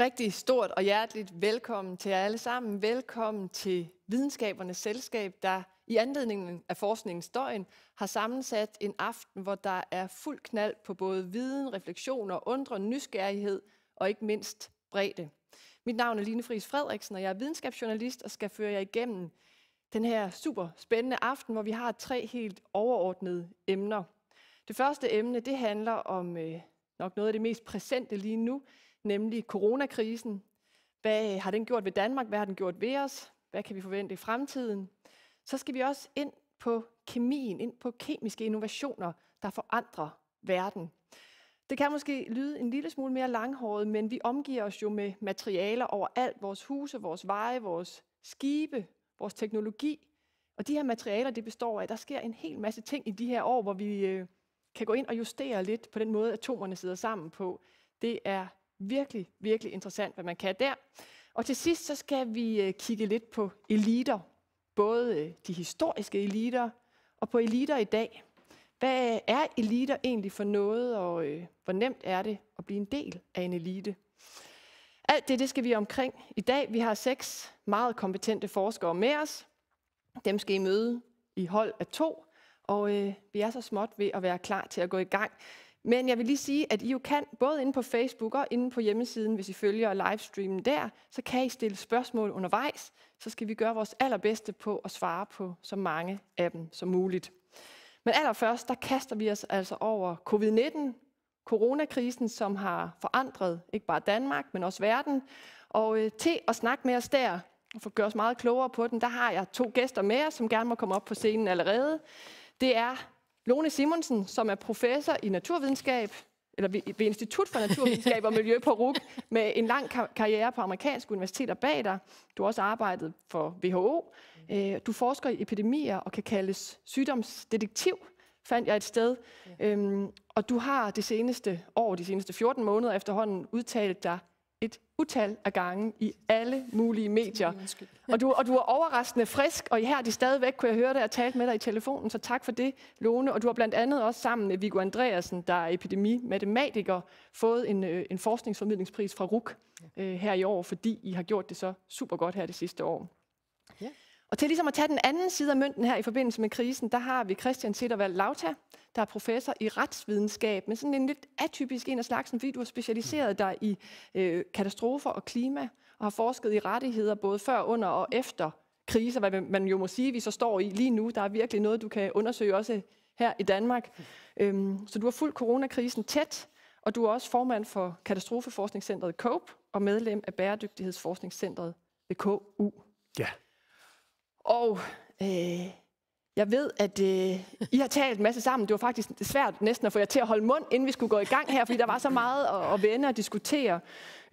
Rigtig stort og hjerteligt velkommen til jer alle sammen. Velkommen til Videnskabernes Selskab, der i anledningen af forskningens døgn har sammensat en aften, hvor der er fuld knald på både viden, refleksion og undre, nysgerrighed og ikke mindst bredde. Mit navn er Line Friis Frederiksen, og jeg er videnskabsjournalist og skal føre jer igennem den her super spændende aften, hvor vi har tre helt overordnede emner. Det første emne, det handler om øh, nok noget af det mest præsente lige nu, nemlig coronakrisen. Hvad øh, har den gjort ved Danmark? Hvad har den gjort ved os? Hvad kan vi forvente i fremtiden? Så skal vi også ind på kemien, ind på kemiske innovationer, der forandrer verden. Det kan måske lyde en lille smule mere langhåret, men vi omgiver os jo med materialer overalt. Vores huse, vores veje, vores skibe, vores teknologi. Og de her materialer, det består af, der sker en hel masse ting i de her år, hvor vi øh, kan gå ind og justere lidt på den måde, atomerne sidder sammen på. Det er virkelig, virkelig interessant, hvad man kan der. Og til sidst så skal vi øh, kigge lidt på eliter, både øh, de historiske eliter og på eliter i dag. Hvad er eliter egentlig for noget, og øh, hvor nemt er det at blive en del af en elite? Alt det, det skal vi omkring i dag. Vi har seks meget kompetente forskere med os. Dem skal I møde i hold af to, og øh, vi er så småt ved at være klar til at gå i gang. Men jeg vil lige sige, at I jo kan, både inde på Facebook og inde på hjemmesiden, hvis I følger livestreamen der, så kan I stille spørgsmål undervejs, så skal vi gøre vores allerbedste på at svare på så mange af dem som muligt. Men allerførst, der kaster vi os altså over covid-19, coronakrisen, som har forandret ikke bare Danmark, men også verden. Og øh, til at snakke med os der, og få gøre os meget klogere på den, der har jeg to gæster med os, som gerne må komme op på scenen allerede. Det er Lone Simonsen, som er professor i naturvidenskab, eller ved Institut for Naturvidenskab og Miljø på RUG, med en lang karriere på amerikanske universiteter bag dig. Du har også arbejdet for WHO. Øh, du forsker i epidemier og kan kaldes sygdomsdetektiv, fandt jeg et sted. Øhm, og du har det seneste år, de seneste 14 måneder efterhånden, udtalt dig et utal af gange i alle mulige medier. Og du, og du er overraskende frisk og her de stadigvæk, kunne jeg høre dig og talte med dig i telefonen, så tak for det, Lone. Og du har blandt andet også sammen med Viggo Andreasen, der er epidemimatematiker, fået en, øh, en forskningsformidlingspris fra RUK øh, her i år, fordi I har gjort det så super godt her det sidste år. Og til ligesom at tage den anden side af mønten her i forbindelse med krisen, der har vi Christian Sittervald Lauta, der er professor i retsvidenskab, men sådan en lidt atypisk en af slagsen, fordi du har specialiseret dig i øh, katastrofer og klima, og har forsket i rettigheder både før, under og efter kriser, hvad man jo må sige, vi så står i lige nu. Der er virkelig noget, du kan undersøge også her i Danmark. Øhm, så du har fulgt coronakrisen tæt, og du er også formand for Katastrofeforskningscentret COPE og medlem af Bæredygtighedsforskningscentret ved KU. Ja. Og øh, jeg ved, at øh, I har talt en masse sammen. Det var faktisk svært næsten at få jer til at holde mund, inden vi skulle gå i gang her, fordi der var så meget at, at vende og diskutere.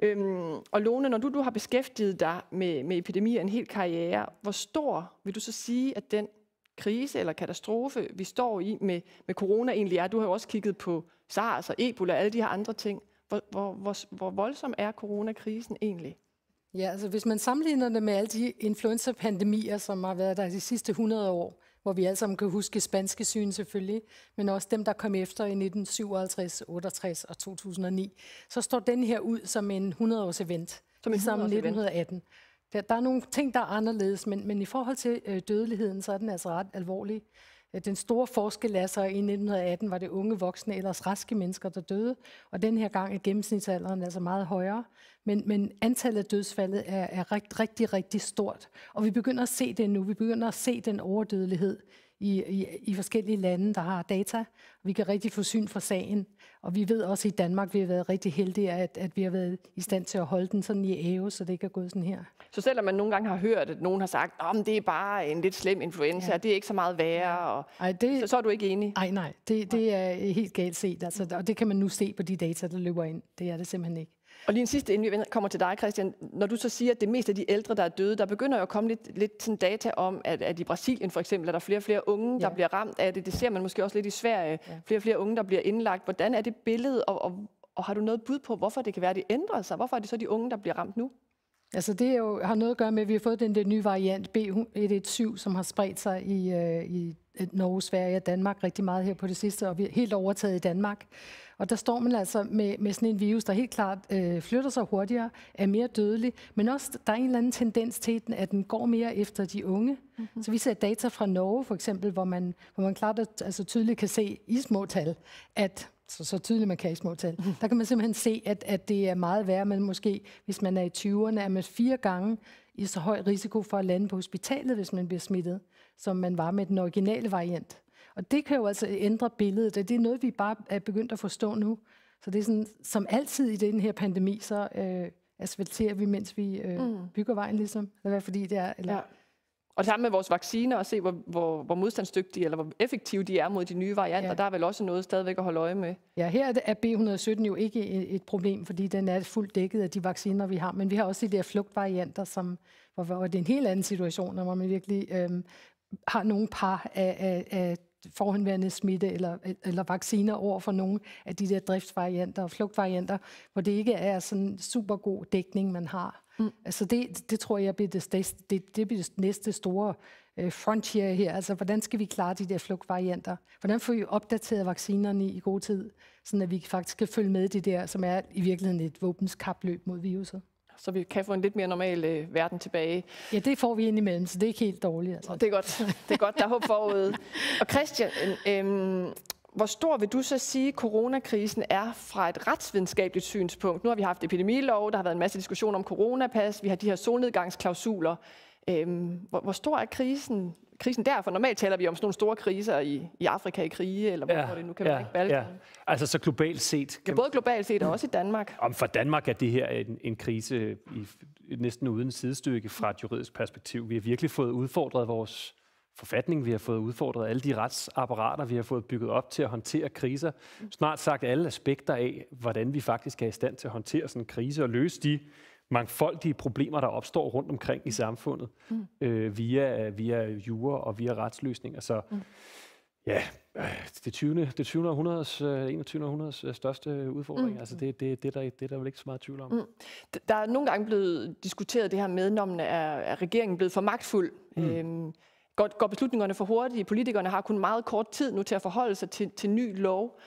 Øhm, og Lone, når du, du har beskæftiget dig med, med epidemier en hel karriere, hvor stor vil du så sige, at den krise eller katastrofe, vi står i med, med corona egentlig er? Du har jo også kigget på SARS og Ebola og alle de her andre ting. Hvor, hvor, hvor, hvor voldsom er coronakrisen egentlig? Ja, altså hvis man sammenligner det med alle de influenza-pandemier, som har været der de sidste 100 år, hvor vi alle sammen kan huske spanske syn selvfølgelig, men også dem, der kom efter i 1957, 68 og 2009, så står den her ud som en 100-års event, som i 100 1918. Der, der er nogle ting, der er anderledes, men, men i forhold til øh, dødeligheden, så er den altså ret alvorlig. Øh, den store forskel er så, at i 1918 var det unge voksne, ellers raske mennesker, der døde, og den her gang er gennemsnitsalderen altså meget højere. Men, men antallet af dødsfaldet er, er rigt, rigtig, rigtig stort, og vi begynder at se det nu. Vi begynder at se den overdødelighed i, i, i forskellige lande, der har data. Vi kan rigtig få syn for sagen, og vi ved også i Danmark, vi har været rigtig heldige, at, at vi har været i stand til at holde den sådan i æve, så det ikke er gået sådan her. Så selvom man nogle gange har hørt, at nogen har sagt, at det er bare en lidt slem influenza, ja. det er ikke så meget værre, og ej, det, så, så er du ikke enig? Ej, nej, det, det er helt galt set, altså, og det kan man nu se på de data, der løber ind. Det er det simpelthen ikke. Og lige en sidste, inden vi kommer til dig, Christian. Når du så siger, at det meste af de ældre, der er døde, der begynder jo at komme lidt, lidt sådan data om, at, at i Brasilien for eksempel, er der flere og flere unge, der ja. bliver ramt af det. Det ser man måske også lidt i Sverige. Ja. Flere og flere unge, der bliver indlagt. Hvordan er det billede, og, og, og har du noget bud på, hvorfor det kan være, at det ændrer sig? Hvorfor er det så de unge, der bliver ramt nu? Altså det er jo, har noget at gøre med, at vi har fået den der nye variant B117, som har spredt sig i, øh, i øh, Norge, Sverige og Danmark rigtig meget her på det sidste, og vi er helt overtaget i Danmark. Og der står man altså med, med sådan en virus, der helt klart øh, flytter sig hurtigere, er mere dødelig, men også der er en eller anden tendens til, den, at den går mere efter de unge. Mm-hmm. Så vi ser data fra Norge for eksempel, hvor man, hvor man klart altså tydeligt kan se i små tal, at så, så tydeligt man kan i små tal, mhm. der kan man simpelthen se, at, at det er meget værre, men måske hvis man er i 20'erne, er man fire gange i så høj risiko for at lande på hospitalet, hvis man bliver smittet, som man var med den originale variant. Og det kan jo altså ændre billedet, og det er noget, vi bare er begyndt at forstå nu. Så det er sådan, som altid i den her pandemi, så øh, asfalterer vi, mens vi øh, mm. bygger vejen, ligesom. Eller hvad, fordi det er, eller, ja. Og samme med vores vacciner og se, hvor, hvor, hvor modstandsdygtige eller hvor effektive de er mod de nye varianter, ja. der er vel også noget stadigvæk at holde øje med. Ja, her er B117 jo ikke et problem, fordi den er fuldt dækket af de vacciner, vi har. Men vi har også de der flugtvarianter, som, hvor, hvor det er en helt anden situation, hvor man virkelig øhm, har nogle par af, af, af forhåndværende smitte eller, eller vacciner over for nogle af de der driftsvarianter og flugtvarianter, hvor det ikke er sådan super god dækning, man har. Mm. Altså det, det tror jeg bliver det, det, det, bliver det næste store øh, frontier her. Altså hvordan skal vi klare de der flugtvarianter? Hvordan får vi opdateret vaccinerne i god tid, så at vi faktisk kan følge med det der, som er i virkeligheden et våbenskabløb mod viruset? så vi kan få en lidt mere normal øh, verden tilbage. Ja, det får vi ind imellem, så det er ikke helt dårligt. Altså. Det er godt. Det er godt, der er håb forude. Øh. Og Christian, øh, øhm, hvor stor vil du så sige, at coronakrisen er fra et retsvidenskabeligt synspunkt? Nu har vi haft epidemilov, der har været en masse diskussion om coronapas, vi har de her solnedgangsklausuler. Øhm, hvor, hvor stor er krisen? Krisen der, for normalt taler vi om sådan nogle store kriser i, i Afrika i krige, eller hvor, ja, det nu kan ja, være, ikke Balkan. Ja. Altså så globalt set. Ja, både globalt set og også i Danmark. Om for Danmark er det her en, en krise i, næsten uden sidestykke fra et juridisk perspektiv. Vi har virkelig fået udfordret vores forfatning, vi har fået udfordret, alle de retsapparater, vi har fået bygget op til at håndtere kriser. Snart sagt alle aspekter af, hvordan vi faktisk er i stand til at håndtere sådan en krise og løse de mangfoldige problemer, der opstår rundt omkring i samfundet mm. øh, via, via jure og via retsløsninger. Så mm. ja, øh, det 20. Det 20. århundredes, 21. Øh, århundredes øh, største udfordring, mm. altså det, det, det, der, det er der vel ikke så meget tvivl om. Mm. Der er nogle gange blevet diskuteret det her med, når man er, er regeringen blevet for magtfuld. Mm. Øhm, Går, går beslutningerne for hurtigt? Politikerne har kun meget kort tid nu til at forholde sig til, til ny lov.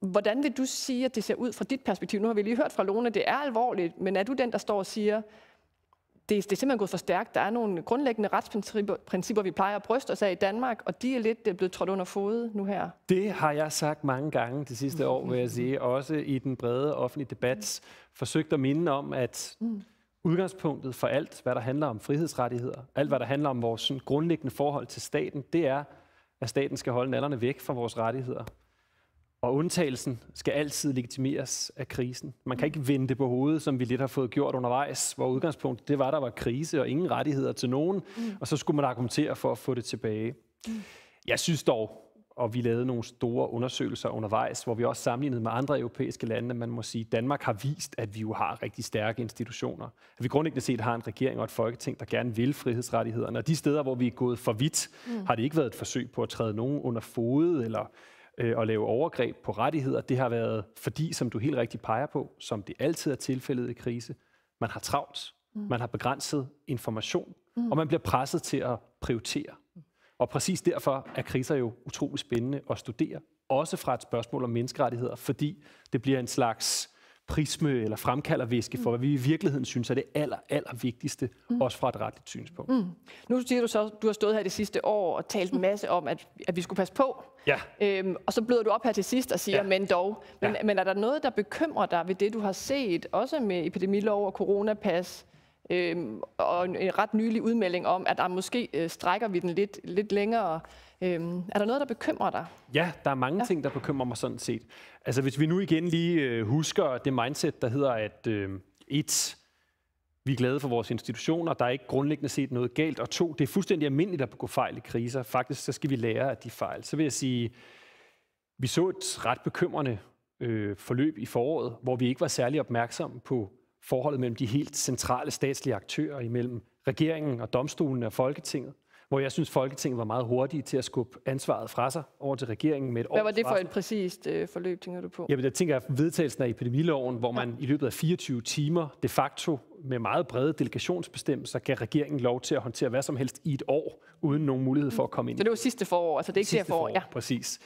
Hvordan vil du sige, at det ser ud fra dit perspektiv? Nu har vi lige hørt fra Lone, at det er alvorligt, men er du den, der står og siger, det, er, det er simpelthen gået for stærkt. Der er nogle grundlæggende retsprincipper, vi plejer at bryste os af i Danmark, og de er lidt blevet trådt under fodet nu her. Det har jeg sagt mange gange de sidste år, vil jeg sige. Også i den brede offentlige debat. Forsøgt at minde om, at mm udgangspunktet for alt, hvad der handler om frihedsrettigheder, alt, hvad der handler om vores sådan, grundlæggende forhold til staten, det er, at staten skal holde nallerne væk fra vores rettigheder. Og undtagelsen skal altid legitimeres af krisen. Man kan ikke vende det på hovedet, som vi lidt har fået gjort undervejs, hvor udgangspunktet det var, at der var krise og ingen rettigheder til nogen, mm. og så skulle man argumentere for at få det tilbage. Mm. Jeg synes dog, og vi lavede nogle store undersøgelser undervejs, hvor vi også sammenlignede med andre europæiske lande, man må sige, Danmark har vist, at vi jo har rigtig stærke institutioner. At vi grundlæggende set har en regering og et folketing, der gerne vil frihedsrettighederne. Og de steder, hvor vi er gået for vidt, mm. har det ikke været et forsøg på at træde nogen under fodet eller øh, at lave overgreb på rettigheder. Det har været fordi, som du helt rigtigt peger på, som det altid er tilfældet i krise, man har travlt, mm. man har begrænset information, mm. og man bliver presset til at prioritere. Og præcis derfor er kriser jo utrolig spændende at studere, også fra et spørgsmål om menneskerettigheder, fordi det bliver en slags prisme eller fremkaldervæske for, hvad vi i virkeligheden synes er det aller, aller vigtigste, mm. også fra et retligt synspunkt. Mm. Nu siger du så, at du har stået her det sidste år og talt en masse om, at, at vi skulle passe på. Ja. Øhm, og så bløder du op her til sidst og siger, ja. men dog. Men, ja. men er der noget, der bekymrer dig ved det, du har set, også med epidemilov og coronapas, Øhm, og en, ret nylig udmelding om, at der ah, måske øh, strækker vi den lidt, lidt længere. Øhm, er der noget, der bekymrer dig? Ja, der er mange ja. ting, der bekymrer mig sådan set. Altså hvis vi nu igen lige øh, husker det mindset, der hedder, at øh, et, vi er glade for vores institutioner, der er ikke grundlæggende set noget galt, og to, det er fuldstændig almindeligt at begå fejl i kriser. Faktisk så skal vi lære af de fejl. Så vil jeg sige, vi så et ret bekymrende øh, forløb i foråret, hvor vi ikke var særlig opmærksomme på forholdet mellem de helt centrale statslige aktører, imellem regeringen og domstolen og Folketinget, hvor jeg synes, Folketinget var meget hurtige til at skubbe ansvaret fra sig over til regeringen med et Hvad var det for et præcist øh, forløb, tænker du på? Jamen, jeg tænker, at vedtagelsen af epidemiloven, hvor man ja. i løbet af 24 timer de facto med meget brede delegationsbestemmelser gav regeringen lov til at håndtere hvad som helst i et år, uden nogen mulighed for at komme ind. Så det var sidste forår, altså det er ikke sidste det forår, forår, ja. præcis.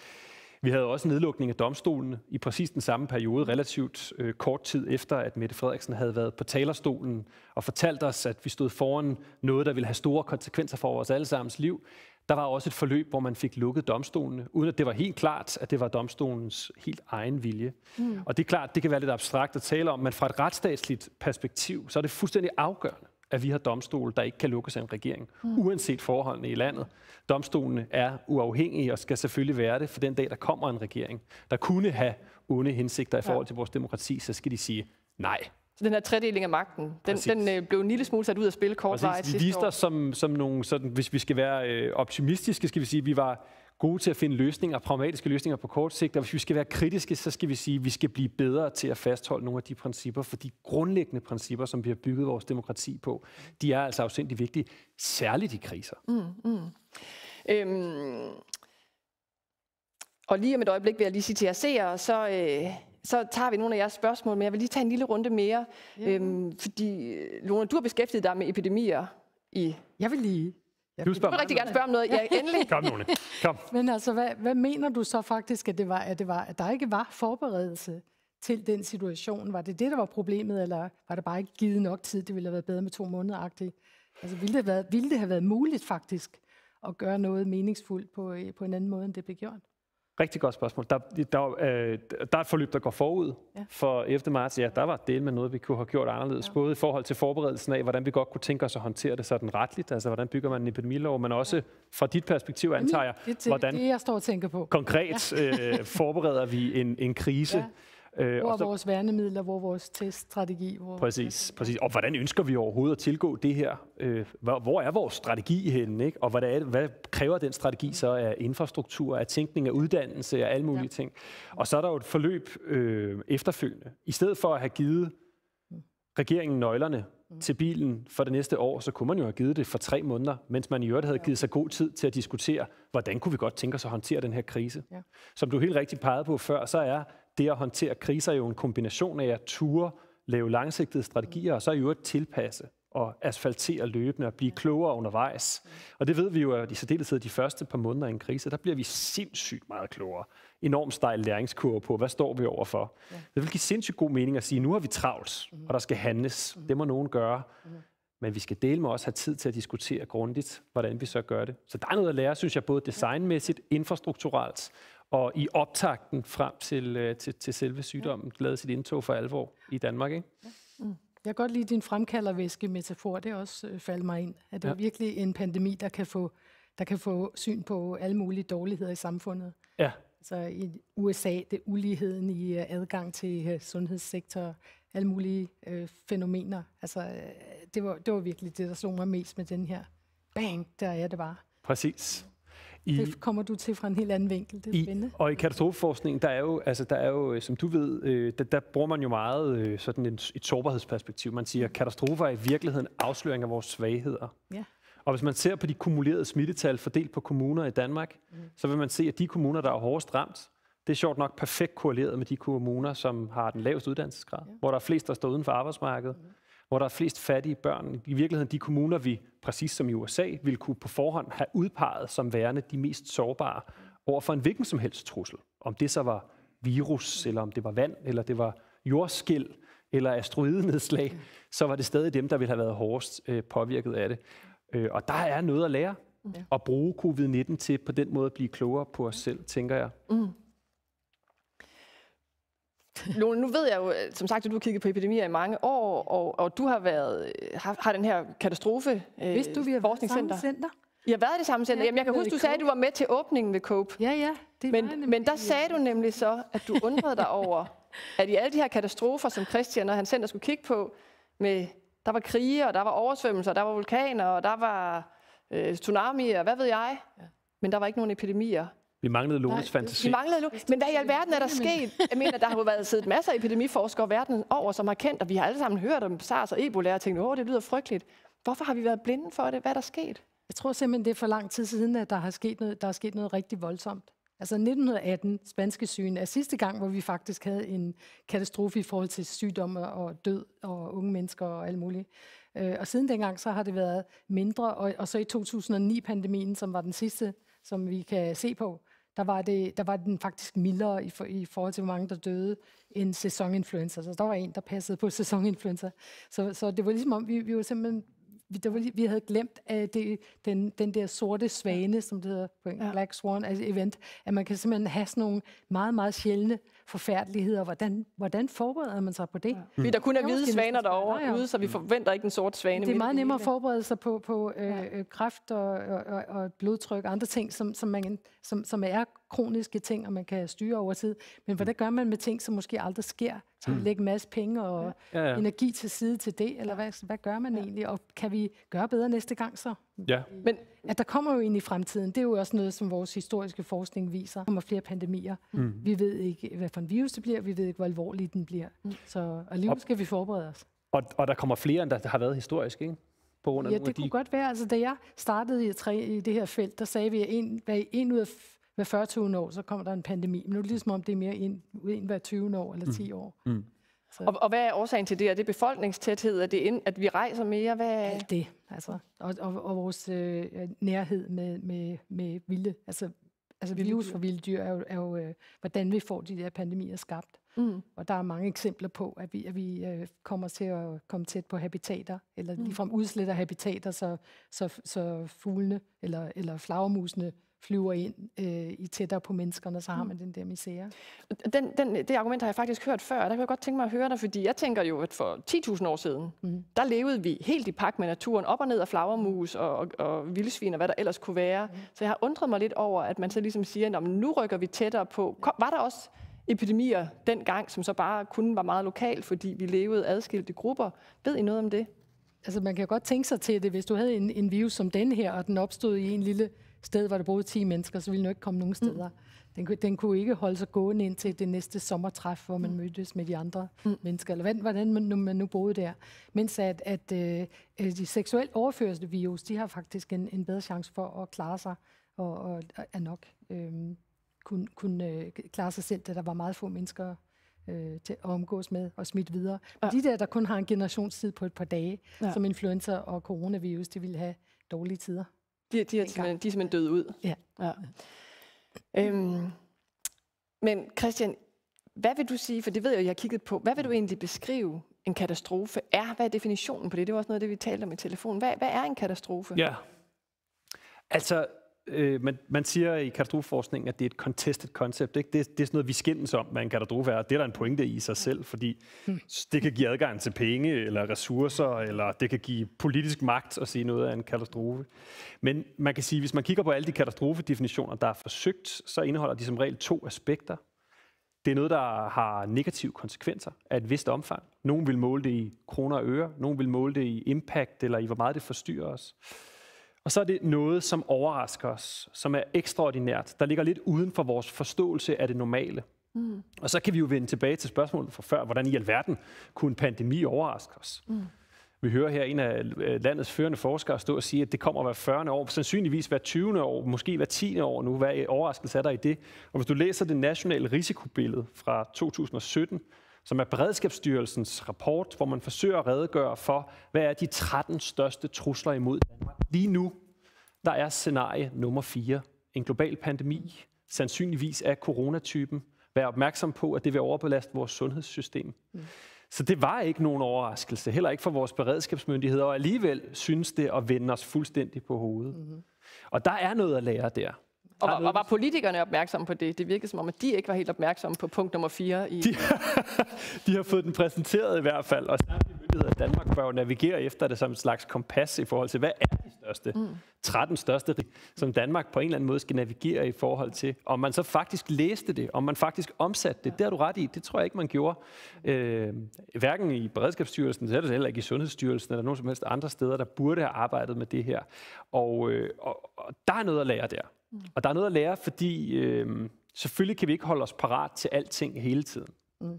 Vi havde også nedlukning af domstolene i præcis den samme periode, relativt øh, kort tid efter, at Mette Frederiksen havde været på talerstolen og fortalt os, at vi stod foran noget, der ville have store konsekvenser for vores allesammens liv. Der var også et forløb, hvor man fik lukket domstolene, uden at det var helt klart, at det var domstolens helt egen vilje. Mm. Og det er klart, det kan være lidt abstrakt at tale om, men fra et retsstatsligt perspektiv, så er det fuldstændig afgørende, at vi har domstole, der ikke kan lukkes af en regering, mm. uanset forholdene i landet. Domstolene er uafhængige og skal selvfølgelig være det, for den dag, der kommer en regering, der kunne have onde hensigter i forhold til vores demokrati, så skal de sige nej. Så den her tredeling af magten, den, den øh, blev en lille smule sat ud af spil kort vej sidste år. Vi viste os som, som nogle, sådan, hvis vi skal være øh, optimistiske, skal vi sige, vi var gode til at finde løsninger, pragmatiske løsninger på kort sigt, og hvis vi skal være kritiske, så skal vi sige, at vi skal blive bedre til at fastholde nogle af de principper, for de grundlæggende principper, som vi har bygget vores demokrati på, de er altså afsindig vigtige, særligt i kriser. Mm, mm. Øhm. Og lige om et øjeblik vil jeg lige sige til jer seere, så, øh, så tager vi nogle af jeres spørgsmål, men jeg vil lige tage en lille runde mere, yeah. øhm, fordi øh, Luna, du har beskæftiget dig med epidemier i... Jeg vil lige jeg du spørger. vil rigtig gerne spørge om noget. Ja, endelig. Kom, Lone. Kom. Men altså, hvad, hvad mener du så faktisk, at det var, at det var, at der ikke var forberedelse til den situation? Var det det, der var problemet, eller var det bare ikke givet nok tid? Det ville have været bedre med to måneder -agtigt. Altså, ville det, have været, ville det have været muligt faktisk at gøre noget meningsfuldt på, øh, på en anden måde, end det blev gjort? Rigtig godt spørgsmål. Der, der, øh, der er et forløb, der går forud ja. for 11. marts. Ja, der var del med noget, vi kunne have gjort anderledes. Ja. Både i forhold til forberedelsen af, hvordan vi godt kunne tænke os at håndtere det sådan retligt. Altså, hvordan bygger man en epidemilov, men også ja. fra dit perspektiv, antager mhm. jeg, hvordan det, det, jeg står og tænker på. konkret ja. øh, forbereder vi en, en krise. Ja Øh, hvor er og så, vores værnemidler, hvor er vores teststrategi? Hvor præcis, præcis. Og hvordan ønsker vi overhovedet at tilgå det her? Øh, hvor, hvor er vores strategi henne? Ikke? Og hvad, er, hvad kræver den strategi så af infrastruktur, af tænkning, af uddannelse og alle mulige ja. ting? Og så er der jo et forløb øh, efterfølgende. I stedet for at have givet regeringen nøglerne mm. til bilen for det næste år, så kunne man jo have givet det for tre måneder, mens man i øvrigt havde givet sig god tid til at diskutere, hvordan kunne vi godt tænke os at håndtere den her krise. Ja. Som du helt rigtigt pegede på før, så er det at håndtere kriser er jo en kombination af at ture, lave langsigtede strategier, og så i øvrigt tilpasse og asfaltere løbende og blive klogere undervejs. Og det ved vi jo, at i særdeleshed de første par måneder i en krise, der bliver vi sindssygt meget klogere. Enormt stejl læringskurve på, hvad står vi overfor? Ja. Det vil give sindssygt god mening at sige, nu har vi travlt, mhm. og der skal handles. Mhm. Det må nogen gøre. Mhm. Men vi skal dele med os have tid til at diskutere grundigt, hvordan vi så gør det. Så der er noget at lære, synes jeg, både designmæssigt, infrastrukturelt og i optakten frem til, øh, til, til selve sygdommen lavede sit indtog for alvor i Danmark. Ikke? Mm. Jeg kan godt lide din fremkaldervæske-metafor, det også øh, mig ind, at det ja. virkelig en pandemi, der kan, få, der kan få syn på alle mulige dårligheder i samfundet. Ja. Så altså i USA, det uligheden i øh, adgang til øh, sundhedssektor, alle mulige øh, fænomener. Altså, øh, det, var, det var virkelig det, der slog mig mest med den her bang, der er det bare. Præcis. I, det kommer du til fra en helt anden vinkel, det er i, Og i katastrofeforskning, der er jo, altså, der er jo øh, som du ved, øh, der, der bruger man jo meget øh, sådan en, et sårbarhedsperspektiv. Man siger, at katastrofer er i virkeligheden afsløring af vores svagheder. Ja. Og hvis man ser på de kumulerede smittetal fordelt på kommuner i Danmark, mm. så vil man se, at de kommuner, der er hårdest ramt, det er sjovt nok perfekt korreleret med de kommuner, som har den laveste uddannelsesgrad, ja. hvor der er flest, der står uden for arbejdsmarkedet. Mm hvor der er flest fattige børn. I virkeligheden de kommuner, vi præcis som i USA, ville kunne på forhånd have udpeget som værende de mest sårbare over for en hvilken som helst trussel. Om det så var virus, eller om det var vand, eller det var jordskæld, eller asteroidenedslag, så var det stadig dem, der ville have været hårdest øh, påvirket af det. Øh, og der er noget at lære, at bruge covid-19 til på den måde at blive klogere på os selv, tænker jeg. Mm. Lone, nu ved jeg jo, øh, som sagt, at du har kigget på epidemier i mange år, og, og du har været øh, har, har den her katastrofe øh, du, vi har været samme center? I har været i det samme center. Ja, Jamen, jeg kan huske, du sagde, at du var med til åbningen ved Cope. Ja, ja. Det men, nemlig, men der sagde du nemlig så, at du undrede dig over, at i alle de her katastrofer, som Christian og hans center skulle kigge på, med, der var krige, og der var oversvømmelser, og der var vulkaner, og der var øh, tsunami, og hvad ved jeg. Ja. Men der var ikke nogen epidemier. Vi manglede Lones Nej, fantasi. Vi manglede Lone. Men hvad i alverden er der sket? Jeg mener, der har jo været siddet masser af epidemiforskere verden over, som har kendt, og vi har alle sammen hørt om SARS og Ebola og tænkt, åh, det lyder frygteligt. Hvorfor har vi været blinde for det? Hvad er der sket? Jeg tror simpelthen, det er for lang tid siden, at der har sket noget, der er sket noget rigtig voldsomt. Altså 1918, spanske sygen, er sidste gang, hvor vi faktisk havde en katastrofe i forhold til sygdomme og død og unge mennesker og alt muligt. Øh, og siden dengang, så har det været mindre, og, og så i 2009-pandemien, som var den sidste, som vi kan se på, der var, det, der var den faktisk mildere i, for, i forhold til, hvor mange der døde, end sæsoninfluenza. Så der var en, der passede på sæsoninfluenza. Så, så det var ligesom om, vi, vi var simpelthen vi, der var, vi havde glemt at det, den, den der sorte svane, som det hedder Black Swan altså event, at man kan simpelthen have sådan nogle meget, meget sjældne forfærdeligheder. Hvordan, hvordan forbereder man sig på det? Ja. Mm. Vi der kun er hvide svaner derovre ja, ja. ude, så vi mm. forventer ikke en sort svane. Det er meget nemmere at forberede sig på, på øh, øh kræft og, og, og blodtryk og andre ting, som, som, man, som, som er kroniske ting, og man kan styre over tid. Men mm. hvordan gør man med ting, som måske aldrig sker skal vi mm. lægge en masse penge og ja, ja. energi til side til det, eller hvad, hvad gør man ja. egentlig? Og kan vi gøre bedre næste gang så? Ja. Men at der kommer jo ind i fremtiden, det er jo også noget, som vores historiske forskning viser. Der kommer flere pandemier. Mm. Vi ved ikke, hvad for en virus det bliver, vi ved ikke, hvor alvorlig den bliver. Mm. Så alligevel skal vi forberede os. Og, og der kommer flere, end der har været historisk, ikke? På grund af ja, det af de... kunne godt være. Altså, da jeg startede i, tre, i det her felt, der sagde vi, at en, en ud af hver 40 år, så kommer der en pandemi. Men nu er det ligesom om, det er mere ind, ind hver 20 år eller 10 mm. år. Mm. Mm. Og, og hvad er årsagen til det? Er det befolkningstæthed? Er det, ind, at vi rejser mere? Hvad... Alt det, altså. Og, og, og vores øh, nærhed med, med, med vilde, altså altså virus for vilde dyr er jo, er jo øh, hvordan vi får de der pandemier skabt. Mm. Og der er mange eksempler på, at vi, at vi øh, kommer til at komme tæt på habitater, eller mm. ligefrem udsletter habitater, så, så, så fuglene eller, eller flagermusene flyver ind øh, i tættere på menneskerne, så har mm. man den der misære. Den, den, det argument har jeg faktisk hørt før, og der kan jeg godt tænke mig at høre dig, fordi jeg tænker jo, at for 10.000 år siden, mm. der levede vi helt i pak med naturen, op og ned af flagermus og, og, og vildsvin og hvad der ellers kunne være. Mm. Så jeg har undret mig lidt over, at man så ligesom siger, at nu rykker vi tættere på. Kom, var der også epidemier dengang, som så bare kun var meget lokal, fordi vi levede adskilte grupper? Ved I noget om det? Altså man kan godt tænke sig til det, hvis du havde en, en virus som den her, og den opstod i en lille sted, hvor der boede 10 mennesker, så ville den ikke komme nogen mm. steder. Mm. Den, den kunne ikke holde sig gående ind til det næste sommertræf, hvor man mm. mødtes med de andre mm. mennesker, eller hvordan man nu, man nu boede der. Mens at, at øh, øh, de seksuelt overførte virus, de har faktisk en, en bedre chance for at klare sig, og, og er nok øh, kunne, kunne øh, klare sig selv, da der var meget få mennesker øh, til at omgås med og smitte videre. ja. de der, der kun har en generationstid på et par dage, ja. som influenza og coronavirus, de ville have dårlige tider. De, de, er simpelthen, de er simpelthen døde ud. Ja. ja. Øhm, men Christian, hvad vil du sige, for det ved jeg, jeg har kigget på, hvad vil du mm. egentlig beskrive en katastrofe er? Hvad er definitionen på det? Det var også noget af det, vi talte om i telefonen. Hvad, hvad er en katastrofe? Ja, altså øh, man, man siger i katastrofeforskningen, at det er et contested concept. Ikke? Det, det er sådan noget, vi skændes om, hvad en katastrofe er. Det er der en pointe i sig selv, fordi det kan give adgang til penge eller ressourcer, eller det kan give politisk magt at sige noget af en katastrofe. Men man kan sige, hvis man kigger på alle de katastrofedefinitioner, der er forsøgt, så indeholder de som regel to aspekter. Det er noget, der har negative konsekvenser af et vist omfang. Nogen vil måle det i kroner og øre, nogen vil måle det i impact, eller i hvor meget det forstyrrer os. Og så er det noget, som overrasker os, som er ekstraordinært, der ligger lidt uden for vores forståelse af det normale. Mm. Og så kan vi jo vende tilbage til spørgsmålet fra før, hvordan i alverden kunne en pandemi overraske os? Mm. Vi hører her en af øh, landets førende forskere stå og sige, at det kommer hver 40. år, sandsynligvis hver 20. år, måske hver 10. år nu. Hvad overraskelse er der i det? Og hvis du læser det nationale risikobillede fra 2017, som er Beredskabsstyrelsens rapport, hvor man forsøger at redegøre for, hvad er de 13 største trusler imod Danmark. Lige nu, der er scenarie nummer 4. En global pandemi, sandsynligvis af coronatypen. Vær opmærksom på, at det vil overbelaste vores sundhedssystem. Mm. Så det var ikke nogen overraskelse, heller ikke for vores beredskabsmyndigheder, og alligevel synes det at vende os fuldstændig på hovedet. Mm. Og der er noget at lære der. Og, var, var politikerne opmærksomme på det? Det virkede som om, at de ikke var helt opmærksomme på punkt nummer 4. I... De, de har fået den præsenteret i hvert fald, og samtidig myndigheder i Danmark bør jo navigere efter det som et slags kompas i forhold til, hvad er de største, 13 mm. største, som Danmark på en eller anden måde skal navigere i forhold til. Om man så faktisk læste det, om man faktisk omsatte det, det har du ret i, det tror jeg ikke, man gjorde. Øh, hverken i Beredskabsstyrelsen, eller heller ikke i Sundhedsstyrelsen, eller nogen som helst andre steder, der burde have arbejdet med det her. Og, øh, og, og der er noget at lære der. Mm. Og der er noget at lære, fordi øh, selvfølgelig kan vi ikke holde os parat til alting hele tiden. Mm.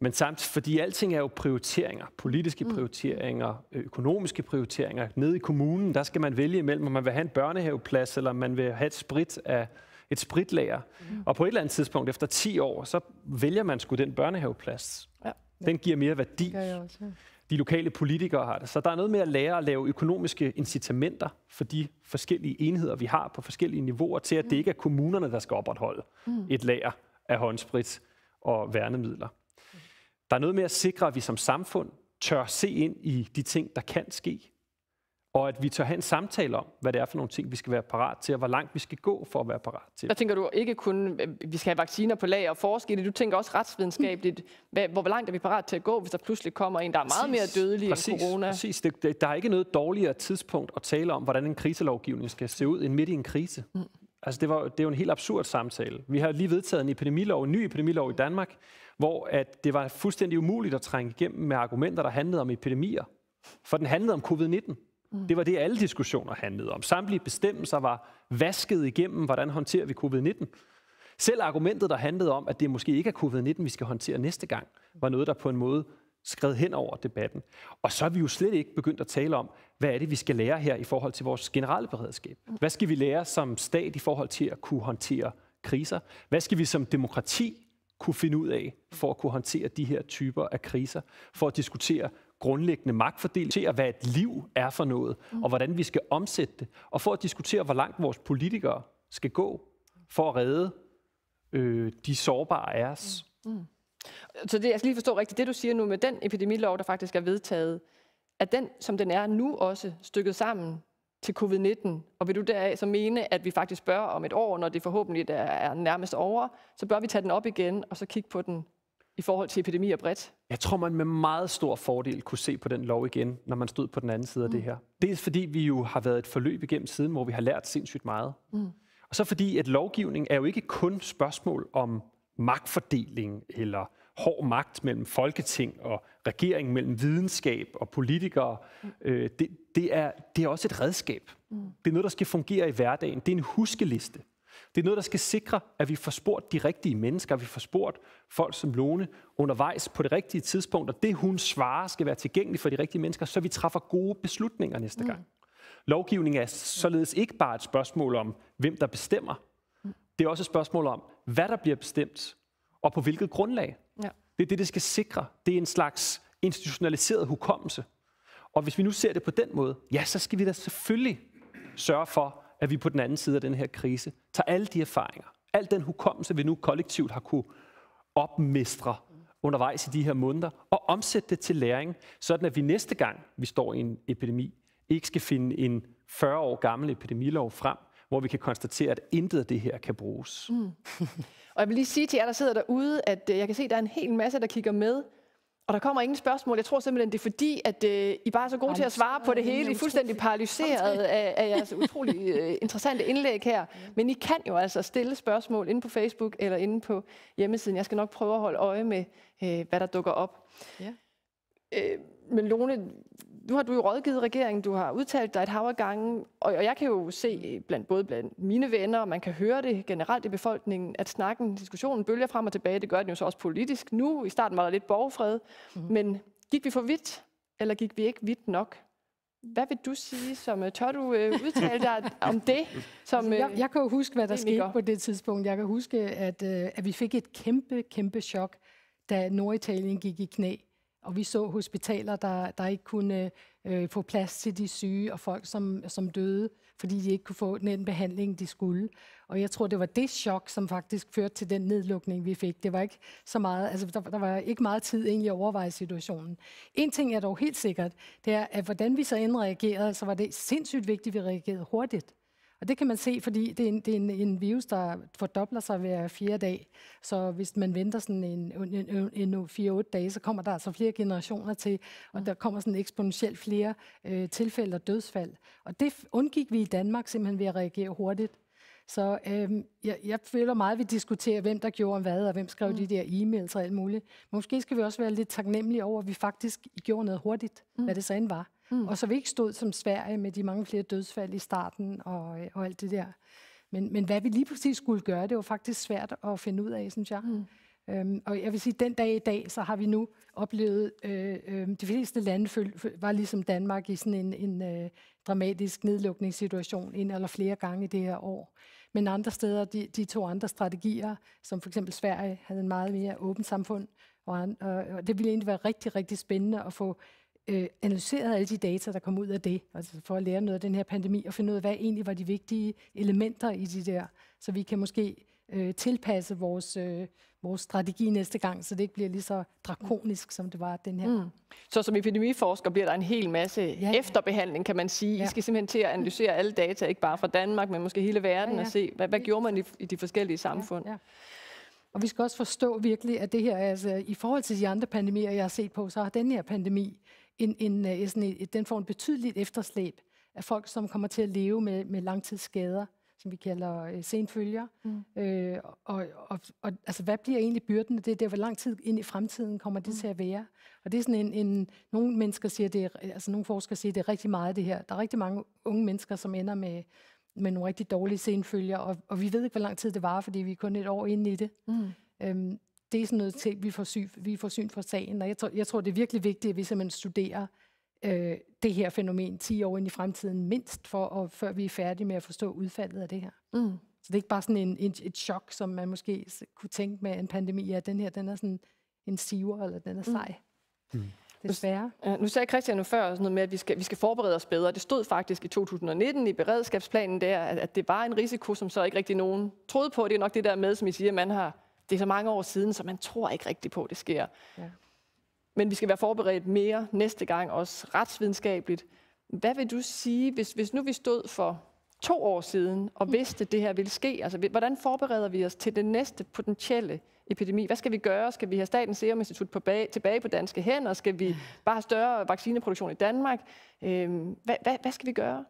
Men samtidig, fordi alting er jo prioriteringer, politiske mm. prioriteringer, økonomiske prioriteringer. Nede i kommunen, der skal man vælge imellem, om man vil have en børnehaveplads, eller om man vil have et sprit af et spritlager. Mm. Og på et eller andet tidspunkt, efter 10 år, så vælger man sgu den børnehaveplads. Ja. Den giver mere værdi. Det gør jeg også de lokale politikere har det. Så der er noget med at lære at lave økonomiske incitamenter for de forskellige enheder, vi har på forskellige niveauer, til at det mm. ikke er kommunerne, der skal opretholde mm. et lager af håndsprit og værnemidler. Mm. Der er noget med at sikre, at vi som samfund tør se ind i de ting, der kan ske, og at vi tør have en samtale om, hvad det er for nogle ting, vi skal være parat til, og hvor langt vi skal gå for at være parat til. Der tænker du ikke kun, at øh, vi skal have vacciner på lag og forske det, du tænker også retsvidenskabeligt, hvad, hvor langt er vi parat til at gå, hvis der pludselig kommer en, der er meget præcis, mere dødelig præcis, end corona? Præcis, det, det, der er ikke noget dårligere tidspunkt at tale om, hvordan en kriselovgivning skal se ud, end midt i en krise. Mm. Altså, det, var, det er jo en helt absurd samtale. Vi har lige vedtaget en epidemilov, en ny epidemilov i Danmark, hvor at det var fuldstændig umuligt at trænge igennem med argumenter, der handlede om epidemier. For den handlede om covid-19. Mm. Det var det, alle diskussioner handlede om. Samtlige bestemmelser var vasket igennem, hvordan håndterer vi covid-19. Selv argumentet, der handlede om, at det måske ikke er covid-19, vi skal håndtere næste gang, var noget, der på en måde skred hen over debatten. Og så er vi jo slet ikke begyndt at tale om, hvad er det, vi skal lære her i forhold til vores generelle beredskab? Mm. Hvad skal vi lære som stat i forhold til at kunne håndtere kriser? Hvad skal vi som demokrati kunne finde ud af for at kunne håndtere de her typer af kriser? For at diskutere, grundlæggende magtfordeling til, hvad et liv er for noget, mm. og hvordan vi skal omsætte det, og for at diskutere, hvor langt vores politikere skal gå for at redde øh, de sårbare af os. Mm. Mm. Så det, jeg skal lige forstå rigtigt, det du siger nu med den epidemilov, der faktisk er vedtaget, er den, som den er nu også, stykket sammen til covid-19? Og vil du deraf så mene, at vi faktisk bør om et år, når det forhåbentlig er nærmest over, så bør vi tage den op igen og så kigge på den i forhold til epidemier bredt? Jeg tror, man med meget stor fordel kunne se på den lov igen, når man stod på den anden side mm. af det mm. her. Dels fordi vi jo har været et forløb igennem siden, hvor vi har lært sindssygt meget. Mm. Og så fordi, at lovgivning er jo ikke kun spørgsmål om magtfordeling eller hård magt mellem folketing og regering, mellem videnskab og politikere. Mm. Øh, det, det, er, det er også et redskab. Mm. Det er noget, der skal fungere i hverdagen. Det er en huskeliste. Det er noget, der skal sikre, at vi får spurgt de rigtige mennesker, at vi får spurgt folk som Lone undervejs på det rigtige tidspunkt, og det hun svarer skal være tilgængeligt for de rigtige mennesker, så vi træffer gode beslutninger næste mm. gang. Mm. Lovgivning er således ikke bare et spørgsmål om, hvem der bestemmer. Mm. Det er også et spørgsmål om, hvad der bliver bestemt, og på hvilket grundlag. Ja. Det er det, det skal sikre. Det er en slags institutionaliseret hukommelse. Og hvis vi nu ser det på den måde, ja, så skal vi da selvfølgelig sørge for, at vi på den anden side af den her krise tager alle de erfaringer, al den hukommelse, vi nu kollektivt har kunne opmestre undervejs i de her måneder, og omsætte det til læring, sådan at vi næste gang, vi står i en epidemi, ikke skal finde en 40 år gammel epidemilov frem, hvor vi kan konstatere, at intet af det her kan bruges. Mm. og jeg vil lige sige til jer, der sidder derude, at øh, jeg kan se, at der er en hel masse, der kigger med og der kommer ingen spørgsmål. Jeg tror simpelthen, det er fordi, at øh, I bare er så gode Ej, til at svare på det hele. I er fuldstændig paralyseret af, af jeres utrolig øh, interessante indlæg her. Men I kan jo altså stille spørgsmål inde på Facebook eller inde på hjemmesiden. Jeg skal nok prøve at holde øje med, øh, hvad der dukker op. Ja. Øh, men Lone, nu har du jo rådgivet regeringen, du har udtalt dig et hav af gange, og, og jeg kan jo se, blandt, både blandt mine venner, og man kan høre det generelt i befolkningen, at snakken, diskussionen bølger frem og tilbage. Det gør den jo så også politisk nu. I starten var der lidt borgerfred. Mm. Men gik vi for vidt, eller gik vi ikke vidt nok? Hvad vil du sige, som øh, tør du øh, udtale dig om det? Som, altså, øh, jeg, jeg kan jo huske, hvad der skete på det tidspunkt. Jeg kan huske, at, øh, at vi fik et kæmpe, kæmpe chok, da Norditalien gik i knæ og vi så hospitaler, der, der ikke kunne øh, få plads til de syge og folk, som, som døde, fordi de ikke kunne få den behandling, de skulle. Og jeg tror, det var det chok, som faktisk førte til den nedlukning, vi fik. Det var ikke så meget, altså, der, der var ikke meget tid egentlig at overveje situationen. En ting er dog helt sikkert, det er, at hvordan vi så indreagerede, så var det sindssygt vigtigt, at vi reagerede hurtigt. Og det kan man se, fordi det er en, det er en, en virus, der fordobler sig hver fjerde dag. Så hvis man venter sådan en, en, en, en 4-8 dage, så kommer der altså flere generationer til, og der kommer sådan eksponentielt flere øh, tilfælde og dødsfald. Og det undgik vi i Danmark simpelthen ved at reagere hurtigt. Så øhm, jeg, jeg føler meget, at vi diskuterer, hvem der gjorde hvad, og hvem skrev mm. de der e-mails og alt muligt. måske skal vi også være lidt taknemmelige over, at vi faktisk gjorde noget hurtigt, mm. hvad det så end var. Mm. Og så vi ikke stod som Sverige med de mange flere dødsfald i starten og, og alt det der. Men, men hvad vi lige præcis skulle gøre, det var faktisk svært at finde ud af, synes jeg. Mm. Øhm, og jeg vil sige, at den dag i dag, så har vi nu oplevet, øh, øh, de fleste lande føl, var ligesom Danmark i sådan en, en øh, dramatisk nedlukningssituation en eller flere gange i det her år. Men andre steder, de, de to andre strategier, som for eksempel Sverige, havde en meget mere åbent samfund, og, og, og det ville egentlig være rigtig, rigtig spændende at få øh, analyseret alle de data, der kom ud af det, altså for at lære noget af den her pandemi, og finde ud af, hvad egentlig var de vigtige elementer i de der, så vi kan måske øh, tilpasse vores, øh, vores strategi næste gang, så det ikke bliver lige så drakonisk, som det var den her. Mm. Så som epidemiforsker bliver der en hel masse ja, ja. efterbehandling, kan man sige. Ja. I skal simpelthen til at analysere alle data, ikke bare fra Danmark, men måske hele verden, ja, ja. og se, hvad, hvad gjorde man i, i de forskellige samfund. Ja, ja. Og vi skal også forstå virkelig, at det her, altså i forhold til de andre pandemier, jeg har set på, så har den her pandemi en, en, øh, en, en, den får en betydeligt efterslæb af folk, som kommer til at leve med, med langtidsskader, som vi kalder øh, senfølger. Mm. Øh, og, og, og altså, hvad bliver egentlig byrden? Det er der, hvor lang tid ind i fremtiden kommer det mm. til at være. Og det er sådan en, en nogle mennesker siger det, er, altså nogle forskere siger det er rigtig meget det her. Der er rigtig mange unge mennesker, som ender med med nogle rigtig dårlige senfølger, og, og vi ved ikke, hvor lang tid det var, fordi vi er kun et år inde i det. Mm. Øhm, det er sådan noget ting, vi får syn, vi får syn for sagen. Og jeg tror, jeg tror, det er virkelig vigtigt, at vi simpelthen studerer øh, det her fænomen 10 år ind i fremtiden, mindst for, og før vi er færdige med at forstå udfaldet af det her. Mm. Så det er ikke bare sådan en, en, et chok, som man måske kunne tænke med en pandemi, at den her, den er sådan en siver, eller den er mm. sej. Mm. Desværre. Ja, nu sagde Christian jo før sådan noget med, at vi skal, vi skal forberede os bedre. Det stod faktisk i 2019 i beredskabsplanen der, at, at det var en risiko, som så ikke rigtig nogen troede på. Det er nok det der med, som I siger, man har det er så mange år siden, så man tror ikke rigtigt på, at det sker. Ja. Men vi skal være forberedt mere næste gang, også retsvidenskabeligt. Hvad vil du sige, hvis, hvis nu vi stod for to år siden og mm. vidste, at det her ville ske? Altså, hvordan forbereder vi os til den næste potentielle epidemi? Hvad skal vi gøre? Skal vi have Statens Serum Institut på bag, tilbage på danske hænder? Skal vi bare have større vaccineproduktion i Danmark? Øhm, hvad, hvad, hvad skal vi gøre?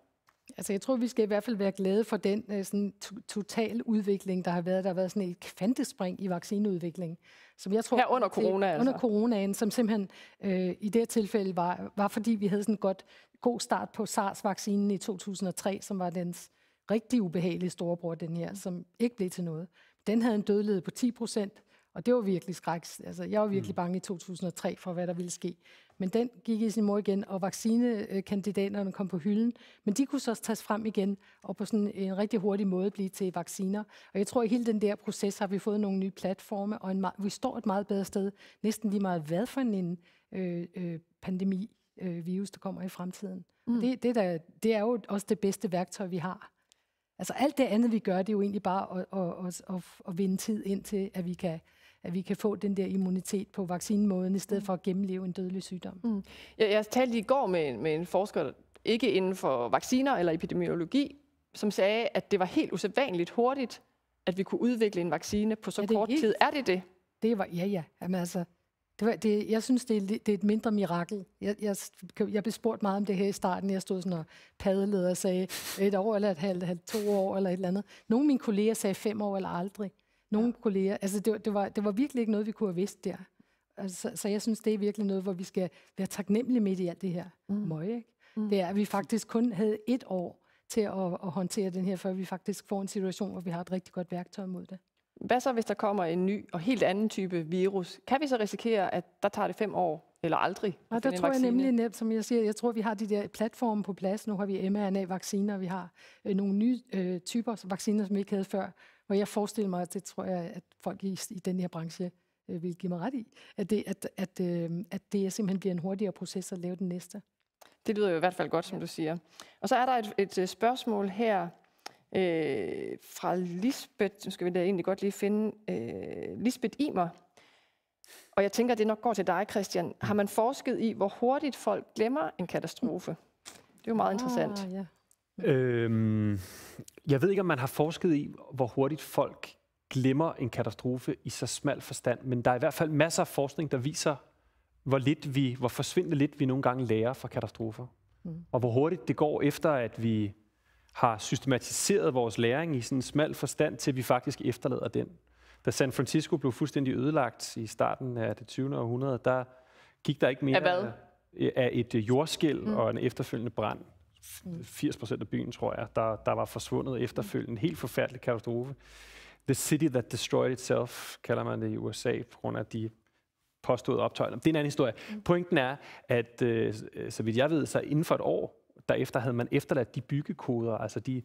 Altså, jeg tror, vi skal i hvert fald være glade for den øh, sådan, total udvikling, der har været. Der har været sådan et kvantespring i vaccineudvikling. Som jeg tror, Her under corona, til, altså? Under coronaen, som simpelthen øh, i det her tilfælde var, var, fordi vi havde sådan en godt, god start på SARS-vaccinen i 2003, som var dens rigtig ubehagelige storebror, den her, mm. som ikke blev til noget. Den havde en dødelighed på 10 procent, og det var virkelig skræks. Altså, jeg var virkelig mm. bange i 2003 for, hvad der ville ske. Men den gik i sin mor igen, og vaccinekandidaterne kom på hylden. Men de kunne så tages frem igen, og på sådan en rigtig hurtig måde blive til vacciner. Og jeg tror, at hele den der proces har vi fået nogle nye platforme, og en meget, vi står et meget bedre sted, næsten lige meget hvad for en øh, øh, pandemi, øh, virus, der kommer i fremtiden. Mm. Det, det, der, det er jo også det bedste værktøj, vi har. Altså alt det andet, vi gør, det er jo egentlig bare at, at, at, at, at vinde tid ind til, at vi kan at vi kan få den der immunitet på vaccinemåden, i stedet mm. for at gennemleve en dødelig sygdom. Mm. Jeg, jeg talte i går med en, med en forsker, ikke inden for vacciner eller epidemiologi, som sagde, at det var helt usædvanligt hurtigt, at vi kunne udvikle en vaccine på så kort helt... tid. Er det det? Det var, ja, ja. Jamen, altså, det var, det, jeg synes, det er, det er et mindre mirakel. Jeg, jeg, jeg blev spurgt meget om det her i starten. Jeg stod sådan og padlede og sagde et år eller et halvt, halv, to år eller et eller andet. Nogle af mine kolleger sagde fem år eller aldrig. Nogle ja. kolleger. Altså, det, det, var, det var virkelig ikke noget, vi kunne have vidst der. Altså, så, så jeg synes, det er virkelig noget, hvor vi skal være taknemmelige med i alt det her mm. møg. Ikke? Mm. Det er, at vi faktisk kun havde et år til at, at håndtere den her, før vi faktisk får en situation, hvor vi har et rigtig godt værktøj mod det. Hvad så, hvis der kommer en ny og helt anden type virus? Kan vi så risikere, at der tager det fem år eller aldrig? Og der tror jeg nemlig nemt, som jeg siger, jeg tror, vi har de der platforme på plads. Nu har vi mRNA-vacciner, vi har øh, nogle nye øh, typer vacciner, som vi ikke havde før. Og jeg forestiller mig, at det tror jeg, at folk i, i den her branche øh, vil give mig ret i, at det, at, at, øh, at det simpelthen bliver en hurtigere proces at lave den næste. Det lyder jo i hvert fald godt, som du siger. Og så er der et, et øh, spørgsmål her øh, fra Lisbeth. Nu skal vi da egentlig godt lige finde øh, Lisbeth Imer. Og jeg tænker, at det nok går til dig, Christian. Har man forsket i, hvor hurtigt folk glemmer en katastrofe? Det er jo meget ah, interessant. Ja. Øhm, jeg ved ikke, om man har forsket i, hvor hurtigt folk glemmer en katastrofe i så smal forstand, men der er i hvert fald masser af forskning, der viser, hvor lidt vi, hvor forsvindende lidt vi nogle gange lærer fra katastrofer. Mm. Og hvor hurtigt det går efter, at vi har systematiseret vores læring i sådan en smal forstand, til vi faktisk efterlader den. Da San Francisco blev fuldstændig ødelagt i starten af det 20. århundrede, der gik der ikke mere af, af et jordskæl mm. og en efterfølgende brand. 80 procent af byen, tror jeg, der, der var forsvundet efterfølgende. En helt forfærdelig katastrofe. The City That Destroyed Itself, kalder man det i USA, på grund af de påståede optøjer. Det er en anden historie. Mm. Pointen er, at øh, så vidt jeg ved, så inden for et år, derefter havde man efterladt de byggekoder, altså de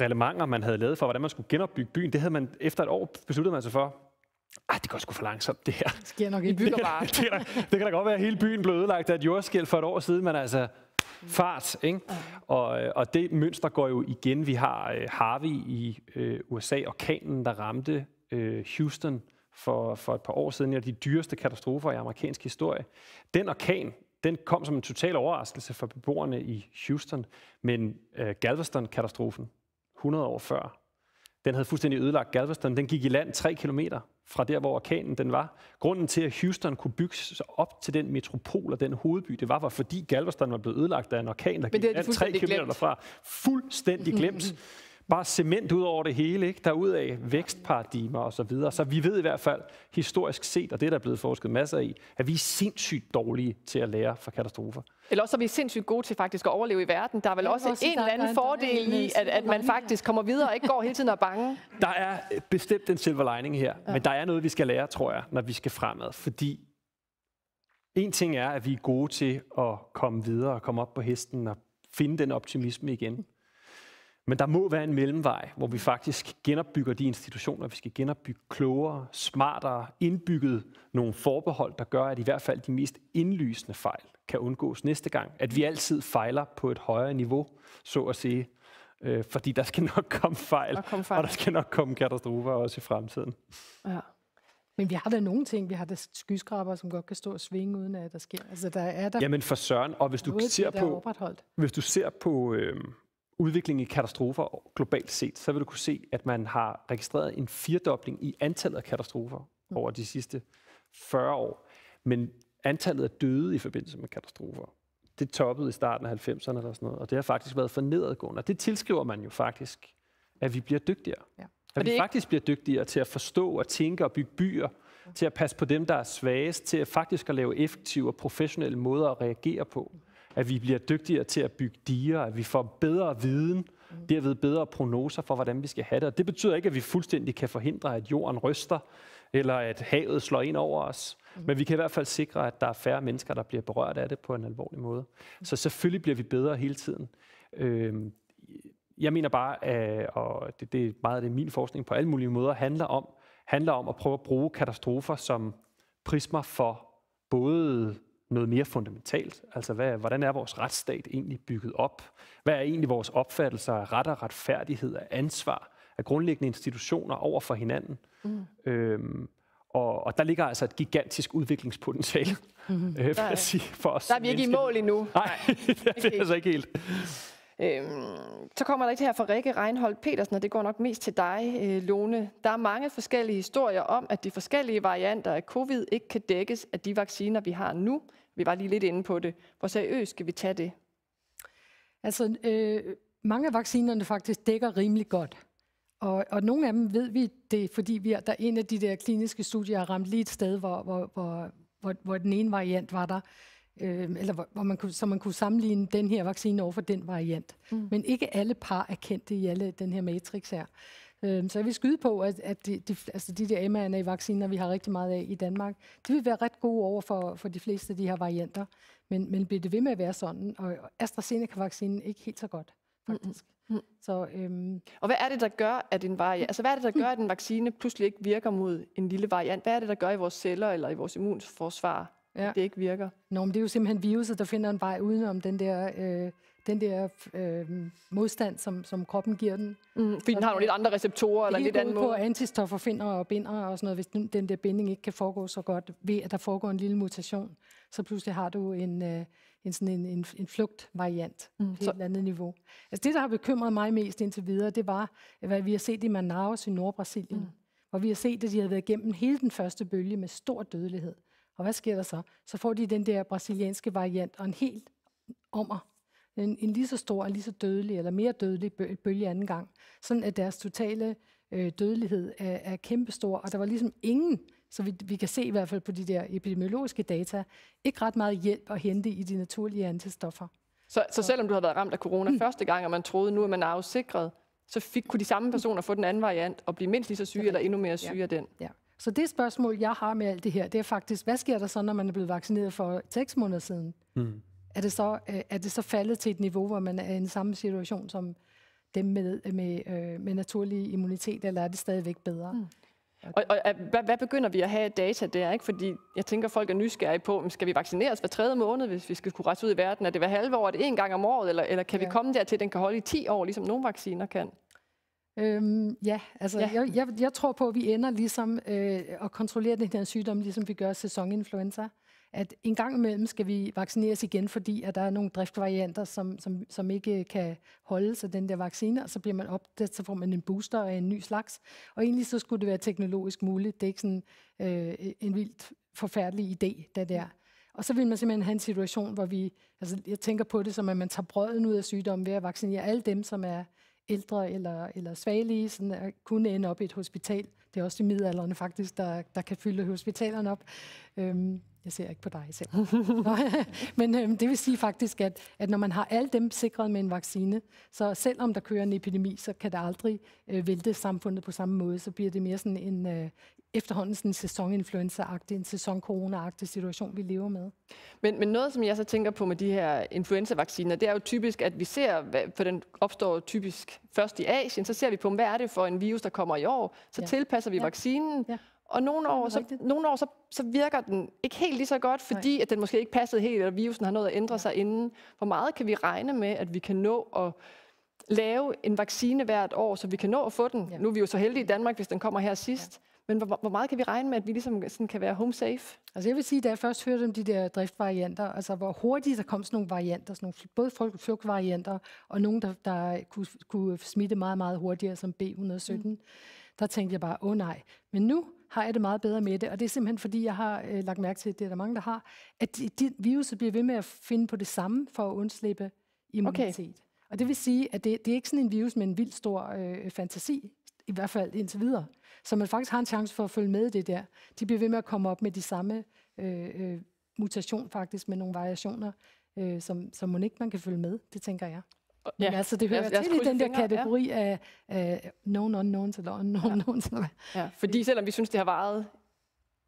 relevanter, man havde lavet for, hvordan man skulle genopbygge byen. Det havde man efter et år besluttet man sig for, Ah, det går sgu for langsomt, det her. Det sker nok i bygger bare. det, det kan da godt være, at hele byen blev ødelagt af et jordskæld for et år siden, men altså, fart. Ikke? Og, øh, og det mønster går jo igen. Vi har øh, Harvey i øh, USA, orkanen, der ramte øh, Houston for, for et par år siden, en af de dyreste katastrofer i amerikansk historie. Den orkan, den kom som en total overraskelse for beboerne i Houston, men øh, Galveston-katastrofen 100 år før, den havde fuldstændig ødelagt Galveston. Den gik i land 3 kilometer fra der, hvor orkanen den var. Grunden til, at Houston kunne bygge sig op til den metropol og den hovedby, det var, var fordi Galveston var blevet ødelagt af en orkan, der gik alt 3 km derfra. Fuldstændig glemt. Bare cement ud over det hele, ikke? Der ud af vækstparadigmer og så videre. Så vi ved i hvert fald historisk set, og det er der blevet forsket masser i, at vi er sindssygt dårlige til at lære fra katastrofer. Eller også er vi sindssygt gode til faktisk at overleve i verden. Der er vel også, også en eller anden fordel i, at, at man faktisk kommer videre og ikke går hele tiden og er bange. Der er bestemt en silver lining her, ja. men der er noget, vi skal lære, tror jeg, når vi skal fremad. Fordi en ting er, at vi er gode til at komme videre og komme op på hesten og finde den optimisme igen. Men der må være en mellemvej, hvor vi faktisk genopbygger de institutioner. Vi skal genopbygge klogere, smartere, indbygget nogle forbehold, der gør, at i hvert fald de mest indlysende fejl kan undgås næste gang. At vi altid fejler på et højere niveau, så at sige. Øh, fordi der skal nok komme fejl, og, komme fejl, og der skal nok komme katastrofer også i fremtiden. Ja. Men vi har da nogle ting, vi har da skyskraber, som godt kan stå og svinge, uden at der sker. Altså, der er der Jamen for søren, og hvis du, ser på, hvis du ser på, øh, udvikling i katastrofer globalt set, så vil du kunne se, at man har registreret en firdobling i antallet af katastrofer mm. over de sidste 40 år. Men antallet af døde i forbindelse med katastrofer, det toppede i starten af 90'erne eller sådan noget, og det har faktisk været for nedadgående. Og det tilskriver man jo faktisk, at vi bliver dygtigere. Ja. At vi ikke... faktisk bliver dygtigere til at forstå og tænke og bygge byer, ja. til at passe på dem, der er svagest, til at faktisk at lave effektive og professionelle måder at reagere på. Mm at vi bliver dygtigere til at bygge diger, at vi får bedre viden, mm. derved bedre prognoser for, hvordan vi skal have det. Og det betyder ikke, at vi fuldstændig kan forhindre, at jorden ryster, eller at havet slår ind over os. Mm. Men vi kan i hvert fald sikre, at der er færre mennesker, der bliver berørt af det på en alvorlig måde. Mm. Så selvfølgelig bliver vi bedre hele tiden. Øhm, jeg mener bare, og det, det er meget det min forskning på alle mulige måder, handler om, handler om at prøve at bruge katastrofer som prismer for både noget mere fundamentalt. Altså, hvad, hvordan er vores retsstat egentlig bygget op? Hvad er egentlig vores opfattelse af ret og retfærdighed, af ansvar, af grundlæggende institutioner over for hinanden? Mm. Øhm, og, og der ligger altså et gigantisk udviklingspotentiale, mm-hmm. øh, for, at sige, for os Der er vi ikke i mål endnu. Nej, det er altså ikke helt. Øhm, så kommer der ikke her fra Rikke Reinhold Petersen, og det går nok mest til dig, øh, Lone. Der er mange forskellige historier om, at de forskellige varianter af covid ikke kan dækkes af de vacciner, vi har nu. Vi var lige lidt inde på det. Hvor seriøst skal vi tage det? Altså, øh, mange af vaccinerne faktisk dækker rimelig godt. Og, og nogle af dem ved vi det, fordi vi er, der en af de der kliniske studier har ramt lige et sted, hvor, hvor, hvor, hvor, hvor den ene variant var der, øh, eller hvor, hvor man kunne, så man kunne sammenligne den her vaccine over for den variant. Mm. Men ikke alle par er kendt i alle den her matrix her. Øh, så jeg vil skyde på, at, at de, de, altså de der mRNA-vacciner, vi har rigtig meget af i Danmark, de vil være ret gode over for, for de fleste af de her varianter. Men, men bliver det ved med at være sådan? Og AstraZeneca-vaccinen ikke helt så godt, faktisk. Mm. Så, øhm. Og hvad er det, der gør, at en variant, altså hvad er det, der gør, at en vaccine pludselig ikke virker mod en lille variant? Hvad er det, der gør i vores celler eller i vores immunforsvar, ja. at det ikke virker? Nå, men det er jo simpelthen viruset, der finder en vej udenom den der øh, den der øh, modstand, som, som kroppen giver den. Mm, fordi den har nogle lidt andre receptorer eller lidt anden måde. på antistoffer finder og binder og sådan noget, hvis den, den der binding ikke kan foregå så godt, ved at der foregår en lille mutation, så pludselig har du en, øh, en, sådan en, en, en flugtvariant mm, på så. et andet niveau. Altså det, der har bekymret mig mest indtil videre, det var, hvad vi har set i Manaus i Nordbrasilien, mm. hvor vi har set, at de har været igennem hele den første bølge med stor dødelighed. Og hvad sker der så? Så får de den der brasilianske variant og en helt ommer en, en lige så stor og lige så dødelig, eller mere dødelig bølge anden gang. Sådan at deres totale øh, dødelighed er, er kæmpestor, og der var ligesom ingen, så vi, vi kan se i hvert fald på de der epidemiologiske data, ikke ret meget hjælp at hente i de naturlige antistoffer. Så, så selvom du havde været ramt af corona mm. første gang, og man troede, nu at man er afsikret, så fik, kunne de samme mm. personer få den anden variant og blive mindst lige så syge, ja. eller endnu mere syge ja. af den? Ja. Så det spørgsmål, jeg har med alt det her, det er faktisk, hvad sker der så, når man er blevet vaccineret for seks måneder siden? Mm er det, så, øh, er det så faldet til et niveau, hvor man er i den samme situation som dem med, med, øh, med naturlig immunitet, eller er det stadigvæk bedre? Mm. Og, og hvad, hvad begynder vi at have data der? Ikke? Fordi jeg tænker, folk er nysgerrige på, skal vi vaccineres hver tredje måned, hvis vi skal kunne rejse ud i verden? Er det hver halve år, er det en gang om året, eller, eller kan ja. vi komme dertil, at den kan holde i 10 år, ligesom nogle vacciner kan? Øhm, ja, altså ja. Jeg, jeg, jeg tror på, at vi ender ligesom øh, at kontrollere den her sygdom, ligesom vi gør sæsoninfluenza at en gang imellem skal vi vaccineres igen, fordi at der er nogle driftvarianter, som, som, som ikke kan holde sig den der vaccine, og så bliver man opdateret, så får man en booster af en ny slags. Og egentlig så skulle det være teknologisk muligt. Det er ikke sådan øh, en vildt forfærdelig idé, det der. Og så vil man simpelthen have en situation, hvor vi, altså jeg tænker på det som, at man tager brøden ud af sygdommen ved at vaccinere alle dem, som er ældre eller, eller svagelige, sådan at kunne ende op i et hospital det er også de middelalderne faktisk, der, der kan fylde hospitalerne op. Øhm, jeg ser ikke på dig selv. Nå, men øhm, det vil sige faktisk, at, at når man har alle dem sikret med en vaccine, så selvom der kører en epidemi, så kan det aldrig øh, vælte samfundet på samme måde. Så bliver det mere sådan en øh, efterhånden sådan en sæsoninfluenza-agtig, en sæson-corona-agtig situation, vi lever med. Men, men noget, som jeg så tænker på med de her influenza-vacciner, det er jo typisk, at vi ser, for den opstår typisk først i Asien, så ser vi på, hvad er det for en virus, der kommer i år, så ja. tilpasser passer vi ja. vaccinen, ja. og nogle år, så, nogle år så, så virker den ikke helt lige så godt, fordi at den måske ikke passede helt, eller virusen har nået at ændre ja. sig inden. Hvor meget kan vi regne med, at vi kan nå at lave en vaccine hvert år, så vi kan nå at få den? Ja. Nu er vi jo så heldige i Danmark, hvis den kommer her sidst. Ja. Men hvor, hvor meget kan vi regne med, at vi ligesom sådan kan være home safe? Altså jeg vil sige, da jeg først hørte om de der driftvarianter, altså hvor hurtigt der kom sådan nogle varianter, sådan nogle, både folk flugtvarianter og nogle, der, der kunne, kunne smitte meget, meget hurtigere, som B117. Mm der tænkte jeg bare, åh oh, nej. Men nu har jeg det meget bedre med det, og det er simpelthen fordi, jeg har øh, lagt mærke til, det er der mange, der har, at de, de viruset bliver ved med at finde på det samme for at undslippe immunitet. Okay. Og det vil sige, at det, det er ikke sådan en virus med en vild stor øh, fantasi, i hvert fald indtil videre. Så man faktisk har en chance for at følge med i det der. De bliver ved med at komme op med de samme øh, øh mutation faktisk, med nogle variationer, øh, som, som man ikke man kan følge med, det tænker jeg. Ja, Men altså det hører jeg, jeg til i den der fingre, kategori ja. af uh, known unknowns eller unknown ja. knowns. Eller ja, fordi selvom vi synes, det har varet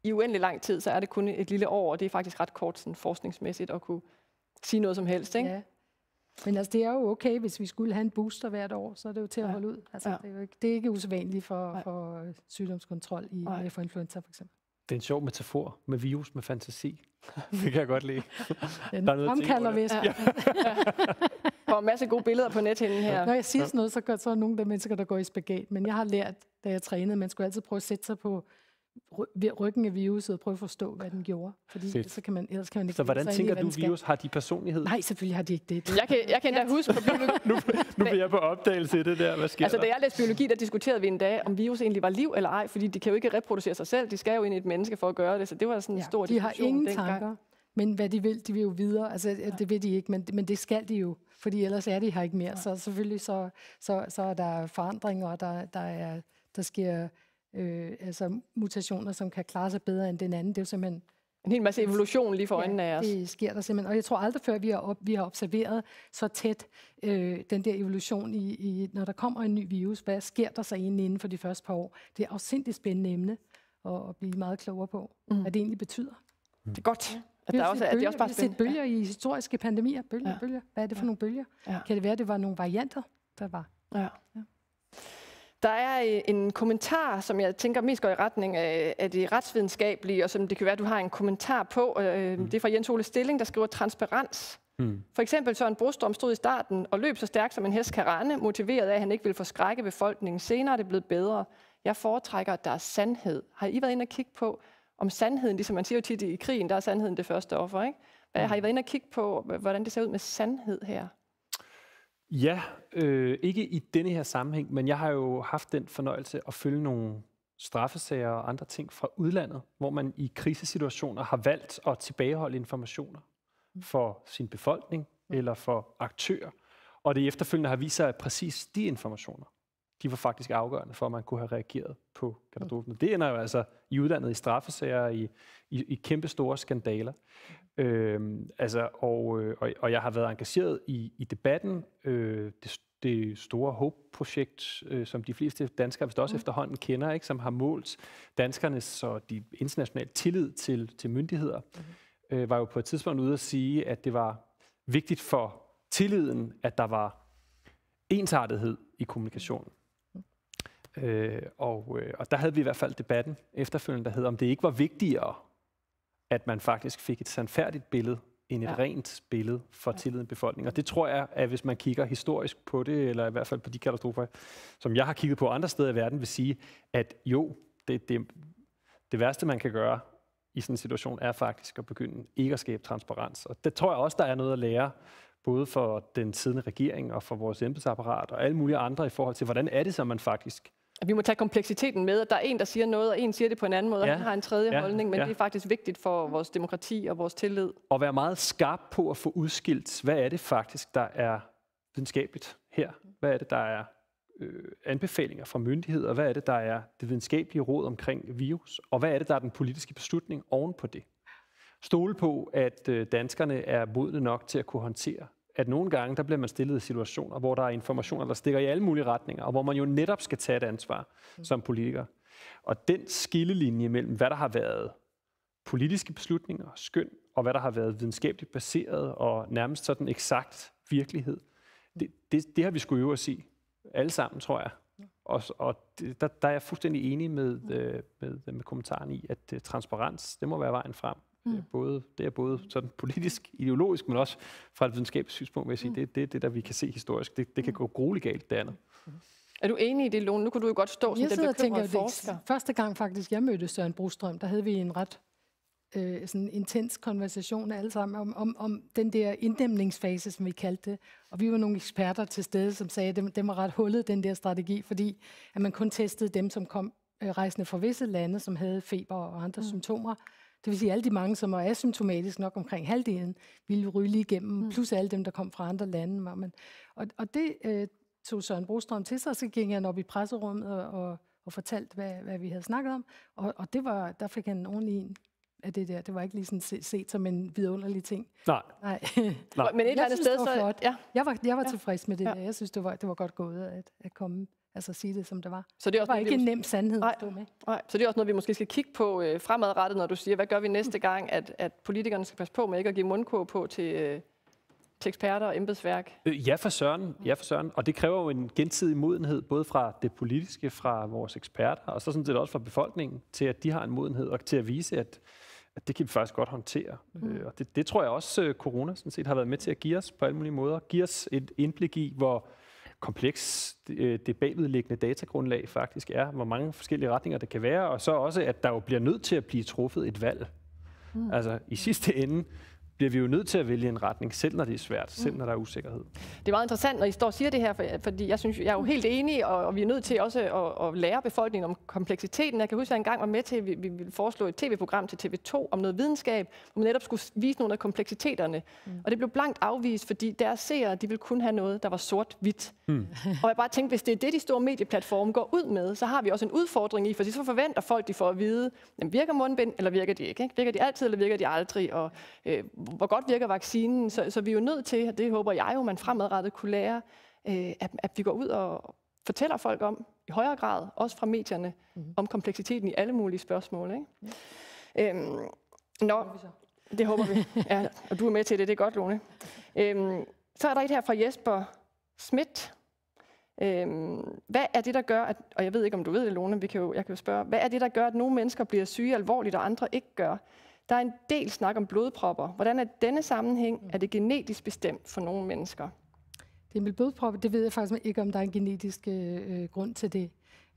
i uendelig lang tid, så er det kun et lille år, og det er faktisk ret kort sådan, forskningsmæssigt at kunne sige noget som helst. Ikke? Ja. Men altså, det er jo okay, hvis vi skulle have en booster hvert år, så er det jo til at ja. holde ud. Altså, ja. det, er jo ikke, det er ikke usædvanligt for, for øh, sygdomskontrol i, Nej. for influenza, for eksempel. Det er en sjov metafor med virus med fantasi. det kan jeg godt lide. Den Der er noget omkalder vi. ja. kommer masser af gode billeder på nethinden her. Når jeg siger sådan noget, så gør så nogle af de mennesker, der går i spagat. Men jeg har lært, da jeg trænede, man skulle altid prøve at sætte sig på ryggen af viruset og prøve at forstå, hvad den gjorde. Fordi Fedt. så kan man, ellers kan man ikke så hvordan tænker du, virus har de personlighed? Nej, selvfølgelig har de ikke det. Jeg kan, jeg kan endda huske på nu, nu bliver jeg på opdagelse i det der. Hvad sker altså, der? da jeg læste biologi, der diskuterede vi en dag, om virus egentlig var liv eller ej, fordi de kan jo ikke reproducere sig selv. De skal jo ind i et menneske for at gøre det, så det var sådan en ja, stor de diskussion De har ingen dengang. tanker, men hvad de vil, de vil jo videre. Altså, ja. det vil de ikke, men, men det skal de jo fordi ellers er de her ikke mere. Så selvfølgelig så, så, så er der forandringer, og der, der, er, der sker øh, altså mutationer, som kan klare sig bedre end den anden. Det er jo simpelthen en hel masse evolution lige for øjnene ja, af os. det sker der simpelthen. Og jeg tror aldrig før, vi har, op, vi har observeret så tæt øh, den der evolution, i, i, når der kommer en ny virus. Hvad sker der så egentlig inden for de første par år? Det er afsindigt spændende emne at, at blive meget klogere på, mm. hvad det egentlig betyder. Mm. Det er godt. At der også, bølger, er det også bare vi har set bølger ja. i historiske pandemier. Bølger, ja. bølger. Hvad er det for ja. nogle bølger? Ja. Kan det være, at det var nogle varianter, der var? Ja. ja. Der er øh, en kommentar, som jeg tænker mest går i retning af, af det retsvidenskabelige, og som det kan være, du har en kommentar på. Øh, øh, mm. Det er fra Jens Ole Stilling, der skriver transparens. Mm. For eksempel Søren Brostrøm stod i starten og løb så stærkt, som en hest kan rende, motiveret af, at han ikke ville forskrække befolkningen. Senere er det blevet bedre. Jeg foretrækker, at der er sandhed. Har I været inde og kigge på, om sandheden. Ligesom man siger jo tit, i krigen, der er sandheden det første offer. Ikke? Hvad, har I mm. været inde og kigge på, hvordan det ser ud med sandhed her? Ja, øh, ikke i denne her sammenhæng, men jeg har jo haft den fornøjelse at følge nogle straffesager og andre ting fra udlandet, hvor man i krisesituationer har valgt at tilbageholde informationer mm. for sin befolkning mm. eller for aktører, og det efterfølgende har vist sig, at præcis de informationer de var faktisk afgørende for, at man kunne have reageret på katastrofen. Mm. Det ender jo altså i udlandet i straffesager, i, i, i kæmpe store skandaler. Øhm, altså, og, øh, og, og jeg har været engageret i, i debatten. Øh, det, det store HOPE-projekt, øh, som de fleste danskere vist også mm. efterhånden kender, ikke, som har målt danskernes så de internationale tillid til, til myndigheder, mm. øh, var jo på et tidspunkt ude at sige, at det var vigtigt for tilliden, at der var ensartethed i kommunikationen. Øh, og, øh, og der havde vi i hvert fald debatten efterfølgende, der hed, om det ikke var vigtigere, at man faktisk fik et sandfærdigt billede, end et ja. rent billede for ja. tilliden i befolkningen. Og det tror jeg, at hvis man kigger historisk på det, eller i hvert fald på de katastrofer, som jeg har kigget på andre steder i verden, vil sige, at jo, det, det, det værste, man kan gøre i sådan en situation, er faktisk at begynde ikke at skabe transparens. Og det tror jeg også, der er noget at lære både for den siddende regering og for vores embedsapparat og alle mulige andre i forhold til, hvordan er det så, man faktisk at vi må tage kompleksiteten med, at der er en, der siger noget, og en siger det på en anden måde, ja. og han har en tredje ja. holdning, men ja. det er faktisk vigtigt for vores demokrati og vores tillid. Og være meget skarp på at få udskilt, hvad er det faktisk, der er videnskabeligt her? Hvad er det, der er øh, anbefalinger fra myndigheder? Hvad er det, der er det videnskabelige råd omkring virus? Og hvad er det, der er den politiske beslutning oven på det? Stole på, at øh, danskerne er modne nok til at kunne håndtere at nogle gange, der bliver man stillet i situationer, hvor der er informationer, der stikker i alle mulige retninger, og hvor man jo netop skal tage et ansvar mm. som politiker. Og den skillelinje mellem, hvad der har været politiske beslutninger, skøn, og hvad der har været videnskabeligt baseret og nærmest sådan eksakt virkelighed, det, det, det har vi skulle øve os i. Alle sammen, tror jeg. Og, og der, der er jeg fuldstændig enig med, øh, med, med kommentaren i, at øh, transparens, det må være vejen frem. Øh, mm. Både, det er både sådan politisk, ideologisk, men også fra et videnskabeligt synspunkt, vil jeg sige. Mm. Det, det er det, der vi kan se historisk. Det, det kan mm. gå grueligt galt, det andet. Mm. Er du enig i det, Lone? Nu kunne du jo godt stå som jeg den bekymrede forsker. Det første gang faktisk, jeg mødte Søren Brostrøm, der havde vi en ret øh, sådan intens konversation alle sammen om, om, om den der inddæmningsfase, som vi kaldte det. Og vi var nogle eksperter til stede, som sagde, at det var ret hullet, den der strategi, fordi at man kun testede dem, som kom øh, rejsende fra visse lande, som havde feber og andre mm. symptomer. Det vil sige, at alle de mange, som er asymptomatiske nok omkring halvdelen, ville ryge lige igennem, mm. plus alle dem, der kom fra andre lande. Og, man, og, og det øh, tog Søren Brostrøm til sig, og så gik han op i presserummet og, og, og fortalte, hvad, hvad vi havde snakket om. Og, og det var, der fik han en ordentlig en af det der. Det var ikke lige sådan set, set som en vidunderlig ting. Nej. Nej. Nej. Men et eller andet sted, så... Ja. Jeg var, jeg var ja. tilfreds med det ja. der. Jeg synes, det var, det var godt gået at, at komme altså sige det, som det var. Så det, er også det var noget, ikke en nem sandhed nej, at stå med. Nej. Så det er også noget, vi måske skal kigge på øh, fremadrettet, når du siger, hvad gør vi næste gang, at, at politikerne skal passe på med ikke at give mundkurv på til, øh, til eksperter og embedsværk? Øh, ja, for søren. ja, for søren. Og det kræver jo en gensidig modenhed, både fra det politiske, fra vores eksperter, og så sådan set også fra befolkningen, til at de har en modenhed, og til at vise, at at det kan vi faktisk godt håndtere. Mm. og det, det tror jeg også, øh, corona sådan set har været med til at give os på alle mulige måder. Give os et indblik i, hvor kompleks øh, det bagvedliggende datagrundlag faktisk er, hvor mange forskellige retninger der kan være, og så også, at der jo bliver nødt til at blive truffet et valg. Mm. Altså i sidste ende, bliver vi jo nødt til at vælge en retning, selv når det er svært, selv mm. når der er usikkerhed. Det er meget interessant, når I står og siger det her, for, fordi jeg synes, jeg er jo helt enig, og, og vi er nødt til også at, at lære befolkningen om kompleksiteten. Jeg kan huske, at jeg engang var med til, at vi, ville foreslå et tv-program til TV2 om noget videnskab, hvor man netop skulle vise nogle af kompleksiteterne. Mm. Og det blev blankt afvist, fordi deres seere, de ville kun have noget, der var sort-hvidt. Mm. Og jeg bare tænkte, hvis det er det, de store medieplatforme går ud med, så har vi også en udfordring i, for så forventer folk, de får at vide, jamen, virker mundbind, eller virker de ikke? ikke? Virker de altid, eller virker de aldrig? Og, øh, hvor godt virker vaccinen. Så, så vi er jo nødt til, og det håber jeg jo, man fremadrettet kunne lære, øh, at, at vi går ud og fortæller folk om, i højere grad, også fra medierne, mm-hmm. om kompleksiteten i alle mulige spørgsmål. Ikke? Ja. Øhm, nå, det håber vi. Ja, og du er med til det, det er godt, Lone. Øhm, så er der et her fra Jesper Schmidt. Øhm, hvad er det, der gør, at, og jeg ved ikke, om du ved det, Lone, vi kan jo, jeg kan jo spørge, hvad er det, der gør, at nogle mennesker bliver syge alvorligt, og andre ikke gør? Der er en del snak om blodpropper. Hvordan er denne sammenhæng? Mm. Er det genetisk bestemt for nogle mennesker? Det med blodpropper, det ved jeg faktisk ikke, om der er en genetisk øh, øh grund til det.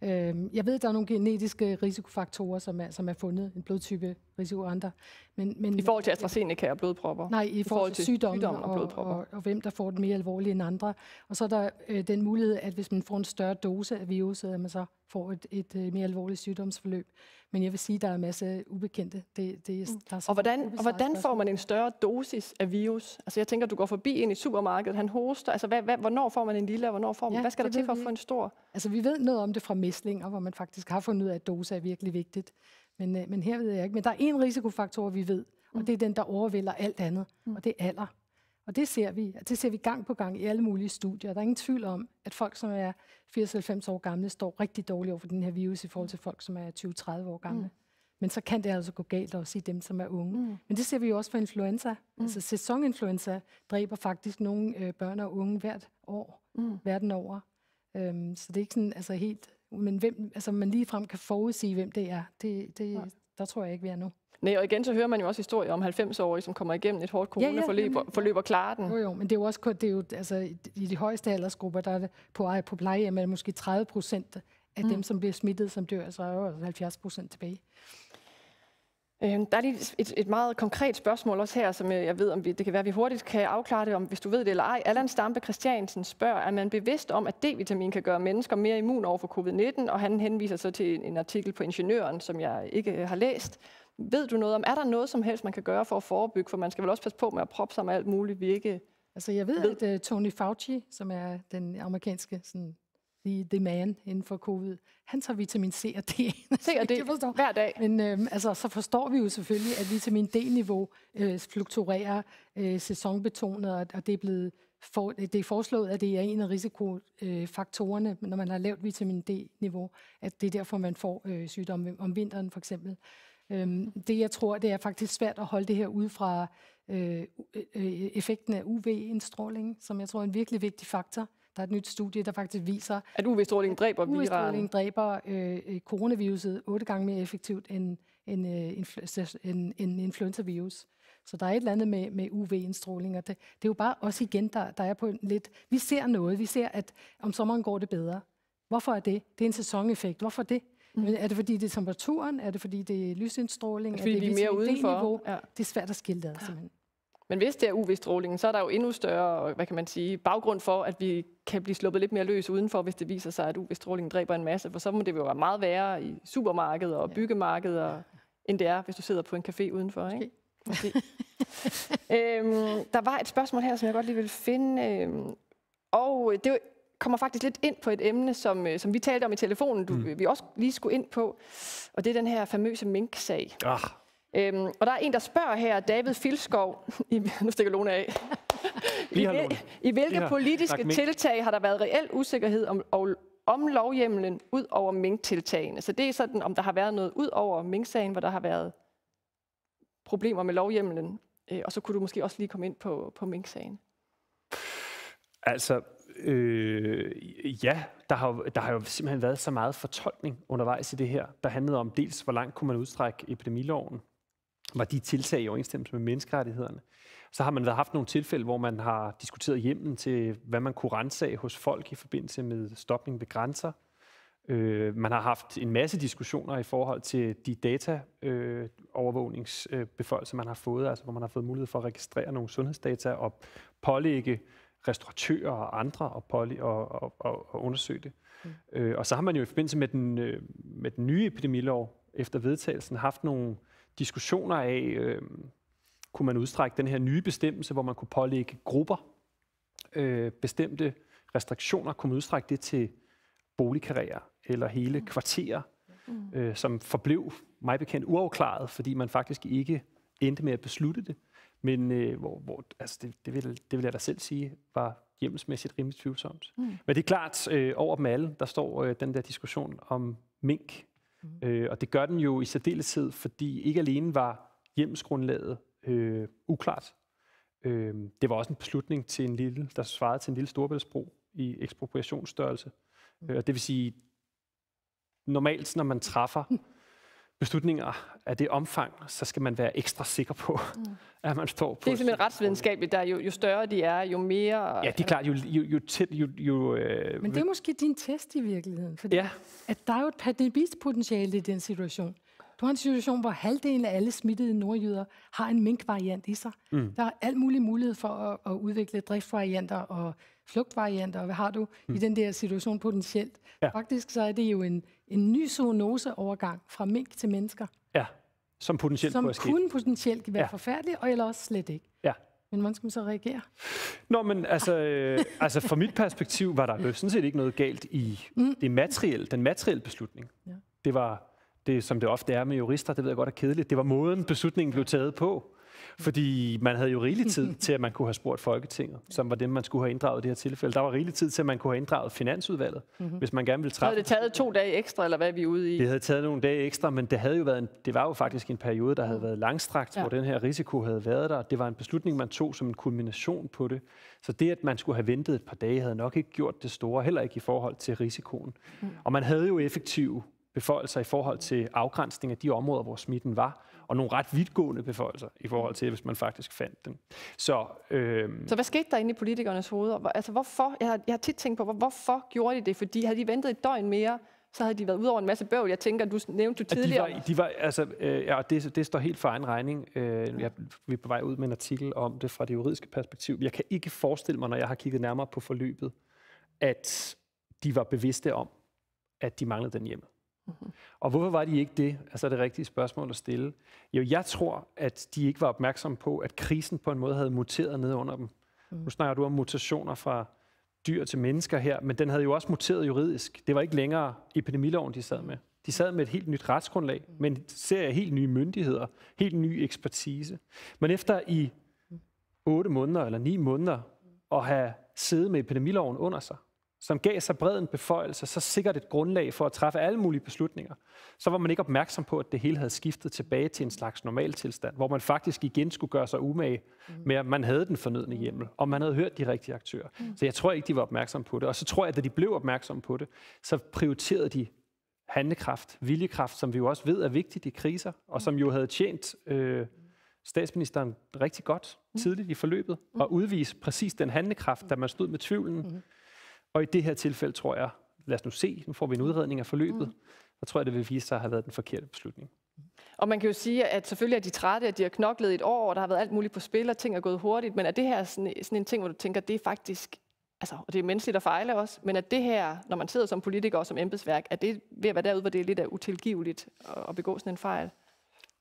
Øh, jeg ved, at der er nogle genetiske risikofaktorer, som er, som er fundet, en blodtype risiko og andre. Men, men, I forhold til AstraZeneca og blodpropper? Nej, i, forhold, I forhold til sygdommen sygdom og, og, og, og hvem der får den mere alvorlige end andre. Og så er der øh, den mulighed, at hvis man får en større dose af viruset, at man så får et, et et øh, mere alvorligt sygdomsforløb. Men jeg vil sige, at der er en masse ubekendte. Det, det, mm. der er og hvordan, og hvordan får man en større dosis af virus? Altså jeg tænker, du går forbi ind i supermarkedet, han hoster. Altså hvad, hvad, hvornår får man en lille, og hvornår får man... Ja, hvad skal der til for at få en stor? Altså vi ved noget om det fra mæslinger, hvor man faktisk har fundet ud af, at dose er virkelig vigtigt. Men, øh, men her ved jeg ikke. Men der er en risikofaktor, vi ved, og mm. det er den, der overvælder alt andet, mm. og det er alder. Og det ser vi. Det ser vi gang på gang i alle mulige studier. Der er ingen tvivl om, at folk, som er 80-90 år gamle, står rigtig dårligt over for den her virus i forhold til folk, som er 20-30 år gamle. Mm. Men så kan det altså gå galt også i dem, som er unge. Mm. Men det ser vi jo også for influenza. Mm. Altså sæsoninfluenza dræber faktisk nogle øh, børn og unge hvert år, mm. verden over. Øhm, så det er ikke sådan altså helt... Men hvem, altså man ligefrem kan forudsige, hvem det er. Det, det, ja. Der tror jeg ikke, vi er nu. Nej, og igen så hører man jo også historier om 90-årige, som kommer igennem et hårdt coronaforløb ja, ja, og, forløb og klarer den. Jo, jo, men det er jo også det er jo, altså, i de højeste aldersgrupper, der er det på, på plejehjem, er det måske 30 procent af mm. dem, som bliver smittet, som dør, så er jo 70 procent tilbage. Øhm, der er lige et, et meget konkret spørgsmål også her, som jeg ved, om vi, det kan være, at vi hurtigt kan afklare det, om hvis du ved det eller ej. Allan Stampe Christiansen spørger, er man bevidst om, at D-vitamin kan gøre mennesker mere immun over for covid-19? Og han henviser så til en artikel på Ingeniøren, som jeg ikke øh, har læst ved du noget om, er der noget som helst, man kan gøre for at forebygge? For man skal vel også passe på med at proppe sig med alt muligt, vi ikke Altså jeg ved, ved. at uh, Tony Fauci, som er den amerikanske sådan, the, the man inden for covid, han tager vitamin C og D. C og D hver dag. Men øhm, altså, så forstår vi jo selvfølgelig, at vitamin D-niveau øh, fluktuerer øh, sæsonbetonet, og det er blevet for, det er foreslået, at det er en af risikofaktorerne, når man har lavt vitamin D-niveau, at det er derfor, man får øh, sygdomme om vinteren for eksempel. Øhm, det jeg tror, det er faktisk svært at holde det her ud fra øh, øh, øh effekten af UV-indstråling, som jeg tror er en virkelig vigtig faktor. Der er et nyt studie, der faktisk viser, at UV-stråling dræber UV dræber øh, øh, coronaviruset otte gange mere effektivt end, end, øh, influ- end, end influenza-virus. Så der er et eller andet med, med UV-indstråling, og det, det er jo bare også igen, der, der er på en lidt... Vi ser noget, vi ser, at om sommeren går det bedre. Hvorfor er det? Det er en sæsoneffekt. Hvorfor det? Mm. Er det fordi, det er temperaturen? Er det fordi, det er lysindstråling? Er det, fordi er det vi er mere udenfor? Ja. Det er svært at skille det ad, simpelthen. Men hvis det er UV-strålingen, så er der jo endnu større hvad kan man sige, baggrund for, at vi kan blive sluppet lidt mere løs udenfor, hvis det viser sig, at UV-strålingen dræber en masse. For så må det jo være meget værre i supermarkedet og byggemarkedet, ja. end det er, hvis du sidder på en café udenfor. Ikke? Okay. øhm, der var et spørgsmål her, som jeg godt lige vil finde. Øhm, og det var kommer faktisk lidt ind på et emne, som, øh, som vi talte om i telefonen, du, mm. vi også lige skulle ind på, og det er den her famøse mink-sag. Ah. Øhm, og der er en, der spørger her, David Filskov, i, nu stikker Lone af, I, hvil, i hvilke politiske tiltag har der været reel usikkerhed om, om lovhjemmelen ud over minktiltagene? Så det er sådan, om der har været noget ud over mink-sagen, hvor der har været problemer med lovhjemmelen, øh, og så kunne du måske også lige komme ind på, på mink-sagen. Altså, øh, ja, der har, der har jo simpelthen været så meget fortolkning undervejs i det her, der handlede om dels, hvor langt kunne man udstrække epidemiloven, var de tiltag i overensstemmelse med menneskerettighederne. Så har man været haft nogle tilfælde, hvor man har diskuteret hjemmen til, hvad man kunne rense af hos folk i forbindelse med stopning ved grænser. Øh, man har haft en masse diskussioner i forhold til de data øh, overvågningsbeføjelser, man har fået, altså hvor man har fået mulighed for at registrere nogle sundhedsdata og pålægge restauratører og andre og, poly, og, og, og, og undersøge det. Mm. Øh, og så har man jo i forbindelse med den, øh, med den nye epidemilov efter vedtagelsen haft nogle diskussioner af, øh, kunne man udstrække den her nye bestemmelse, hvor man kunne pålægge grupper øh, bestemte restriktioner, kunne man udstrække det til boligkarrierer eller hele mm. kvarterer, mm. øh, som forblev mig bekendt uafklaret, fordi man faktisk ikke endte med at beslutte det. Mm. Men øh, hvor, hvor, altså det, det, vil, det vil jeg da selv sige, var hjemmesmæssigt rimelig tvivlsomt. Mm. Men det er klart, øh, over dem alle, der står øh, den der diskussion om mink. Mm. Øh, og det gør den jo i særdeleshed, fordi ikke alene var hjemmesgrundlaget øh, uklart. Øh, det var også en beslutning til en lille, der svarede til en lille storbæltsbro i ekspropriationsstørrelse. Mm. Øh, og det vil sige, normalt når man træffer beslutninger af det omfang, så skal man være ekstra sikker på, mm. at man står på... Det er simpelthen retsvidenskabeligt, der jo, jo større de er, jo mere... Ja, det er klart, jo, jo, jo tæt... Jo, jo, øh, Men det er måske din test i virkeligheden, fordi ja. at der er jo et potentiale i den situation. Du har en situation, hvor halvdelen af alle smittede nordjyder har en minkvariant i sig. Mm. Der er alt mulig mulighed for at, at udvikle driftvarianter og flugtvarianter, og hvad har du mm. i den der situation potentielt. Ja. Faktisk så er det jo en en ny zoonoseovergang fra mink til mennesker. Ja, som potentielt som kunne Som kunne potentielt være ja. forfærdelig, og eller også slet ikke. Ja. Men hvordan skal man så reagere? Nå, men altså, øh, altså fra mit perspektiv var der jo sådan set ikke noget galt i mm. det materielle, den materielle beslutning. Ja. Det var, det, som det ofte er med jurister, det ved jeg godt er kedeligt, det var måden beslutningen blev taget på. Fordi man havde jo rigelig tid til, at man kunne have spurgt Folketinget, som var dem, man skulle have inddraget i det her tilfælde. Der var rigelig tid til, at man kunne have inddraget Finansudvalget, mm-hmm. hvis man gerne ville træffe... Havde det taget to dage ekstra, eller hvad er vi ude i? Det havde taget nogle dage ekstra, men det, havde jo været en, det var jo faktisk en periode, der havde mhm. været langstrakt, ja. hvor den her risiko havde været der. Det var en beslutning, man tog som en kulmination på det. Så det, at man skulle have ventet et par dage, havde nok ikke gjort det store, heller ikke i forhold til risikoen. Mm. Og man havde jo effektive beføjelser i forhold til afgrænsning af de områder, hvor smitten var og nogle ret vidtgående beføjelser i forhold til, hvis man faktisk fandt dem. Så, øh... så hvad skete der inde i politikernes hoveder? Altså, hvorfor? Jeg har, jeg har tit tænkt på, hvorfor gjorde de det? Fordi havde de ventet et døgn mere, så havde de været ud over en masse bøvl. Jeg tænker, du nævnte du tidligere. de var, de var altså, øh, ja, det, det står helt for egen regning. Øh, jeg, vi er på vej ud med en artikel om det fra det juridiske perspektiv. Jeg kan ikke forestille mig, når jeg har kigget nærmere på forløbet, at de var bevidste om, at de manglede den hjemme. Mm-hmm. Og hvorfor var de ikke det? Altså er det rigtige spørgsmål at stille. Jo, jeg tror, at de ikke var opmærksomme på, at krisen på en måde havde muteret ned under dem. Mm. Nu snakker du om mutationer fra dyr til mennesker her, men den havde jo også muteret juridisk. Det var ikke længere epidemiloven, de sad med. De sad med et helt nyt retsgrundlag, mm. men ser helt nye myndigheder, helt ny ekspertise. Men efter i 8 mm. måneder eller 9 måneder at have siddet med epidemiloven under sig, som gav sig bred en beføjelse, så sikkert et grundlag for at træffe alle mulige beslutninger, så var man ikke opmærksom på, at det hele havde skiftet tilbage til en slags normaltilstand, hvor man faktisk igen skulle gøre sig umage mm. med, at man havde den fornødne hjemmel, og man havde hørt de rigtige aktører. Mm. Så jeg tror ikke, de var opmærksom på det. Og så tror jeg, at da de blev opmærksomme på det, så prioriterede de handlekraft, viljekraft, som vi jo også ved er vigtigt i kriser, og som jo mm. havde tjent øh, statsministeren rigtig godt tidligt i forløbet, og udvise præcis den handlekraft, da man stod med tvivlen, og i det her tilfælde tror jeg, lad os nu se, nu får vi en udredning af forløbet, mm. der tror jeg, det vil vise sig at have været den forkerte beslutning. Og man kan jo sige, at selvfølgelig er de trætte, at de har knoklet et år, og der har været alt muligt på spil, og ting er gået hurtigt, men er det her sådan, sådan en ting, hvor du tænker, det er faktisk, altså, og det er menneskeligt at fejle også, men at det her, når man sidder som politiker og som embedsværk, er det ved at være derude, hvor det er lidt utilgiveligt at begå sådan en fejl?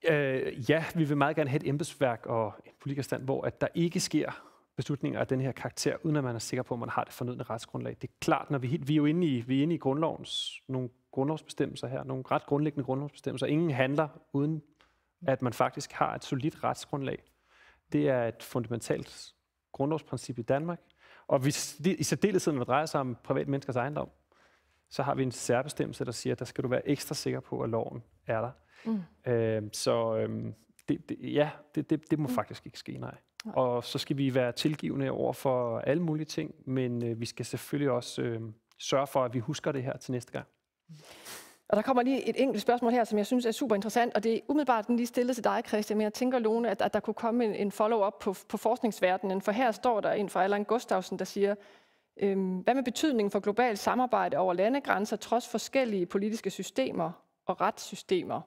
Øh, ja, vi vil meget gerne have et embedsværk og en politikerstand, hvor at der ikke sker beslutninger af den her karakter, uden at man er sikker på, at man har det fornødne retsgrundlag. Det er klart, når vi, vi er jo inde i, vi er inde i grundlovens, nogle grundlovsbestemmelser her, nogle ret grundlæggende grundlovsbestemmelser. Ingen handler uden, at man faktisk har et solidt retsgrundlag. Det er et fundamentalt grundlovsprincip i Danmark. Og hvis det, i særdeleshed, når det drejer sig om privat menneskers ejendom, så har vi en særbestemmelse, der siger, at der skal du være ekstra sikker på, at loven er der. Mm. Øh, så øh, det, det, ja, det, det, det må mm. faktisk ikke ske, nej. Og så skal vi være tilgivende over for alle mulige ting, men øh, vi skal selvfølgelig også øh, sørge for, at vi husker det her til næste gang. Og der kommer lige et enkelt spørgsmål her, som jeg synes er super interessant, og det er umiddelbart den lige stillet til dig, Christian, men jeg tænker, Lone, at, at der kunne komme en, en follow-up på, på forskningsverdenen, for her står der en fra Allan Gustafsen, der siger, øh, hvad med betydningen for globalt samarbejde over landegrænser, trods forskellige politiske systemer og retssystemer?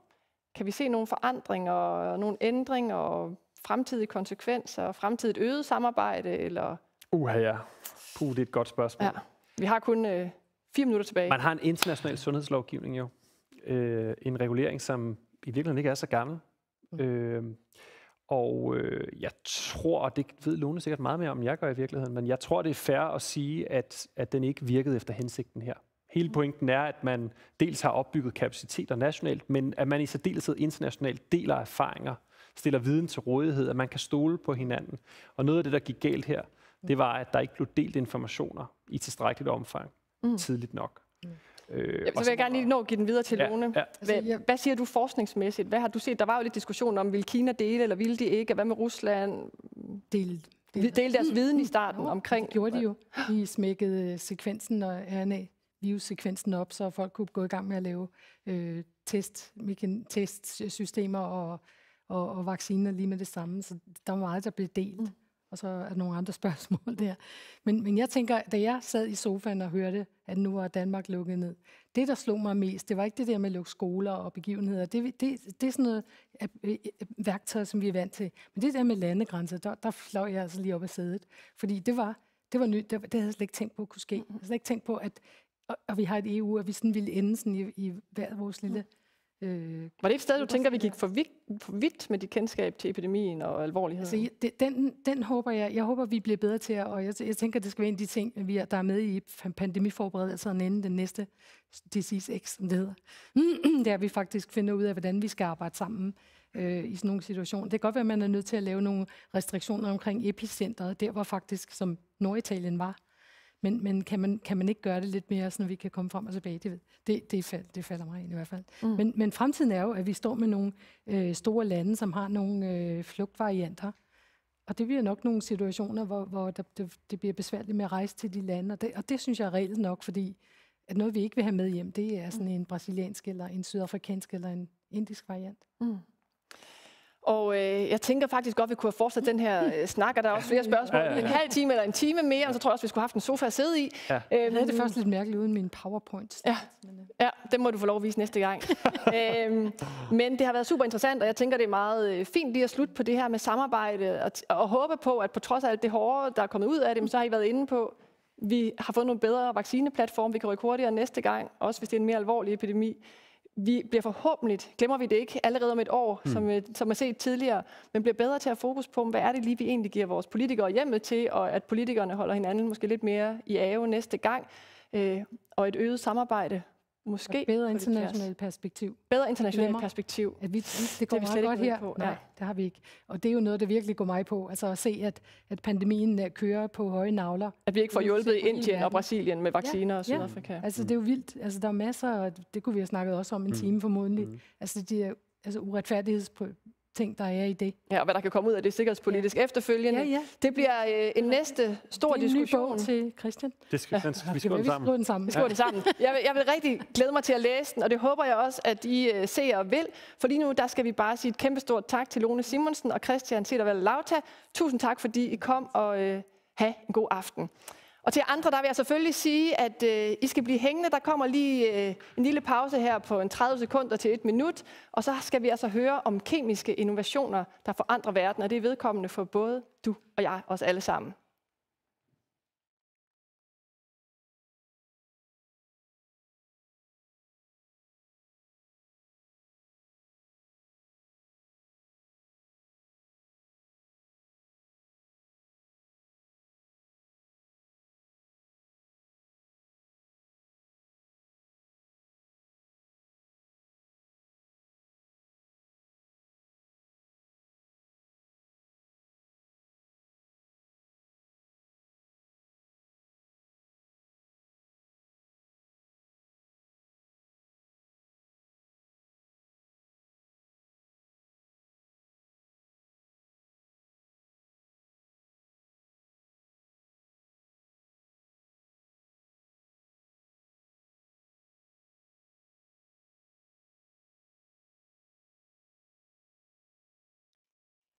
Kan vi se nogle forandringer, nogle ændringer, og fremtidige konsekvenser og fremtidigt øget samarbejde? Eller? Uha, ja. Puh, det er et godt spørgsmål. Ja. Vi har kun øh, fire minutter tilbage. Man har en international sundhedslovgivning jo. Øh, en regulering, som i virkeligheden ikke er så gammel. Mm. Øh, og øh, jeg tror, og det ved Lone sikkert meget mere om, jeg gør i virkeligheden, men jeg tror, det er fair at sige, at, at den ikke virkede efter hensigten her. Hele mm. pointen er, at man dels har opbygget kapaciteter nationalt, men at man i særdeleshed internationalt deler erfaringer stiller viden til rådighed, at man kan stole på hinanden. Og noget af det, der gik galt her, det var, at der ikke blev delt informationer i tilstrækkeligt omfang mm. tidligt nok. Mm. Øh, Jamen, så vil jeg gerne lige nå at give den videre til ja, Lone. Ja. Altså, hvad, hvad siger du forskningsmæssigt? Hvad har du set? Der var jo lidt diskussion om, vil Kina dele, eller ville de ikke? hvad med Rusland? Delte del, del deres mm. viden i starten jo, omkring... Det gjorde de jo. De smækkede øh, sekvensen og RNA livssekvensen op, så folk kunne gå i gang med at lave øh, test, testsystemer og og, og vacciner lige med det samme. Så der var meget, der blev delt. Mm. Og så er der nogle andre spørgsmål der. Men, men jeg tænker, da jeg sad i sofaen og hørte, at nu var Danmark lukket ned, det, der slog mig mest, det var ikke det der med at lukke skoler og begivenheder. Det, det, det er sådan noget at, øh, øh, øh, værktøj, som vi er vant til. Men det der med landegrænser, der, der fløj jeg altså lige op af sædet. Fordi det var, det var nyt. Det, det havde jeg slet ikke tænkt på kunne ske. Mm. Jeg havde slet ikke tænkt på, at og, og vi har et EU, og vi sådan ville ende sådan i, i hver vores lille... Mm Øh, var det et sted, du tænker, vi gik for vidt, for vidt med dit kendskab til epidemien og alvorligheden? Altså, det, den, den håber jeg, jeg håber, vi bliver bedre til, og jeg, jeg tænker, det skal være en af de ting, vi er, der er med i pandemiforberedelserne inden den næste disease X, som det hedder. Der vi faktisk finder ud af, hvordan vi skal arbejde sammen øh, i sådan nogle situationer. Det kan godt være, at man er nødt til at lave nogle restriktioner omkring epicentret, der var faktisk, som Norditalien var, men, men kan, man, kan man ikke gøre det lidt mere, så vi kan komme frem og tilbage? Det, ved. det, det, fald, det falder mig ind i hvert fald. Mm. Men, men fremtiden er jo, at vi står med nogle øh, store lande, som har nogle øh, flugtvarianter. Og det bliver nok nogle situationer, hvor, hvor der, det, det bliver besværligt med at rejse til de lande. Og det, og det synes jeg er reelt nok, fordi at noget, vi ikke vil have med hjem, det er sådan mm. en brasiliansk eller en sydafrikansk eller en indisk variant. Mm. Og øh, jeg tænker faktisk godt, at vi kunne have fortsat den her øh, snak, og der er også flere spørgsmål. Ja, ja, ja. En halv time eller en time mere, og så tror jeg også, vi skulle have haft en sofa at sidde i. Ja. Øhm, jeg havde det først lidt mærkeligt uden min powerpoint. Ja, ja, den må du få lov at vise næste gang. øhm, men det har været super interessant, og jeg tænker, det er meget øh, fint lige at slutte på det her med samarbejde, og, og håbe på, at på trods af alt det hårde, der er kommet ud af det, så har I været inde på, vi har fået nogle bedre vaccineplatform, vi kan rykke hurtigere næste gang, også hvis det er en mere alvorlig epidemi vi bliver forhåbentlig, glemmer vi det ikke, allerede om et år, mm. som, øh, som er set tidligere, men bliver bedre til at fokus på, hvad er det lige, vi egentlig giver vores politikere hjemmel til, og at politikerne holder hinanden måske lidt mere i ave næste gang, øh, og et øget samarbejde Måske. Og bedre internationalt perspektiv. Bedre internationalt perspektiv. At vi, det går det meget godt her. På. Nej, det har vi ikke. Og det er jo noget, der virkelig går mig på. Altså at se, at, at pandemien øh, kører på høje navler. At vi ikke får hjulpet i Indien og Brasilien med vacciner ja, og Sydafrika. Ja. Altså mm. det er jo vildt. Altså der er masser, og det kunne vi have snakket også om en mm. time formodentlig. Mm. Altså de er altså uretfærdighedsprincippet ting, der er i det. Ja, og hvad der kan komme ud af det sikkerhedspolitisk ja. efterfølgende. Ja, ja. Det bliver øh, en næste stor det er en diskussion. Ny bog til Christian. Det skal, den, ja, vi skriver den sammen. Den sammen. Vi skriver ja. den sammen. Jeg vil, jeg vil rigtig glæde mig til at læse den, og det håber jeg også, at I øh, ser og vil. For lige nu, der skal vi bare sige et kæmpe stort tak til Lone Simonsen og Christian Sittervald Lauta. Tusind tak, fordi I kom, og øh, have en god aften. Og til andre, der vil jeg selvfølgelig sige, at øh, I skal blive hængende. Der kommer lige øh, en lille pause her på en 30 sekunder til et minut. Og så skal vi altså høre om kemiske innovationer, der forandrer verden. Og det er vedkommende for både du og jeg, os alle sammen.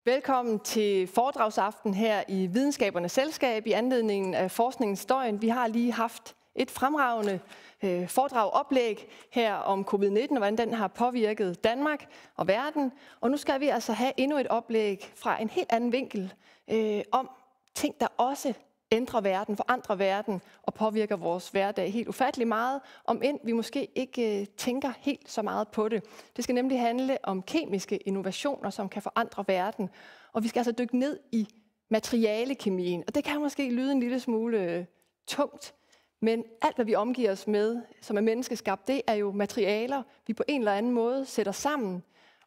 Velkommen til foredragsaften her i Videnskabernes Selskab i anledningen af forskningens døgn. Vi har lige haft et fremragende øh, foredrag oplæg her om covid-19 og hvordan den har påvirket Danmark og verden. Og nu skal vi altså have endnu et oplæg fra en helt anden vinkel øh, om ting, der også ændrer verden, forandrer verden og påvirker vores hverdag helt ufattelig meget, om end vi måske ikke øh, tænker helt så meget på det. Det skal nemlig handle om kemiske innovationer, som kan forandre verden. Og vi skal altså dykke ned i materialekemien. Og det kan måske lyde en lille smule øh, tungt, men alt, hvad vi omgiver os med, som er menneskeskabt, det er jo materialer, vi på en eller anden måde sætter sammen.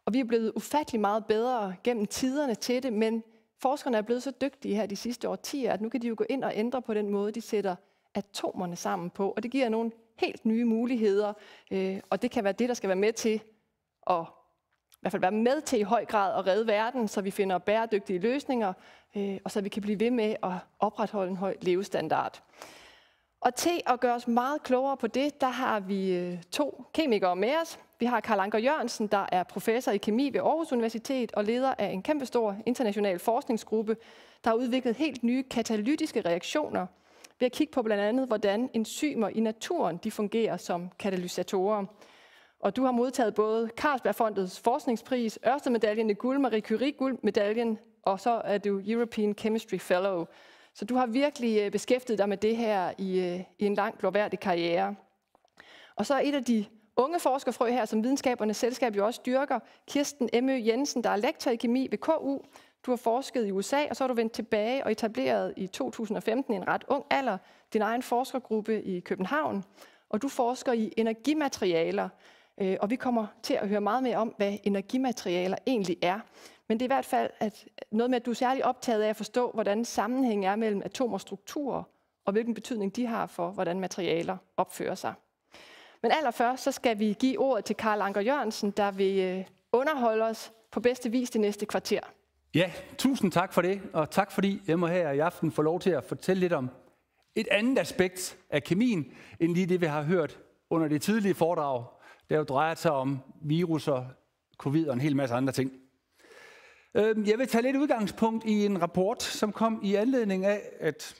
Og vi er blevet ufattelig meget bedre gennem tiderne til det, men forskerne er blevet så dygtige her de sidste årtier, at nu kan de jo gå ind og ændre på den måde, de sætter atomerne sammen på, og det giver nogle helt nye muligheder, øh, og det kan være det, der skal være med til at i hvert fald være med til i høj grad at redde verden, så vi finder bæredygtige løsninger, øh, og så vi kan blive ved med at opretholde en høj levestandard. Og til at gøre os meget klogere på det, der har vi øh, to kemikere med os. Vi har Karl Anker Jørgensen, der er professor i kemi ved Aarhus Universitet og leder af en kæmpestor international forskningsgruppe, der har udviklet helt nye katalytiske reaktioner ved at kigge på blandt andet, hvordan enzymer i naturen de fungerer som katalysatorer. Og du har modtaget både Carlsbergfondets forskningspris, Ørstemedaljen i guld, Marie Curie-guldmedaljen, og så er du European Chemistry Fellow. Så du har virkelig øh, beskæftiget dig med det her i, øh, i en lang, blåværdig karriere. Og så er et af de unge forskerfrø her, som videnskabernes selskab jo også dyrker, Kirsten M.Ø. Jensen, der er lektor i kemi ved KU. Du har forsket i USA, og så har du vendt tilbage og etableret i 2015 en ret ung alder din egen forskergruppe i København. Og du forsker i energimaterialer, øh, og vi kommer til at høre meget mere om, hvad energimaterialer egentlig er. Men det er i hvert fald at noget med, at du er særlig optaget af at forstå, hvordan sammenhængen er mellem atomer og strukturer, og hvilken betydning de har for, hvordan materialer opfører sig. Men allerførst så skal vi give ordet til Karl Anker Jørgensen, der vil øh, underholde os på bedste vis det næste kvarter. Ja, tusind tak for det, og tak fordi jeg må her i aften få lov til at fortælle lidt om et andet aspekt af kemien, end lige det, vi har hørt under det tidlige foredrag, der jo drejer sig om viruser, covid og en hel masse andre ting. Øhm, jeg vil tage lidt udgangspunkt i en rapport, som kom i anledning af, at...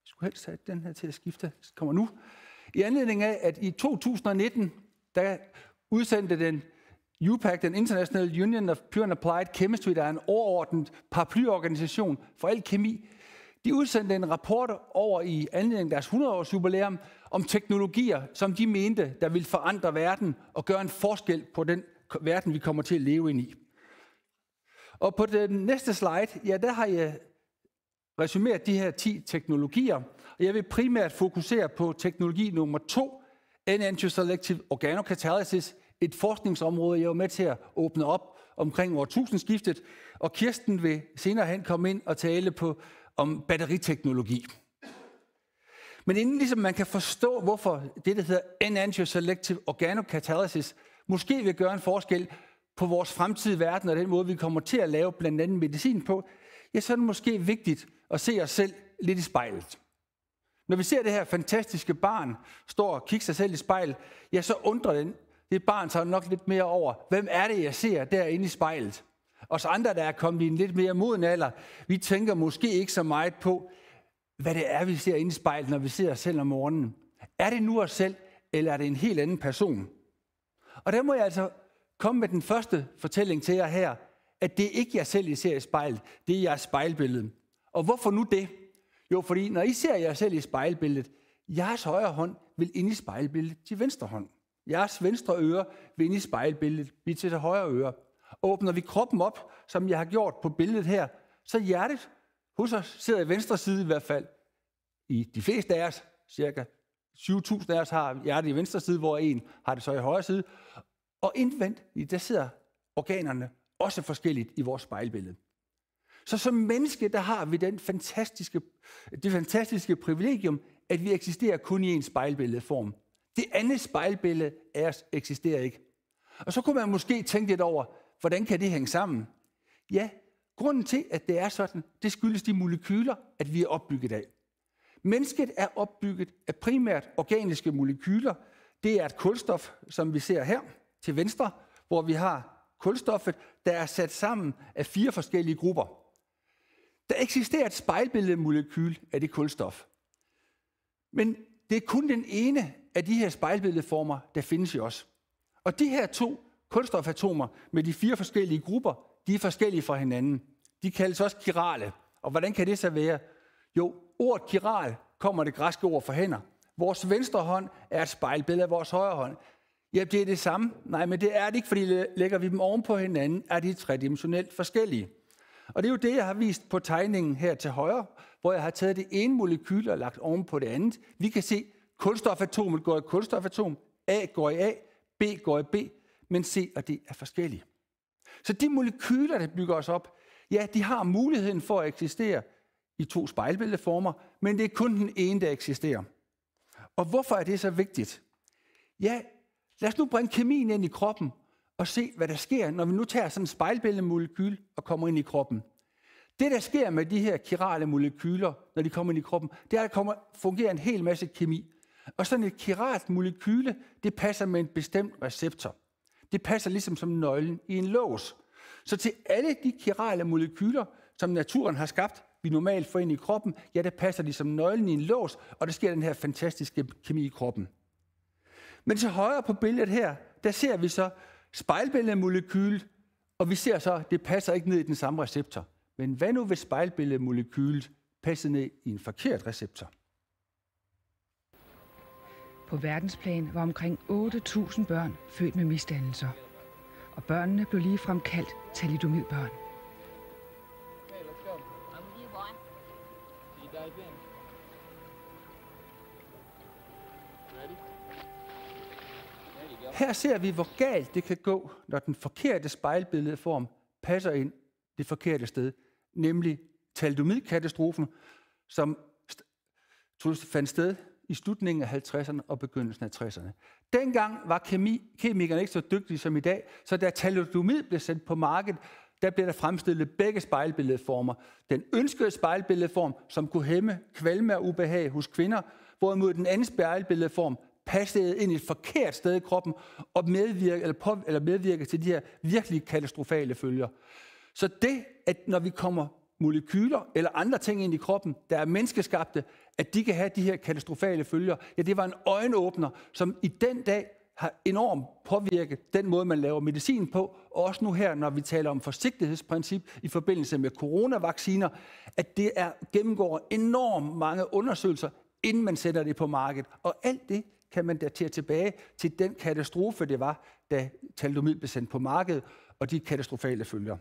Jeg skulle helst have den her til at skifte. Det kommer nu. I anledning af, at i 2019, der udsendte den UPAC, den International Union of Pure and Applied Chemistry, der er en overordnet paraplyorganisation for al kemi, de udsendte en rapport over i anledning af deres 100-års jubilæum om teknologier, som de mente, der ville forandre verden og gøre en forskel på den verden, vi kommer til at leve ind i. Og på den næste slide, ja, der har jeg resumeret de her 10 teknologier. Og jeg vil primært fokusere på teknologi nummer 2, NN Selective Organocatalysis, et forskningsområde, jeg var med til at åbne op omkring årtusindskiftet, og Kirsten vil senere hen komme ind og tale på, om batteriteknologi. Men inden ligesom man kan forstå, hvorfor det, der hedder Enantioselective Organocatalysis, måske vil gøre en forskel, på vores fremtidige verden og den måde, vi kommer til at lave blandt andet medicin på, ja, så er det måske vigtigt at se os selv lidt i spejlet. Når vi ser det her fantastiske barn stå og kigge sig selv i spejl, ja, så undrer den, det barn sig nok lidt mere over, hvem er det, jeg ser derinde i spejlet? Os andre, der er kommet i en lidt mere moden alder, vi tænker måske ikke så meget på, hvad det er, vi ser inde i spejlet, når vi ser os selv om morgenen. Er det nu os selv, eller er det en helt anden person? Og der må jeg altså komme med den første fortælling til jer her, at det ikke er jer selv, I ser i spejlet, det er jeres spejlbillede. Og hvorfor nu det? Jo, fordi når I ser jer selv i spejlbilledet, jeres højre hånd vil ind i spejlbilledet til venstre hånd. Jeres venstre øre vil ind i spejlbilledet blive til det højre øre. Og åbner vi kroppen op, som jeg har gjort på billedet her, så hjertet hos os sidder i venstre side i hvert fald. I de fleste af os, cirka 7.000 af os har hjertet i venstre side, hvor en har det så i højre side. Og indvendt, der sidder organerne også forskelligt i vores spejlbillede. Så som menneske, der har vi den fantastiske, det fantastiske privilegium, at vi eksisterer kun i en spejlbilledeform. Det andet spejlbillede af os eksisterer ikke. Og så kunne man måske tænke lidt over, hvordan kan det hænge sammen? Ja, grunden til, at det er sådan, det skyldes de molekyler, at vi er opbygget af. Mennesket er opbygget af primært organiske molekyler. Det er et kulstof, som vi ser her – til venstre, hvor vi har kulstoffet, der er sat sammen af fire forskellige grupper. Der eksisterer et spejlbilledmolekyl af det kulstof. Men det er kun den ene af de her spejlbilledeformer, der findes i os. Og de her to kulstofatomer med de fire forskellige grupper, de er forskellige fra hinanden. De kaldes også kirale. Og hvordan kan det så være? Jo, ordet kiral kommer det græske ord for hænder. Vores venstre hånd er et spejlbillede af vores højre hånd. Ja, det er det samme. Nej, men det er det ikke, fordi lægger vi dem oven på hinanden, er de tredimensionelt forskellige. Og det er jo det, jeg har vist på tegningen her til højre, hvor jeg har taget det ene molekyl og lagt oven på det andet. Vi kan se, at kulstofatomet går i kulstofatom, A går i A, B går i B, men C og D er forskellige. Så de molekyler, der bygger os op, ja, de har muligheden for at eksistere i to spejlbilledeformer, men det er kun den ene, der eksisterer. Og hvorfor er det så vigtigt? Ja, Lad os nu bringe kemien ind i kroppen og se, hvad der sker, når vi nu tager sådan en spejlbilledemolekyl og kommer ind i kroppen. Det, der sker med de her kirale molekyler, når de kommer ind i kroppen, det er, at der kommer, fungerer en hel masse kemi. Og sådan et kirat molekyle, det passer med en bestemt receptor. Det passer ligesom som nøglen i en lås. Så til alle de kirale molekyler, som naturen har skabt, vi normalt får ind i kroppen, ja, der passer ligesom som nøglen i en lås, og der sker den her fantastiske kemi i kroppen. Men til højre på billedet her, der ser vi så spejlbilledmolekylet, og vi ser så, at det passer ikke ned i den samme receptor. Men hvad nu hvis spejlbilledmolekylet passer ned i en forkert receptor? På verdensplan var omkring 8.000 børn født med misdannelser. Og børnene blev ligefrem kaldt talidomidbørn. her ser vi, hvor galt det kan gå, når den forkerte spejlbilledform passer ind det forkerte sted, nemlig thalidomidkatastrofen, som fandt sted i slutningen af 50'erne og begyndelsen af 60'erne. Dengang var kemi, kemikerne ikke så dygtige som i dag, så da thalidomid blev sendt på markedet, der blev der fremstillet begge spejlbilledformer. Den ønskede spejlbilledform, som kunne hæmme kvalme og ubehag hos kvinder, hvorimod den anden spejlbilledform, passede ind i et forkert sted i kroppen og medvirker, eller, på, eller medvirker til de her virkelig katastrofale følger. Så det, at når vi kommer molekyler eller andre ting ind i kroppen, der er menneskeskabte, at de kan have de her katastrofale følger, ja, det var en øjenåbner, som i den dag har enormt påvirket den måde, man laver medicin på, og også nu her, når vi taler om forsigtighedsprincip i forbindelse med coronavacciner, at det er, gennemgår enormt mange undersøgelser, inden man sætter det på markedet. Og alt det kan man datere tilbage til den katastrofe, det var, da talidomid blev sendt på markedet, og de katastrofale følger.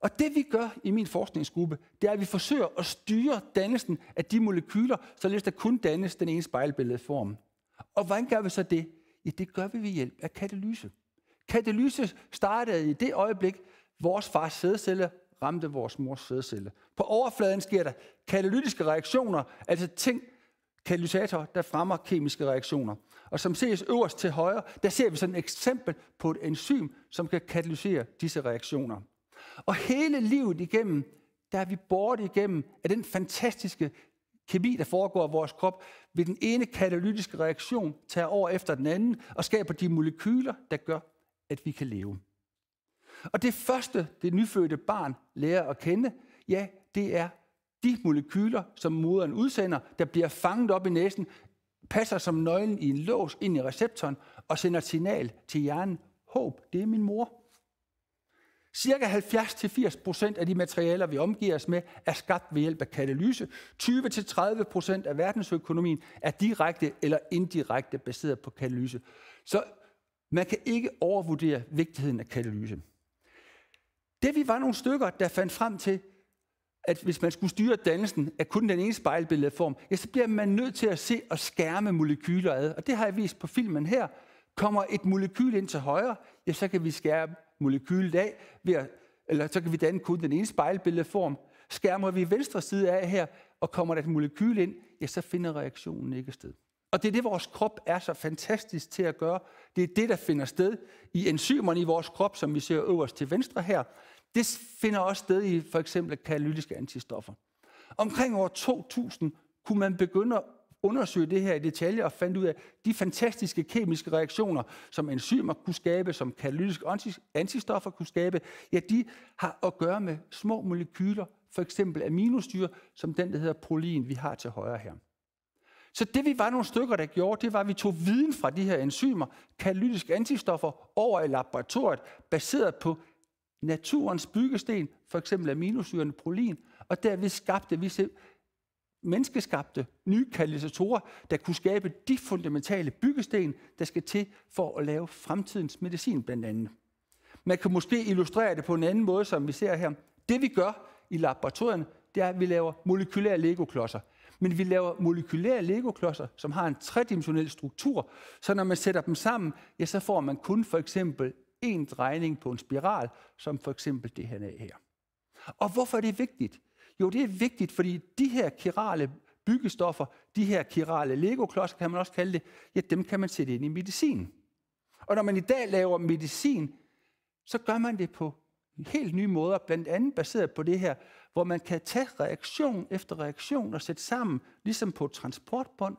Og det vi gør i min forskningsgruppe, det er, at vi forsøger at styre dannelsen af de molekyler, således der kun dannes den ene spejlbilledform. Og hvordan gør vi så det? Ja, det gør vi ved hjælp af katalyse. Katalyse startede i det øjeblik, vores fars sædcelle ramte vores mors sædcelle. På overfladen sker der katalytiske reaktioner, altså ting, katalysator, der fremmer kemiske reaktioner. Og som ses øverst til højre, der ser vi sådan et eksempel på et enzym, som kan katalysere disse reaktioner. Og hele livet igennem, der er vi borte igennem af den fantastiske kemi, der foregår i vores krop, ved den ene katalytiske reaktion tager over efter den anden og skaber de molekyler, der gør, at vi kan leve. Og det første, det nyfødte barn lærer at kende, ja, det er de molekyler, som moderen udsender, der bliver fanget op i næsen, passer som nøglen i en lås ind i receptoren og sender signal til hjernen. Håb, det er min mor. Cirka 70-80% af de materialer, vi omgiver os med, er skabt ved hjælp af katalyse. 20-30% af verdensøkonomien er direkte eller indirekte baseret på katalyse. Så man kan ikke overvurdere vigtigheden af katalyse. Det vi var nogle stykker, der fandt frem til, at hvis man skulle styre dannelsen af kun den ene spejlbilledform, ja, så bliver man nødt til at se og skærme molekyler ad. Og det har jeg vist på filmen her. Kommer et molekyl ind til højre, ja, så kan vi skærme molekylet af, ved at, eller så kan vi danne kun den ene spejlbilledform. Skærmer vi venstre side af her, og kommer der et molekyl ind, ja, så finder reaktionen ikke sted. Og det er det, vores krop er så fantastisk til at gøre. Det er det, der finder sted i enzymerne i vores krop, som vi ser øverst til venstre her. Det finder også sted i for eksempel katalytiske antistoffer. Omkring år 2000 kunne man begynde at undersøge det her i detalje og fandt ud af de fantastiske kemiske reaktioner, som enzymer kunne skabe, som katalytiske antistoffer kunne skabe, ja, de har at gøre med små molekyler, for eksempel aminosyre, som den, der hedder prolin, vi har til højre her. Så det vi var nogle stykker, der gjorde, det var, at vi tog viden fra de her enzymer, katalytiske antistoffer, over i laboratoriet, baseret på naturens byggesten, for eksempel aminosyren prolin, og derved skabte vi selv menneskeskabte nye katalysatorer, der kunne skabe de fundamentale byggesten, der skal til for at lave fremtidens medicin blandt andet. Man kan måske illustrere det på en anden måde, som vi ser her. Det vi gør i laboratorierne, det er, at vi laver molekylære legoklodser. Men vi laver molekylære legoklodser, som har en tredimensionel struktur, så når man sætter dem sammen, ja, så får man kun for eksempel en drejning på en spiral, som for eksempel det her her. Og hvorfor er det vigtigt? Jo, det er vigtigt, fordi de her kirale byggestoffer, de her kirale legoklodser, kan man også kalde det, ja, dem kan man sætte ind i medicin. Og når man i dag laver medicin, så gør man det på helt nye måder, blandt andet baseret på det her, hvor man kan tage reaktion efter reaktion og sætte sammen, ligesom på et transportbånd,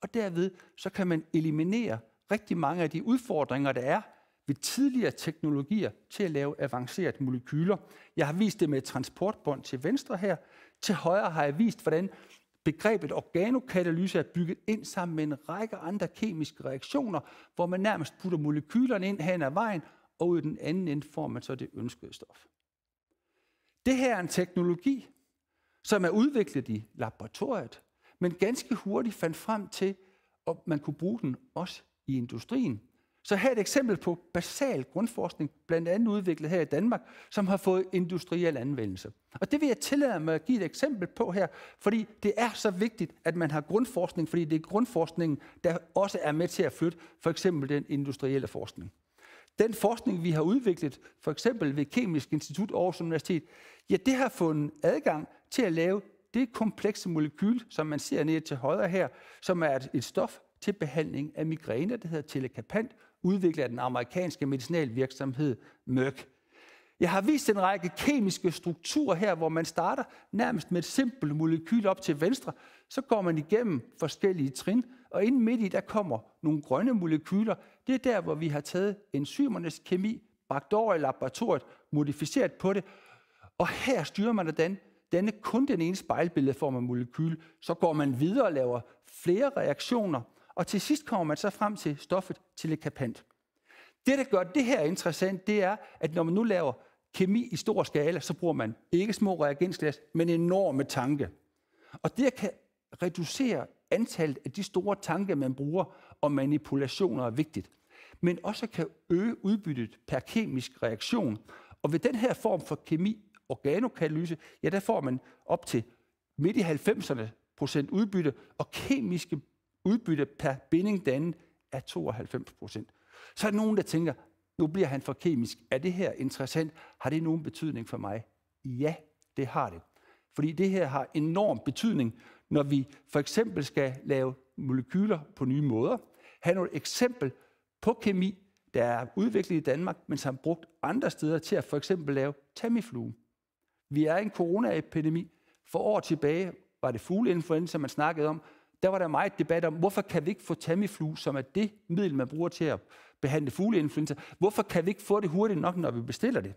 og derved så kan man eliminere rigtig mange af de udfordringer, der er ved tidligere teknologier til at lave avancerede molekyler. Jeg har vist det med et transportbånd til venstre her. Til højre har jeg vist, hvordan begrebet organokatalyse er bygget ind sammen med en række andre kemiske reaktioner, hvor man nærmest putter molekylerne ind hen ad vejen, og ud i den anden ende får man så det ønskede stof. Det her er en teknologi, som er udviklet i laboratoriet, men ganske hurtigt fandt frem til, at man kunne bruge den også i industrien. Så her er et eksempel på basal grundforskning, blandt andet udviklet her i Danmark, som har fået industriel anvendelse. Og det vil jeg tillade mig at give et eksempel på her, fordi det er så vigtigt, at man har grundforskning, fordi det er grundforskningen, der også er med til at flytte for eksempel den industrielle forskning. Den forskning, vi har udviklet, for eksempel ved Kemisk Institut Aarhus Universitet, ja, det har fundet adgang til at lave det komplekse molekyl, som man ser nede til højre her, som er et, et stof til behandling af migræne, der hedder telekapant, udviklet af den amerikanske medicinalvirksomhed Merck. Jeg har vist en række kemiske strukturer her, hvor man starter nærmest med et simpelt molekyl op til venstre, så går man igennem forskellige trin, og ind midt i, der kommer nogle grønne molekyler. Det er der, hvor vi har taget enzymernes kemi, bragt over i laboratoriet, modificeret på det, og her styrer man, hvordan denne kun den ene spejlbilledeform af molekyl, så går man videre og laver flere reaktioner, og til sidst kommer man så frem til stoffet til telekapant. Det, der gør det her interessant, det er, at når man nu laver kemi i stor skala, så bruger man ikke små reagensglas, men enorme tanke. Og det kan reducere antallet af de store tanke, man bruger, og manipulationer er vigtigt. Men også kan øge udbyttet per kemisk reaktion. Og ved den her form for kemi, organokatalyse, ja, der får man op til midt i 90'erne procent udbytte, og kemiske udbytte per binding dannet er 92 procent. Så er der nogen, der tænker, nu bliver han for kemisk. Er det her interessant? Har det nogen betydning for mig? Ja, det har det. Fordi det her har enorm betydning, når vi for eksempel skal lave molekyler på nye måder. Han er et eksempel på kemi, der er udviklet i Danmark, men som er brugt andre steder til at for eksempel lave Tamiflu. Vi er i en coronaepidemi. For år tilbage var det fugleinfluenza, man snakkede om, der var der meget debat om, hvorfor kan vi ikke få Tamiflu, som er det middel, man bruger til at behandle fugleinfluenza, hvorfor kan vi ikke få det hurtigt nok, når vi bestiller det?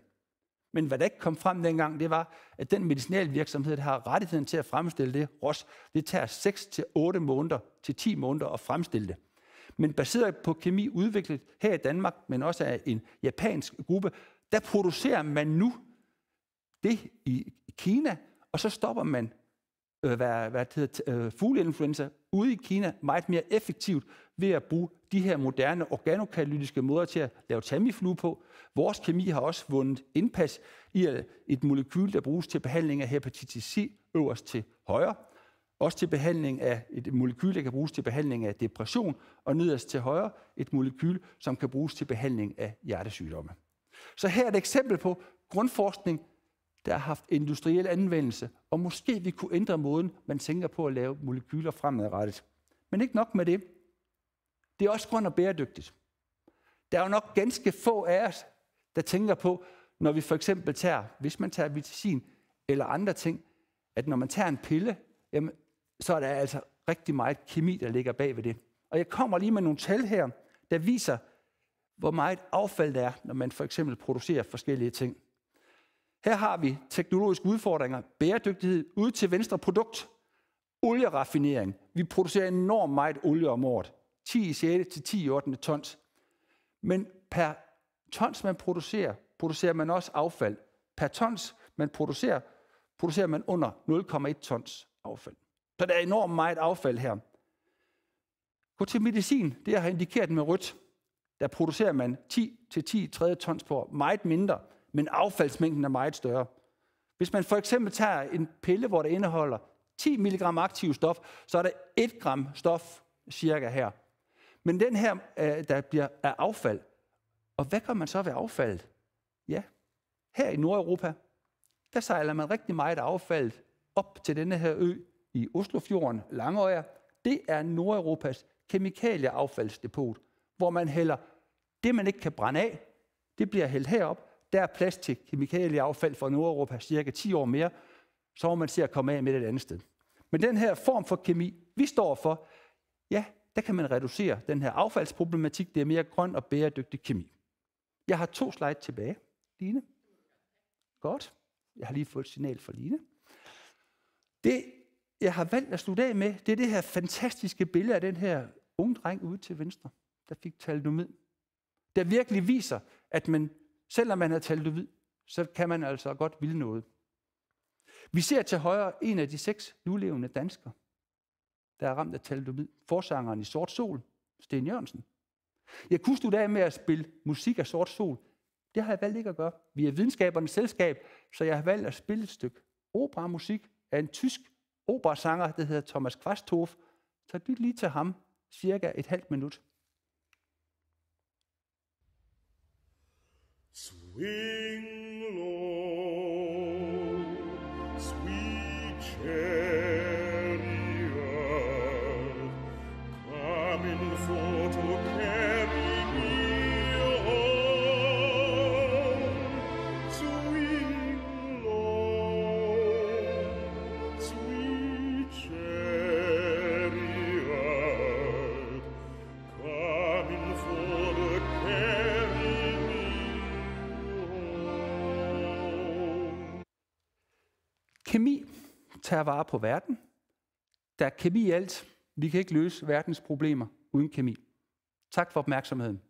Men hvad der ikke kom frem dengang, det var, at den medicinalvirksomhed, der har rettigheden til at fremstille det, ROS, det tager 6 til 8 måneder til 10 måneder at fremstille det. Men baseret på kemi udviklet her i Danmark, men også af en japansk gruppe, der producerer man nu det i Kina, og så stopper man øh, hvad, hvad det hedder, øh, fugleinfluenza ude i Kina meget mere effektivt ved at bruge de her moderne organokatalytiske måder til at lave Tamiflu på. Vores kemi har også vundet indpas i øh, et molekyl, der bruges til behandling af hepatitis C øverst til højre, også til behandling af et molekyl, der kan bruges til behandling af depression, og nederst til højre et molekyl, som kan bruges til behandling af hjertesygdomme. Så her er et eksempel på grundforskning, der har haft industriel anvendelse, og måske vi kunne ændre måden, man tænker på at lave molekyler fremadrettet. Men ikke nok med det. Det er også grønt og bæredygtigt. Der er jo nok ganske få af os, der tænker på, når vi for eksempel tager, hvis man tager medicin eller andre ting, at når man tager en pille, jamen, så er der altså rigtig meget kemi, der ligger bag ved det. Og jeg kommer lige med nogle tal her, der viser, hvor meget affald der er, når man for eksempel producerer forskellige ting. Her har vi teknologiske udfordringer, bæredygtighed, ud til venstre produkt, olieraffinering. Vi producerer enormt meget olie om året. 10 i 6. til 10 i 8. tons. Men per tons, man producerer, producerer man også affald. Per tons, man producerer, producerer man under 0,1 tons affald. Så der er enormt meget affald her. Gå til medicin, det jeg har indikeret med rødt. Der producerer man 10-10 til tredje tons på år. Meget mindre men affaldsmængden er meget større. Hvis man for eksempel tager en pille, hvor der indeholder 10 mg aktiv stof, så er der 1 gram stof cirka her. Men den her, øh, der bliver af affald. Og hvad gør man så ved affaldet? Ja, her i Nordeuropa, der sejler man rigtig meget affald affaldet op til denne her ø i Oslofjorden, Langøjer. Det er Nordeuropas kemikalieaffaldsdepot, hvor man hælder det, man ikke kan brænde af, det bliver hældt herop, der er plads til kemikalieaffald fra Nordeuropa cirka 10 år mere, så må man se at komme af med det et andet sted. Men den her form for kemi, vi står for, ja, der kan man reducere den her affaldsproblematik. Det er mere grøn og bæredygtig kemi. Jeg har to slide tilbage, Line. Godt. Jeg har lige fået et signal fra Line. Det, jeg har valgt at slutte af med, det er det her fantastiske billede af den her unge dreng ude til venstre, der fik talt nu med. Der virkelig viser, at man Selvom man er taldovid, så kan man altså godt ville noget. Vi ser til højre en af de seks nulevende danskere, der er ramt af taldomid. Forsangeren i Sort Sol, Sten Jørgensen. Jeg kunne slutte af med at spille musik af Sort Sol. Det har jeg valgt ikke at gøre. Vi er videnskabernes selskab, så jeg har valgt at spille et stykke operamusik af en tysk operasanger, der hedder Thomas Kvasthof. Så lyt lige til ham, cirka et halvt minut. wing, Lord. tager vare på verden. Der er kemi i alt. Vi kan ikke løse verdens problemer uden kemi. Tak for opmærksomheden.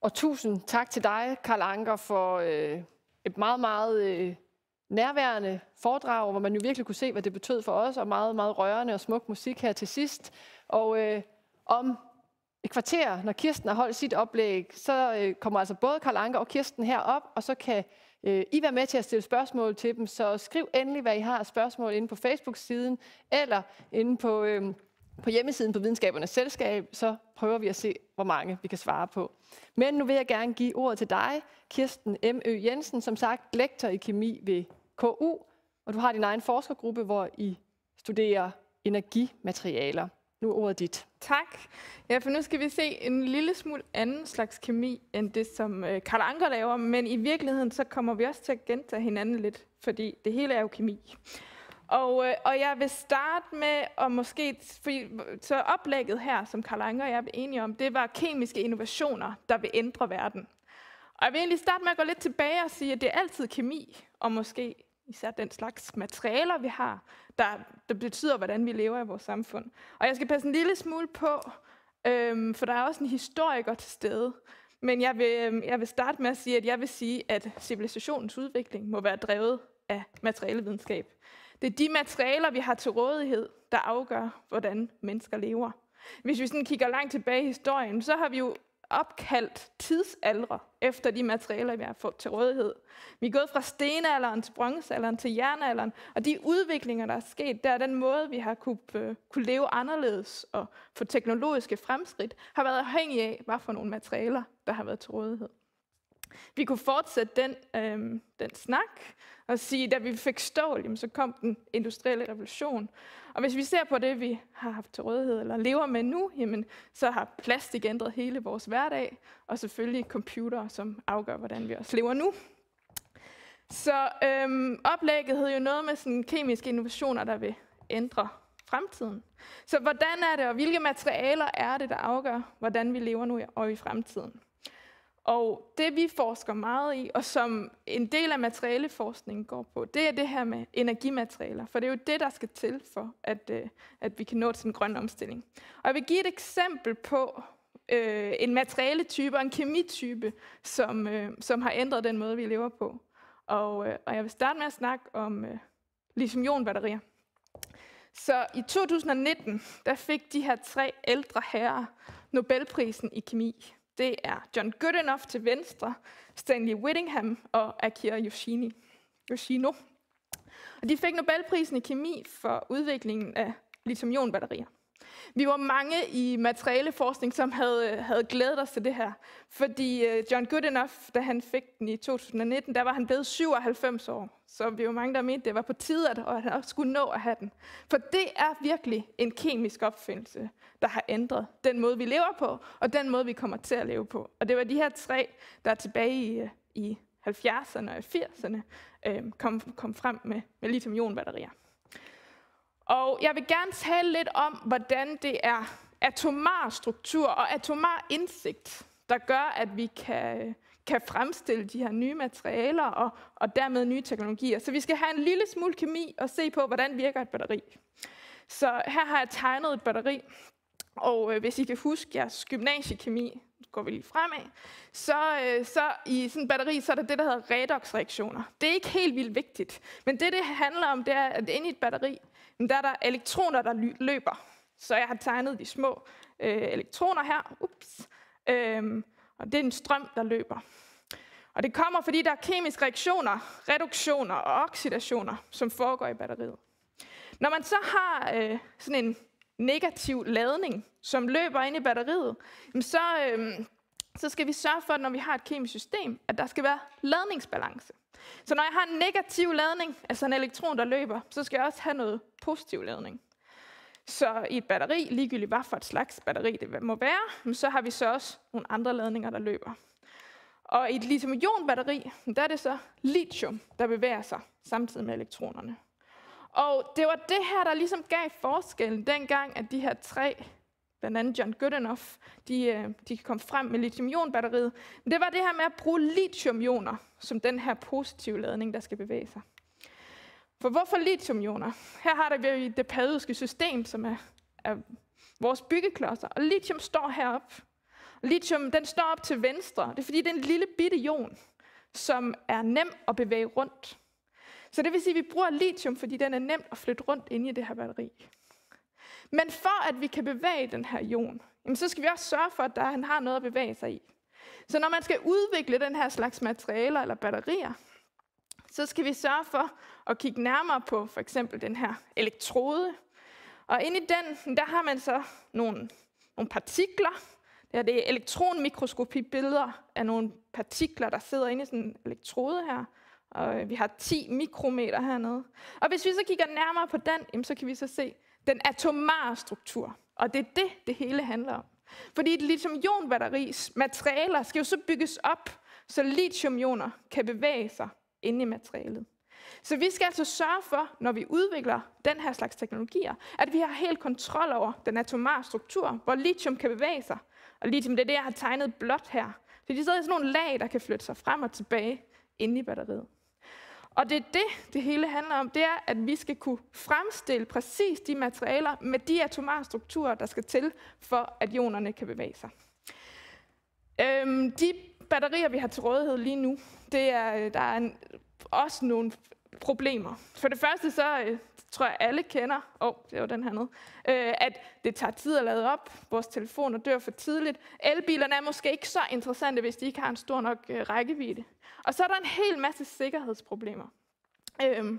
Og tusind tak til dig, Karl Anker, for øh, et meget, meget øh, nærværende foredrag, hvor man jo virkelig kunne se, hvad det betød for os, og meget, meget rørende og smuk musik her til sidst. Og øh, om et kvarter, når Kirsten har holdt sit oplæg, så øh, kommer altså både Karl Anker og Kirsten herop, og så kan øh, I være med til at stille spørgsmål til dem, så skriv endelig, hvad I har af spørgsmål inde på Facebook-siden eller inde på, øh, på hjemmesiden på Videnskabernes Selskab, så prøver vi at se, hvor mange vi kan svare på. Men nu vil jeg gerne give ordet til dig, Kirsten M.Ø. Jensen, som sagt lektor i kemi ved KU, og du har din egen forskergruppe, hvor I studerer energimaterialer. Nu er ordet dit. Tak. Ja, for nu skal vi se en lille smule anden slags kemi, end det, som øh, Karl Anker laver. Men i virkeligheden, så kommer vi også til at gentage hinanden lidt, fordi det hele er jo kemi. Og, øh, og jeg vil starte med, at måske, fordi, så oplægget her, som Karl Anker og jeg er enige om, det var kemiske innovationer, der vil ændre verden. Og jeg vil egentlig starte med at gå lidt tilbage og sige, at det er altid kemi, og måske især den slags materialer, vi har, der, der betyder, hvordan vi lever i vores samfund. Og jeg skal passe en lille smule på, øhm, for der er også en historiker til stede. Men jeg vil, øhm, jeg vil starte med at sige, at jeg vil sige, at civilisationens udvikling må være drevet af materialevidenskab. Det er de materialer, vi har til rådighed, der afgør, hvordan mennesker lever. Hvis vi sådan kigger langt tilbage i historien, så har vi jo opkaldt tidsalder efter de materialer, vi har fået til rådighed. Vi er gået fra stenalderen til bronzealderen til jernalderen, og de udviklinger, der er sket, der er den måde, vi har kunne, øh, kunne leve anderledes og få teknologiske fremskridt, har været afhængig af, hvad for nogle materialer, der har været til rådighed. Vi kunne fortsætte den, øh, den snak og sige, at da vi fik stål, jamen, så kom den industrielle revolution. Og hvis vi ser på det, vi har haft til rådighed eller lever med nu, jamen, så har plastik ændret hele vores hverdag, og selvfølgelig computer, som afgør, hvordan vi også lever nu. Så øhm, oplægget hed jo noget med sådan kemiske innovationer, der vil ændre fremtiden. Så hvordan er det, og hvilke materialer er det, der afgør, hvordan vi lever nu og i fremtiden? Og det vi forsker meget i, og som en del af materialeforskningen går på, det er det her med energimaterialer. For det er jo det, der skal til for, at, øh, at vi kan nå til en grøn omstilling. Og jeg vil give et eksempel på øh, en materialetype og en kemitype, som, øh, som har ændret den måde, vi lever på. Og, øh, og jeg vil starte med at snakke om øh, lithium-ion-batterier. Så i 2019, der fik de her tre ældre herrer Nobelprisen i kemi. Det er John Goodenough til venstre, Stanley Whittingham og Akira Yoshini. Yoshino. Og de fik Nobelprisen i kemi for udviklingen af lithium batterier vi var mange i materialeforskning, som havde, havde glædet os til det her. Fordi øh, John Goodenough, da han fik den i 2019, der var han blevet 97 år. Så vi var mange, der mente, det var på tide, at han også skulle nå at have den. For det er virkelig en kemisk opfindelse, der har ændret den måde, vi lever på, og den måde, vi kommer til at leve på. Og det var de her tre, der er tilbage i, øh, i 70'erne og 80'erne, øh, kom, kom frem med, med lithium-ion-batterier. Og jeg vil gerne tale lidt om, hvordan det er atomar struktur og atomar indsigt, der gør, at vi kan, kan fremstille de her nye materialer og, og dermed nye teknologier. Så vi skal have en lille smule kemi og se på, hvordan virker et batteri. Så her har jeg tegnet et batteri, og øh, hvis I kan huske jeres gymnasiekemi, går vi lige fremad, så, øh, så i sådan en batteri, så er der det, der hedder redoxreaktioner. Det er ikke helt vildt vigtigt, men det, det handler om, det er, at inde i et batteri, men der er der elektroner, der løber. Så jeg har tegnet de små øh, elektroner her. Ups. Øhm, og det er en strøm, der løber. Og det kommer, fordi der er kemiske reaktioner, reduktioner og oxidationer, som foregår i batteriet. Når man så har øh, sådan en negativ ladning, som løber ind i batteriet, så, øh, så skal vi sørge for, at når vi har et kemisk system, at der skal være ladningsbalance. Så når jeg har en negativ ladning, altså en elektron, der løber, så skal jeg også have noget positiv ladning. Så i et batteri, ligegyldigt hvad for et slags batteri det må være, så har vi så også nogle andre ladninger, der løber. Og i et lithium-ion-batteri, der er det så lithium, der bevæger sig samtidig med elektronerne. Og det var det her, der ligesom gav forskellen dengang, at de her tre blandt andet John Goodenough, de, øh, de kom frem med lithium-ion-batteriet. Men det var det her med at bruge lithium-ioner som den her positive ladning, der skal bevæge sig. For hvorfor lithium-ioner? Her har der vi det periodiske system, som er, er vores byggeklodser, og lithium står heroppe. Lithium den står op til venstre, det er fordi, det er en lille bitte ion, som er nem at bevæge rundt. Så det vil sige, at vi bruger lithium, fordi den er nemt at flytte rundt inde i det her batteri. Men for at vi kan bevæge den her jon, jamen, så skal vi også sørge for, at der, han har noget at bevæge sig i. Så når man skal udvikle den her slags materialer eller batterier, så skal vi sørge for at kigge nærmere på for eksempel den her elektrode. Og inde i den, der har man så nogle, nogle partikler. Det, her, det er elektronmikroskopi-billeder af nogle partikler, der sidder inde i sådan en elektrode her. Og øh, vi har 10 mikrometer hernede. Og hvis vi så kigger nærmere på den, så kan vi så se, den atomare struktur. Og det er det, det hele handler om. Fordi et lithium-ionbatteris materialer skal jo så bygges op, så lithiumioner kan bevæge sig inde i materialet. Så vi skal altså sørge for, når vi udvikler den her slags teknologier, at vi har helt kontrol over den atomare struktur, hvor lithium kan bevæge sig. Og lithium, det er det, jeg har tegnet blot her. Så de sidder i sådan nogle lag, der kan flytte sig frem og tilbage inde i batteriet. Og det er det, det hele handler om, det er, at vi skal kunne fremstille præcis de materialer med de atomare strukturer, der skal til, for at ionerne kan bevæge sig. Øhm, de batterier, vi har til rådighed lige nu, det er, der er en, også nogle problemer. For det første så øh, tror jeg, alle kender, åh, oh, det var den her nede, øh, at det tager tid at lade op, vores telefoner dør for tidligt, elbilerne er måske ikke så interessante, hvis de ikke har en stor nok øh, rækkevidde. Og så er der en hel masse sikkerhedsproblemer. Øh,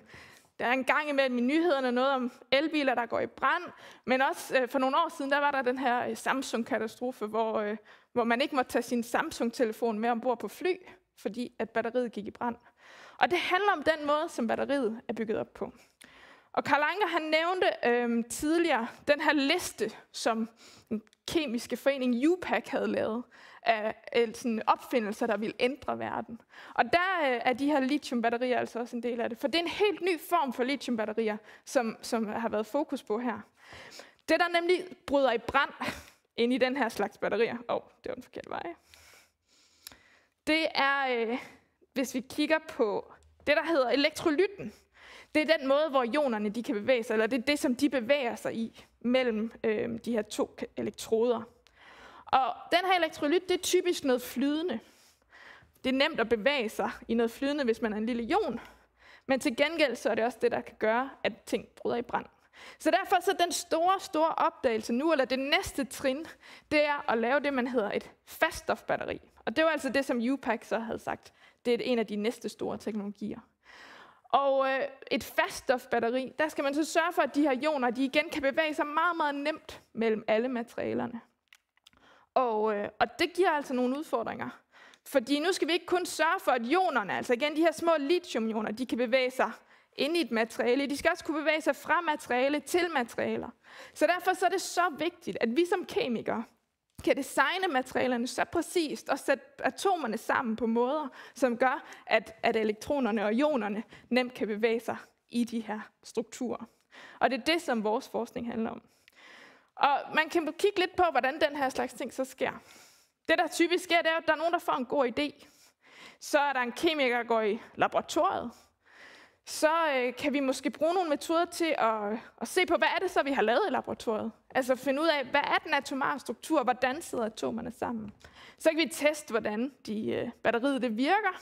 der er en gang imellem i nyhederne noget om elbiler, der går i brand, men også øh, for nogle år siden, der var der den her øh, Samsung-katastrofe, hvor, øh, hvor man ikke måtte tage sin Samsung-telefon med ombord på fly, fordi at batteriet gik i brand. Og det handler om den måde, som batteriet er bygget op på. Og Karl Anker han nævnte øh, tidligere den her liste, som den kemiske forening UPAC havde lavet af sådan opfindelser, der ville ændre verden. Og der øh, er de her lithiumbatterier altså også en del af det, for det er en helt ny form for lithiumbatterier, som, som har været fokus på her. Det, der nemlig bryder i brand ind i den her slags batterier, åh, oh, det var den forkerte vej, det er øh, hvis vi kigger på det, der hedder elektrolytten. Det er den måde, hvor ionerne de kan bevæge sig, eller det er det, som de bevæger sig i mellem øh, de her to elektroder. Og den her elektrolyt, det er typisk noget flydende. Det er nemt at bevæge sig i noget flydende, hvis man er en lille ion. Men til gengæld så er det også det, der kan gøre, at ting bryder i brand. Så derfor så den store, store opdagelse nu, eller det næste trin, det er at lave det, man hedder et faststofbatteri. Og det var altså det, som UPAC så havde sagt, det er en af de næste store teknologier. Og øh, et faststofbatteri, der skal man så sørge for, at de her ioner de igen kan bevæge sig meget, meget nemt mellem alle materialerne. Og, øh, og det giver altså nogle udfordringer. Fordi nu skal vi ikke kun sørge for, at ionerne, altså igen de her små lithiumioner, de kan bevæge sig ind i et materiale. De skal også kunne bevæge sig fra materiale til materialer. Så derfor så er det så vigtigt, at vi som kemikere, kan designe materialerne så præcist og sætte atomerne sammen på måder, som gør, at, at elektronerne og ionerne nemt kan bevæge sig i de her strukturer. Og det er det, som vores forskning handler om. Og man kan kigge lidt på, hvordan den her slags ting så sker. Det, der typisk sker, det er, at der er nogen, der får en god idé. Så er der en kemiker, der går i laboratoriet. Så øh, kan vi måske bruge nogle metoder til at, at se på, hvad er det så, vi har lavet i laboratoriet? Altså finde ud af, hvad er den atomare struktur, hvordan sidder atomerne sammen. Så kan vi teste, hvordan de, øh, batteriet det virker,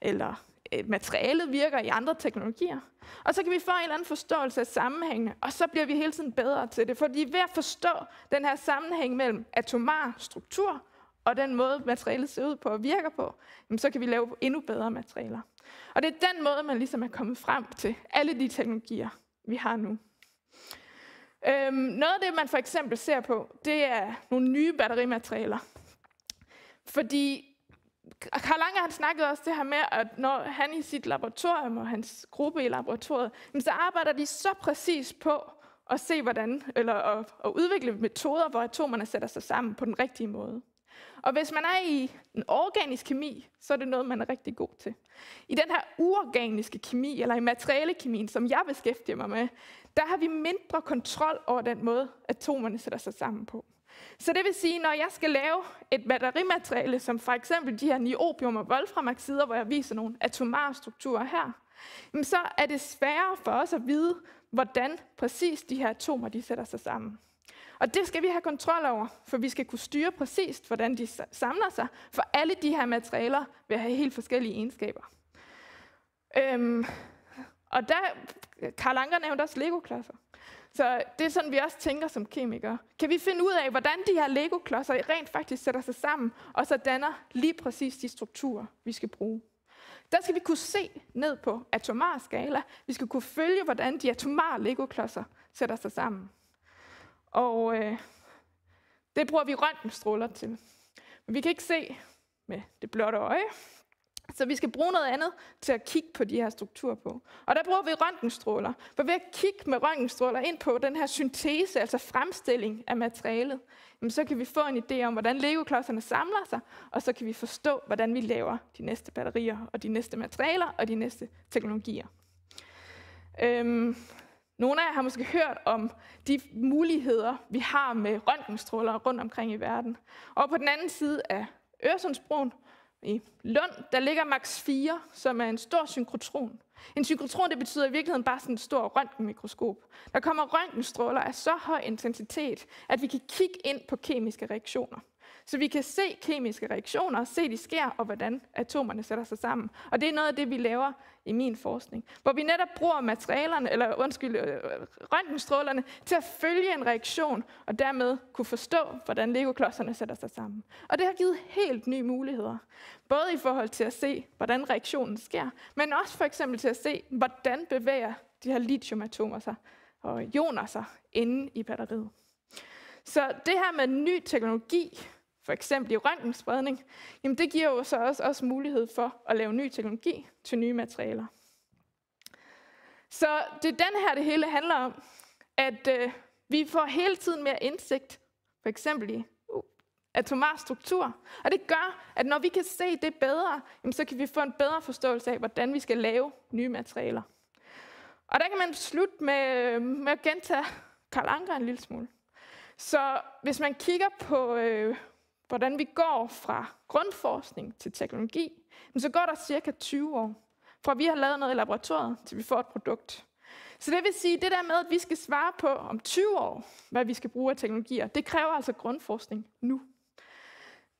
eller øh, materialet virker i andre teknologier. Og så kan vi få en eller anden forståelse af sammenhængene, og så bliver vi hele tiden bedre til det. Fordi ved at forstå den her sammenhæng mellem atomar struktur og den måde, materialet ser ud på og virker på, jamen, så kan vi lave endnu bedre materialer. Og det er den måde, man ligesom er kommet frem til alle de teknologier, vi har nu. Øhm, noget af det, man for eksempel ser på, det er nogle nye batterimaterialer. Fordi Karl Lange han snakket også det her med, at når han i sit laboratorium og hans gruppe i laboratoriet, så arbejder de så præcis på at se hvordan, eller at, at udvikle metoder, hvor atomerne sætter sig sammen på den rigtige måde. Og hvis man er i en organisk kemi, så er det noget, man er rigtig god til. I den her uorganiske kemi, eller i materialekemien, som jeg beskæftiger mig med, der har vi mindre kontrol over den måde, atomerne sætter sig sammen på. Så det vil sige, når jeg skal lave et batterimateriale, som for eksempel de her niobium- og wolframaxider, hvor jeg viser nogle atomare strukturer her, så er det sværere for os at vide, hvordan præcis de her atomer de sætter sig sammen. Og det skal vi have kontrol over, for vi skal kunne styre præcist, hvordan de samler sig, for alle de her materialer vil have helt forskellige egenskaber. Øhm, og der, Karl Anker nævnte også legoklodser. Så det er sådan, vi også tænker som kemikere. Kan vi finde ud af, hvordan de her legoklodser rent faktisk sætter sig sammen, og så danner lige præcis de strukturer, vi skal bruge? Der skal vi kunne se ned på atomar skala. Vi skal kunne følge, hvordan de atomare legoklodser sætter sig sammen. Og øh, det bruger vi røntgenstråler til. Men vi kan ikke se med det blotte øje, så vi skal bruge noget andet til at kigge på de her strukturer på. Og der bruger vi røntgenstråler. For ved at kigge med røntgenstråler ind på den her syntese, altså fremstilling af materialet, jamen så kan vi få en idé om, hvordan legoklodserne samler sig, og så kan vi forstå, hvordan vi laver de næste batterier, og de næste materialer, og de næste teknologier. Øhm, nogle af jer har måske hørt om de muligheder, vi har med røntgenstråler rundt omkring i verden. Og på den anden side af Øresundsbroen i Lund, der ligger Max 4, som er en stor synkrotron. En synkrotron, det betyder i virkeligheden bare sådan en stor røntgenmikroskop. Der kommer røntgenstråler af så høj intensitet, at vi kan kigge ind på kemiske reaktioner. Så vi kan se kemiske reaktioner, se de sker, og hvordan atomerne sætter sig sammen. Og det er noget af det, vi laver i min forskning, hvor vi netop bruger materialerne, eller undskyld, øh, øh, røntgenstrålerne, til at følge en reaktion, og dermed kunne forstå, hvordan legoklodserne sætter sig sammen. Og det har givet helt nye muligheder, både i forhold til at se, hvordan reaktionen sker, men også for eksempel til at se, hvordan bevæger de her lithiumatomer sig og ioner sig inde i batteriet. Så det her med ny teknologi for eksempel i røntgenspredning, jamen det giver jo så også os mulighed for at lave ny teknologi til nye materialer. Så det er den her, det hele handler om, at øh, vi får hele tiden mere indsigt, for eksempel i uh, atomar struktur. Og det gør, at når vi kan se det bedre, jamen, så kan vi få en bedre forståelse af, hvordan vi skal lave nye materialer. Og der kan man slutte med, med at gentage Karl Anker en lille smule. Så hvis man kigger på øh, hvordan vi går fra grundforskning til teknologi, så går der cirka 20 år, fra vi har lavet noget i laboratoriet, til vi får et produkt. Så det vil sige, det der med, at vi skal svare på om 20 år, hvad vi skal bruge af teknologier, det kræver altså grundforskning nu.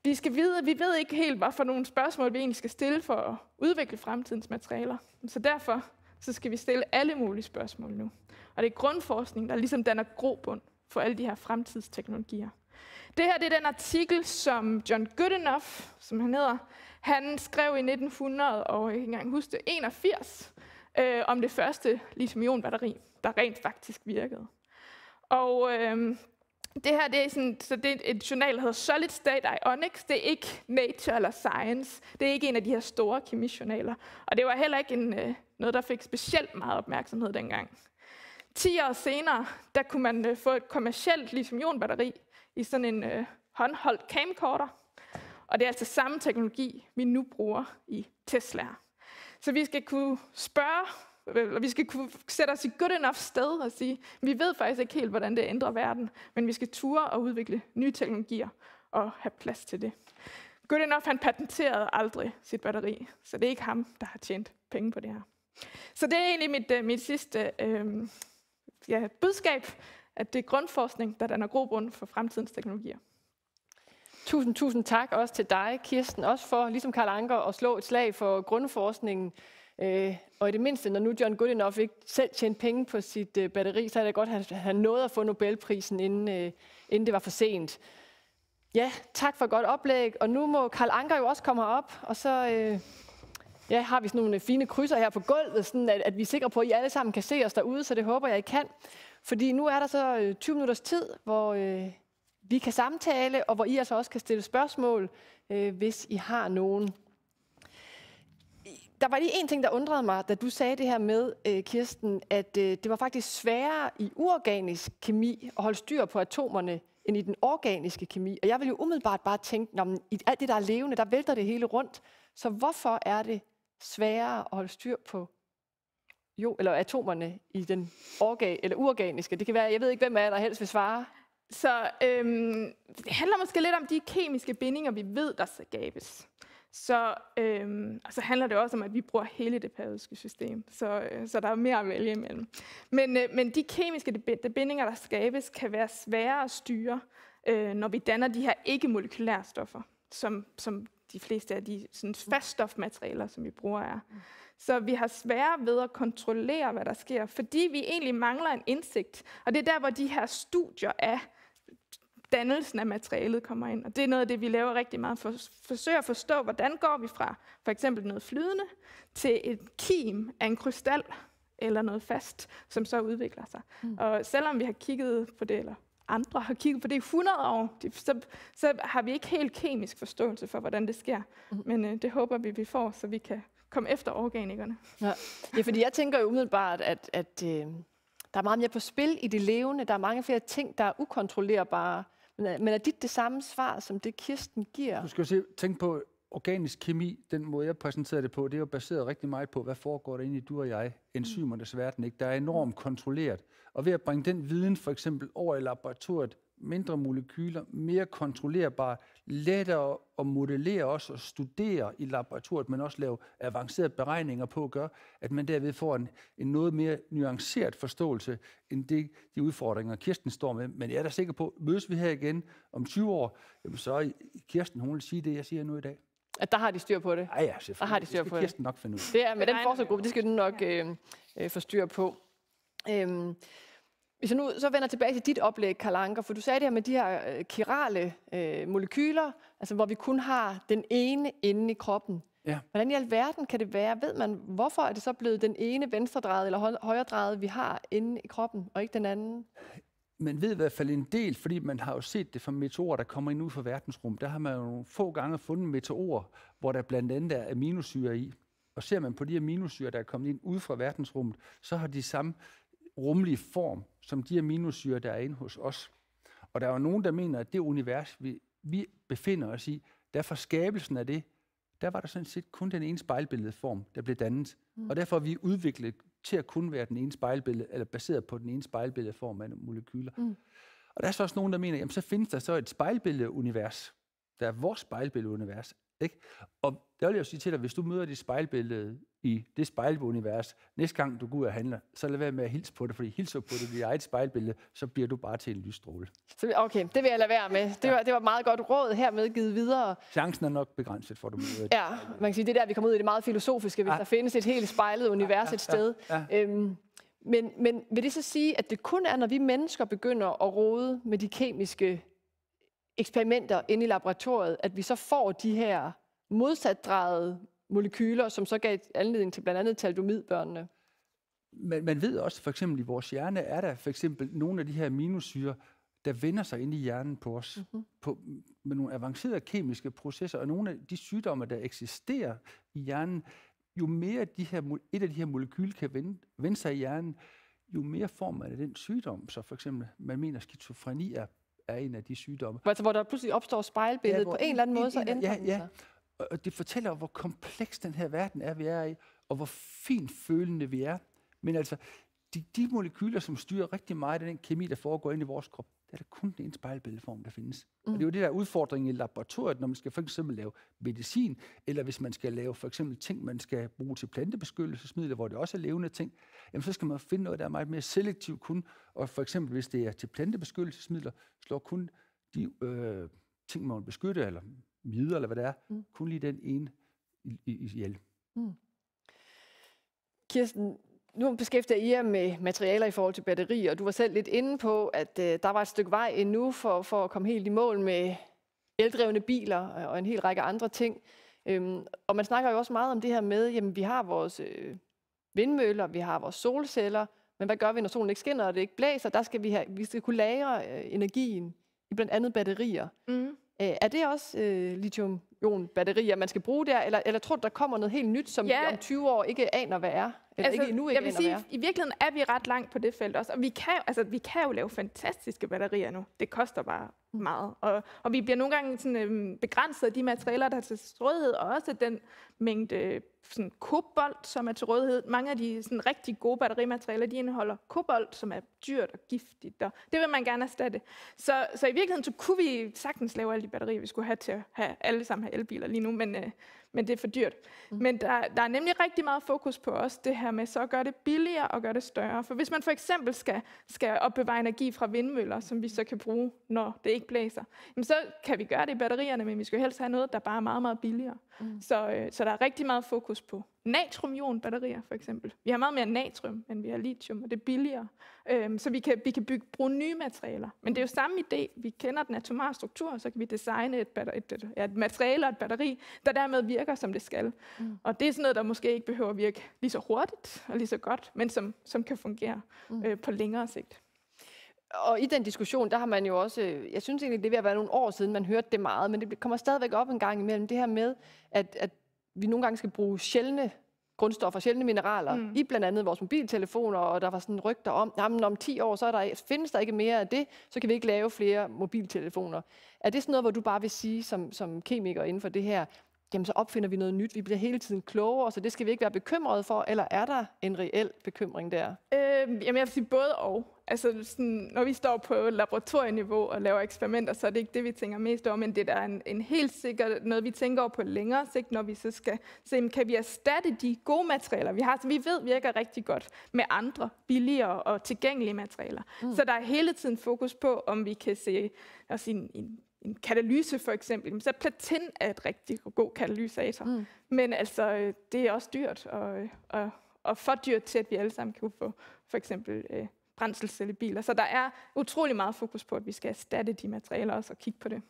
Vi, skal vide, vi ved ikke helt, hvad for nogle spørgsmål vi egentlig skal stille for at udvikle fremtidens materialer. Så derfor så skal vi stille alle mulige spørgsmål nu. Og det er grundforskning, der ligesom danner grobund for alle de her fremtidsteknologier. Det her det er den artikel, som John Goodenough, som han hedder, han skrev i 1900, og jeg kan ikke engang huske det, 81, øh, om det første lithium-ion-batteri, der rent faktisk virkede. Og øh, det her det er, sådan, så det er et journal, der hedder Solid State Ionics. Det er ikke Nature eller Science. Det er ikke en af de her store kemijournaler. Og det var heller ikke en, øh, noget, der fik specielt meget opmærksomhed dengang. 10 år senere, der kunne man øh, få et kommercielt lithium-ion-batteri, i sådan en øh, håndholdt camcorder. Og det er altså samme teknologi, vi nu bruger i Tesla. Så vi skal kunne spørge, øh, eller vi skal kunne sætte os i good enough sted og sige, vi ved faktisk ikke helt, hvordan det ændrer verden, men vi skal ture og udvikle nye teknologier og have plads til det. Good enough, han patenterede aldrig sit batteri, så det er ikke ham, der har tjent penge på det her. Så det er egentlig mit, øh, mit sidste øh, ja, budskab at det er grundforskning, der danner grobund for fremtidens teknologier. Tusind, tusind tak også til dig, Kirsten, også for, ligesom Karl Anker, at slå et slag for grundforskningen. Øh, og i det mindste, når nu John Goodenough ikke selv tjente penge på sit øh, batteri, så er det godt, at han, han nåede at få Nobelprisen, inden, øh, inden det var for sent. Ja, tak for et godt oplæg. Og nu må Karl Anker jo også komme herop, og så ja, har vi sådan nogle fine krydser her på gulvet, sådan at, at vi er sikre på, at I alle sammen kan se os derude, så det håber jeg, I kan. Fordi nu er der så 20 øh, minutters tid, hvor øh, vi kan samtale, og hvor I altså også kan stille spørgsmål, øh, hvis I har nogen. Der var lige en ting, der undrede mig, da du sagde det her med, øh, Kirsten, at øh, det var faktisk sværere i uorganisk kemi at holde styr på atomerne, end i den organiske kemi. Og jeg vil jo umiddelbart bare tænke, at i alt det, der er levende, der vælter det hele rundt. Så hvorfor er det sværere at holde styr på jo, eller atomerne i den organ, eller uorganiske. Det kan være, jeg ved ikke, hvem af jer, der helst vil svare. Så øhm, det handler måske lidt om de kemiske bindinger, vi ved, der skabes. Så, øhm, og så handler det også om, at vi bruger hele det periodiske system, så, øh, så der er mere at vælge imellem. Men, øh, men de kemiske de bindinger, der skabes, kan være svære at styre, øh, når vi danner de her ikke-molekylære stoffer, som, som de fleste af de sådan, faststofmaterialer, som vi bruger, er. Så vi har svære ved at kontrollere, hvad der sker, fordi vi egentlig mangler en indsigt. Og det er der, hvor de her studier af dannelsen af materialet kommer ind. Og det er noget af det, vi laver rigtig meget. For, forsøger at forstå, hvordan går vi fra for eksempel noget flydende til et kim af en krystal eller noget fast, som så udvikler sig. Mm. Og selvom vi har kigget på det, eller andre har kigget på det i 100 år, så, så har vi ikke helt kemisk forståelse for, hvordan det sker. Mm. Men øh, det håber vi, vi får, så vi kan kom efter organikerne. Ja, ja fordi jeg tænker jo umiddelbart, at, at øh, der er meget mere på spil i det levende. Der er mange flere ting, der er ukontrollerbare. Men er, men er dit det samme svar, som det Kirsten giver? Du skal jo se, tænk på organisk kemi, den måde jeg præsenterer det på, det er jo baseret rigtig meget på, hvad foregår der inde i du og jeg, enzymernes verden, ikke? der er enormt kontrolleret. Og ved at bringe den viden for eksempel over i laboratoriet, mindre molekyler, mere kontrollerbare, lettere at modellere os og studere i laboratoriet, men også lave avancerede beregninger på at gøre, at man derved får en, en noget mere nuanceret forståelse end det, de udfordringer, Kirsten står med. Men jeg er da sikker på, mødes vi her igen om 20 år, jamen så er Kirsten, hun vil sige det, jeg siger nu i dag. At der har de styr på det? Ja, ja, selvfølgelig. Der har de styr det på det. Kirsten nok finde ud af. Det er med den forskergruppe, det skal den nok øh, øh, få styr på. Øh, hvis jeg nu så vender tilbage til dit oplæg, Karl Anker, for du sagde det her med de her øh, kirale øh, molekyler, altså hvor vi kun har den ene inde i kroppen. Ja. Hvordan i alverden kan det være? Ved man, hvorfor er det så blevet den ene venstredrejet eller højredrejet, vi har inde i kroppen, og ikke den anden? Man ved i hvert fald en del, fordi man har jo set det fra meteorer, der kommer ind ud fra verdensrum. Der har man jo nogle få gange fundet meteorer, hvor der blandt andet er aminosyre i. Og ser man på de aminosyre, der er kommet ind ud fra verdensrummet, så har de samme rumlige form, som de aminosyre, der er inde hos os. Og der er jo nogen, der mener, at det univers, vi, vi befinder os i, der for skabelsen af det, der var der sådan set kun den ene spejlbilledform, der blev dannet. Mm. Og derfor er vi udviklet til at kun være den ene spejlbillede, eller baseret på den ene form af molekyler. Mm. Og der er så også nogen, der mener, jamen så findes der så et univers, der er vores univers, ikke? Og der vil jeg jo sige til dig, hvis du møder dit spejlbillede i det spejlunivers, næste gang du går ud og handler, så lad være med at hilse på det, fordi hilser på det i dit eget spejlbillede, så bliver du bare til en lysstråle. Okay, det vil jeg lade være med. Det var, det var meget godt råd hermed givet videre. Chancen er nok begrænset for, at du møder det. Ja, man kan sige, det er der, vi kommer ud i det meget filosofiske, hvis ja. der findes et helt spejlet univers ja, ja, et sted. Ja, ja. Øhm, men, men vil det så sige, at det kun er, når vi mennesker begynder at rode med de kemiske eksperimenter inde i laboratoriet, at vi så får de her modsatdrejede molekyler, som så gav anledning til blandt andet taldomidbørnene. Men man ved også, for eksempel i vores hjerne, er der for eksempel nogle af de her aminosyre, der vender sig ind i hjernen på os mm-hmm. på, med nogle avancerede kemiske processer, og nogle af de sygdomme, der eksisterer i hjernen, jo mere de her, et af de her molekyler kan vende, vende sig i hjernen, jo mere får man af den sygdom. Så for eksempel, man mener, at skizofreni er er en af de sygdomme. Altså, hvor der pludselig opstår spejlbilledet ja, på en eller anden måde, så ændrer ja, ja. sig. Og det fortæller, hvor kompleks den her verden er, vi er i, og hvor finfølende vi er. Men altså, de, de molekyler, som styrer rigtig meget af den kemi, der foregår ind i vores krop, der er det kun en spejlbilledeform, der findes. Mm. Og det er jo det der udfordring i laboratoriet, når man skal for eksempel lave medicin, eller hvis man skal lave for eksempel ting, man skal bruge til plantebeskyttelsesmidler, hvor det også er levende ting, jamen så skal man finde noget, der er meget mere selektivt kun, og for eksempel hvis det er til plantebeskyttelsesmidler, slår kun de øh, ting, man vil beskytte, eller midler, eller hvad det er, mm. kun lige den ene hjælp. Mm. Kirsten, nu beskæftiger I jer med materialer i forhold til batterier, og du var selv lidt inde på, at øh, der var et stykke vej endnu for, for at komme helt i mål med eldrevne biler øh, og en hel række andre ting. Øhm, og man snakker jo også meget om det her med, jamen vi har vores øh, vindmøller, vi har vores solceller, men hvad gør vi, når solen ikke skinner og det ikke blæser? Der skal vi, have, vi skal kunne lagre øh, energien i blandt andet batterier. Mm. Øh, er det også øh, lithium-ion-batterier, man skal bruge der? Eller, eller tror du, der kommer noget helt nyt, som ja. vi om 20 år ikke aner, hvad er? Eller altså, ikke endnu ikke jeg vil sige, at i virkeligheden er vi ret langt på det felt også. Og vi kan, altså, vi kan jo lave fantastiske batterier nu. Det koster bare meget. Og, og vi bliver nogle gange sådan, øh, begrænset af de materialer, der er til rådighed, og også den mængde øh, sådan, kobolt, som er til rådighed. Mange af de sådan, rigtig gode batterimaterialer, de indeholder kobolt, som er dyrt og giftigt, og det vil man gerne erstatte. Så, så i virkeligheden så kunne vi sagtens lave alle de batterier, vi skulle have til at have alle sammen have elbiler lige nu, men, øh, men det er for dyrt. Mm. Men der, der er nemlig rigtig meget fokus på også det her med så at gøre det billigere og gøre det større. For hvis man for eksempel skal, skal opbevare energi fra vindmøller, som vi så kan bruge, når det ikke blæser, jamen så kan vi gøre det i batterierne, men vi skal helst have noget, der bare er meget, meget billigere. Mm. Så, øh, så der er rigtig meget fokus på natriumionbatterier for eksempel. Vi har meget mere natrium, end vi har lithium, og det er billigere. Øhm, så vi kan, vi kan bygge, bruge nye materialer. Men det er jo samme idé. Vi kender den atomare struktur, så kan vi designe et, batteri, et, et, et materiale og et batteri, der dermed virker, som det skal. Mm. Og det er sådan noget, der måske ikke behøver at virke lige så hurtigt og lige så godt, men som, som kan fungere mm. øh, på længere sigt. Og i den diskussion, der har man jo også, øh, jeg synes egentlig, det er ved at være nogle år siden, man hørte det meget, men det kommer stadigvæk op en gang imellem, det her med, at, at vi nogle gange skal bruge sjældne grundstoffer, sjældne mineraler, mm. i blandt andet vores mobiltelefoner, og der var sådan rygter om, jamen om 10 år, så er der, findes der ikke mere af det, så kan vi ikke lave flere mobiltelefoner. Er det sådan noget, hvor du bare vil sige som, som kemiker inden for det her, jamen så opfinder vi noget nyt, vi bliver hele tiden klogere, så det skal vi ikke være bekymrede for, eller er der en reel bekymring der? Øh, jamen jeg vil sige både og. Altså sådan, når vi står på laboratorieniveau og laver eksperimenter, så er det ikke det, vi tænker mest over, men det er en, en helt sikkert noget, vi tænker over på længere sigt, når vi så skal se, kan vi erstatte de gode materialer, vi har, som altså, vi ved virker rigtig godt, med andre billigere og tilgængelige materialer. Mm. Så der er hele tiden fokus på, om vi kan se altså, i en, en en katalyse for eksempel, så platin er et rigtig god katalysator. Mm. Men altså, øh, det er også dyrt, og, øh, og, og for dyrt til, at vi alle sammen kan få for eksempel øh, brændselscellebiler. Så der er utrolig meget fokus på, at vi skal erstatte de materialer også og kigge på det.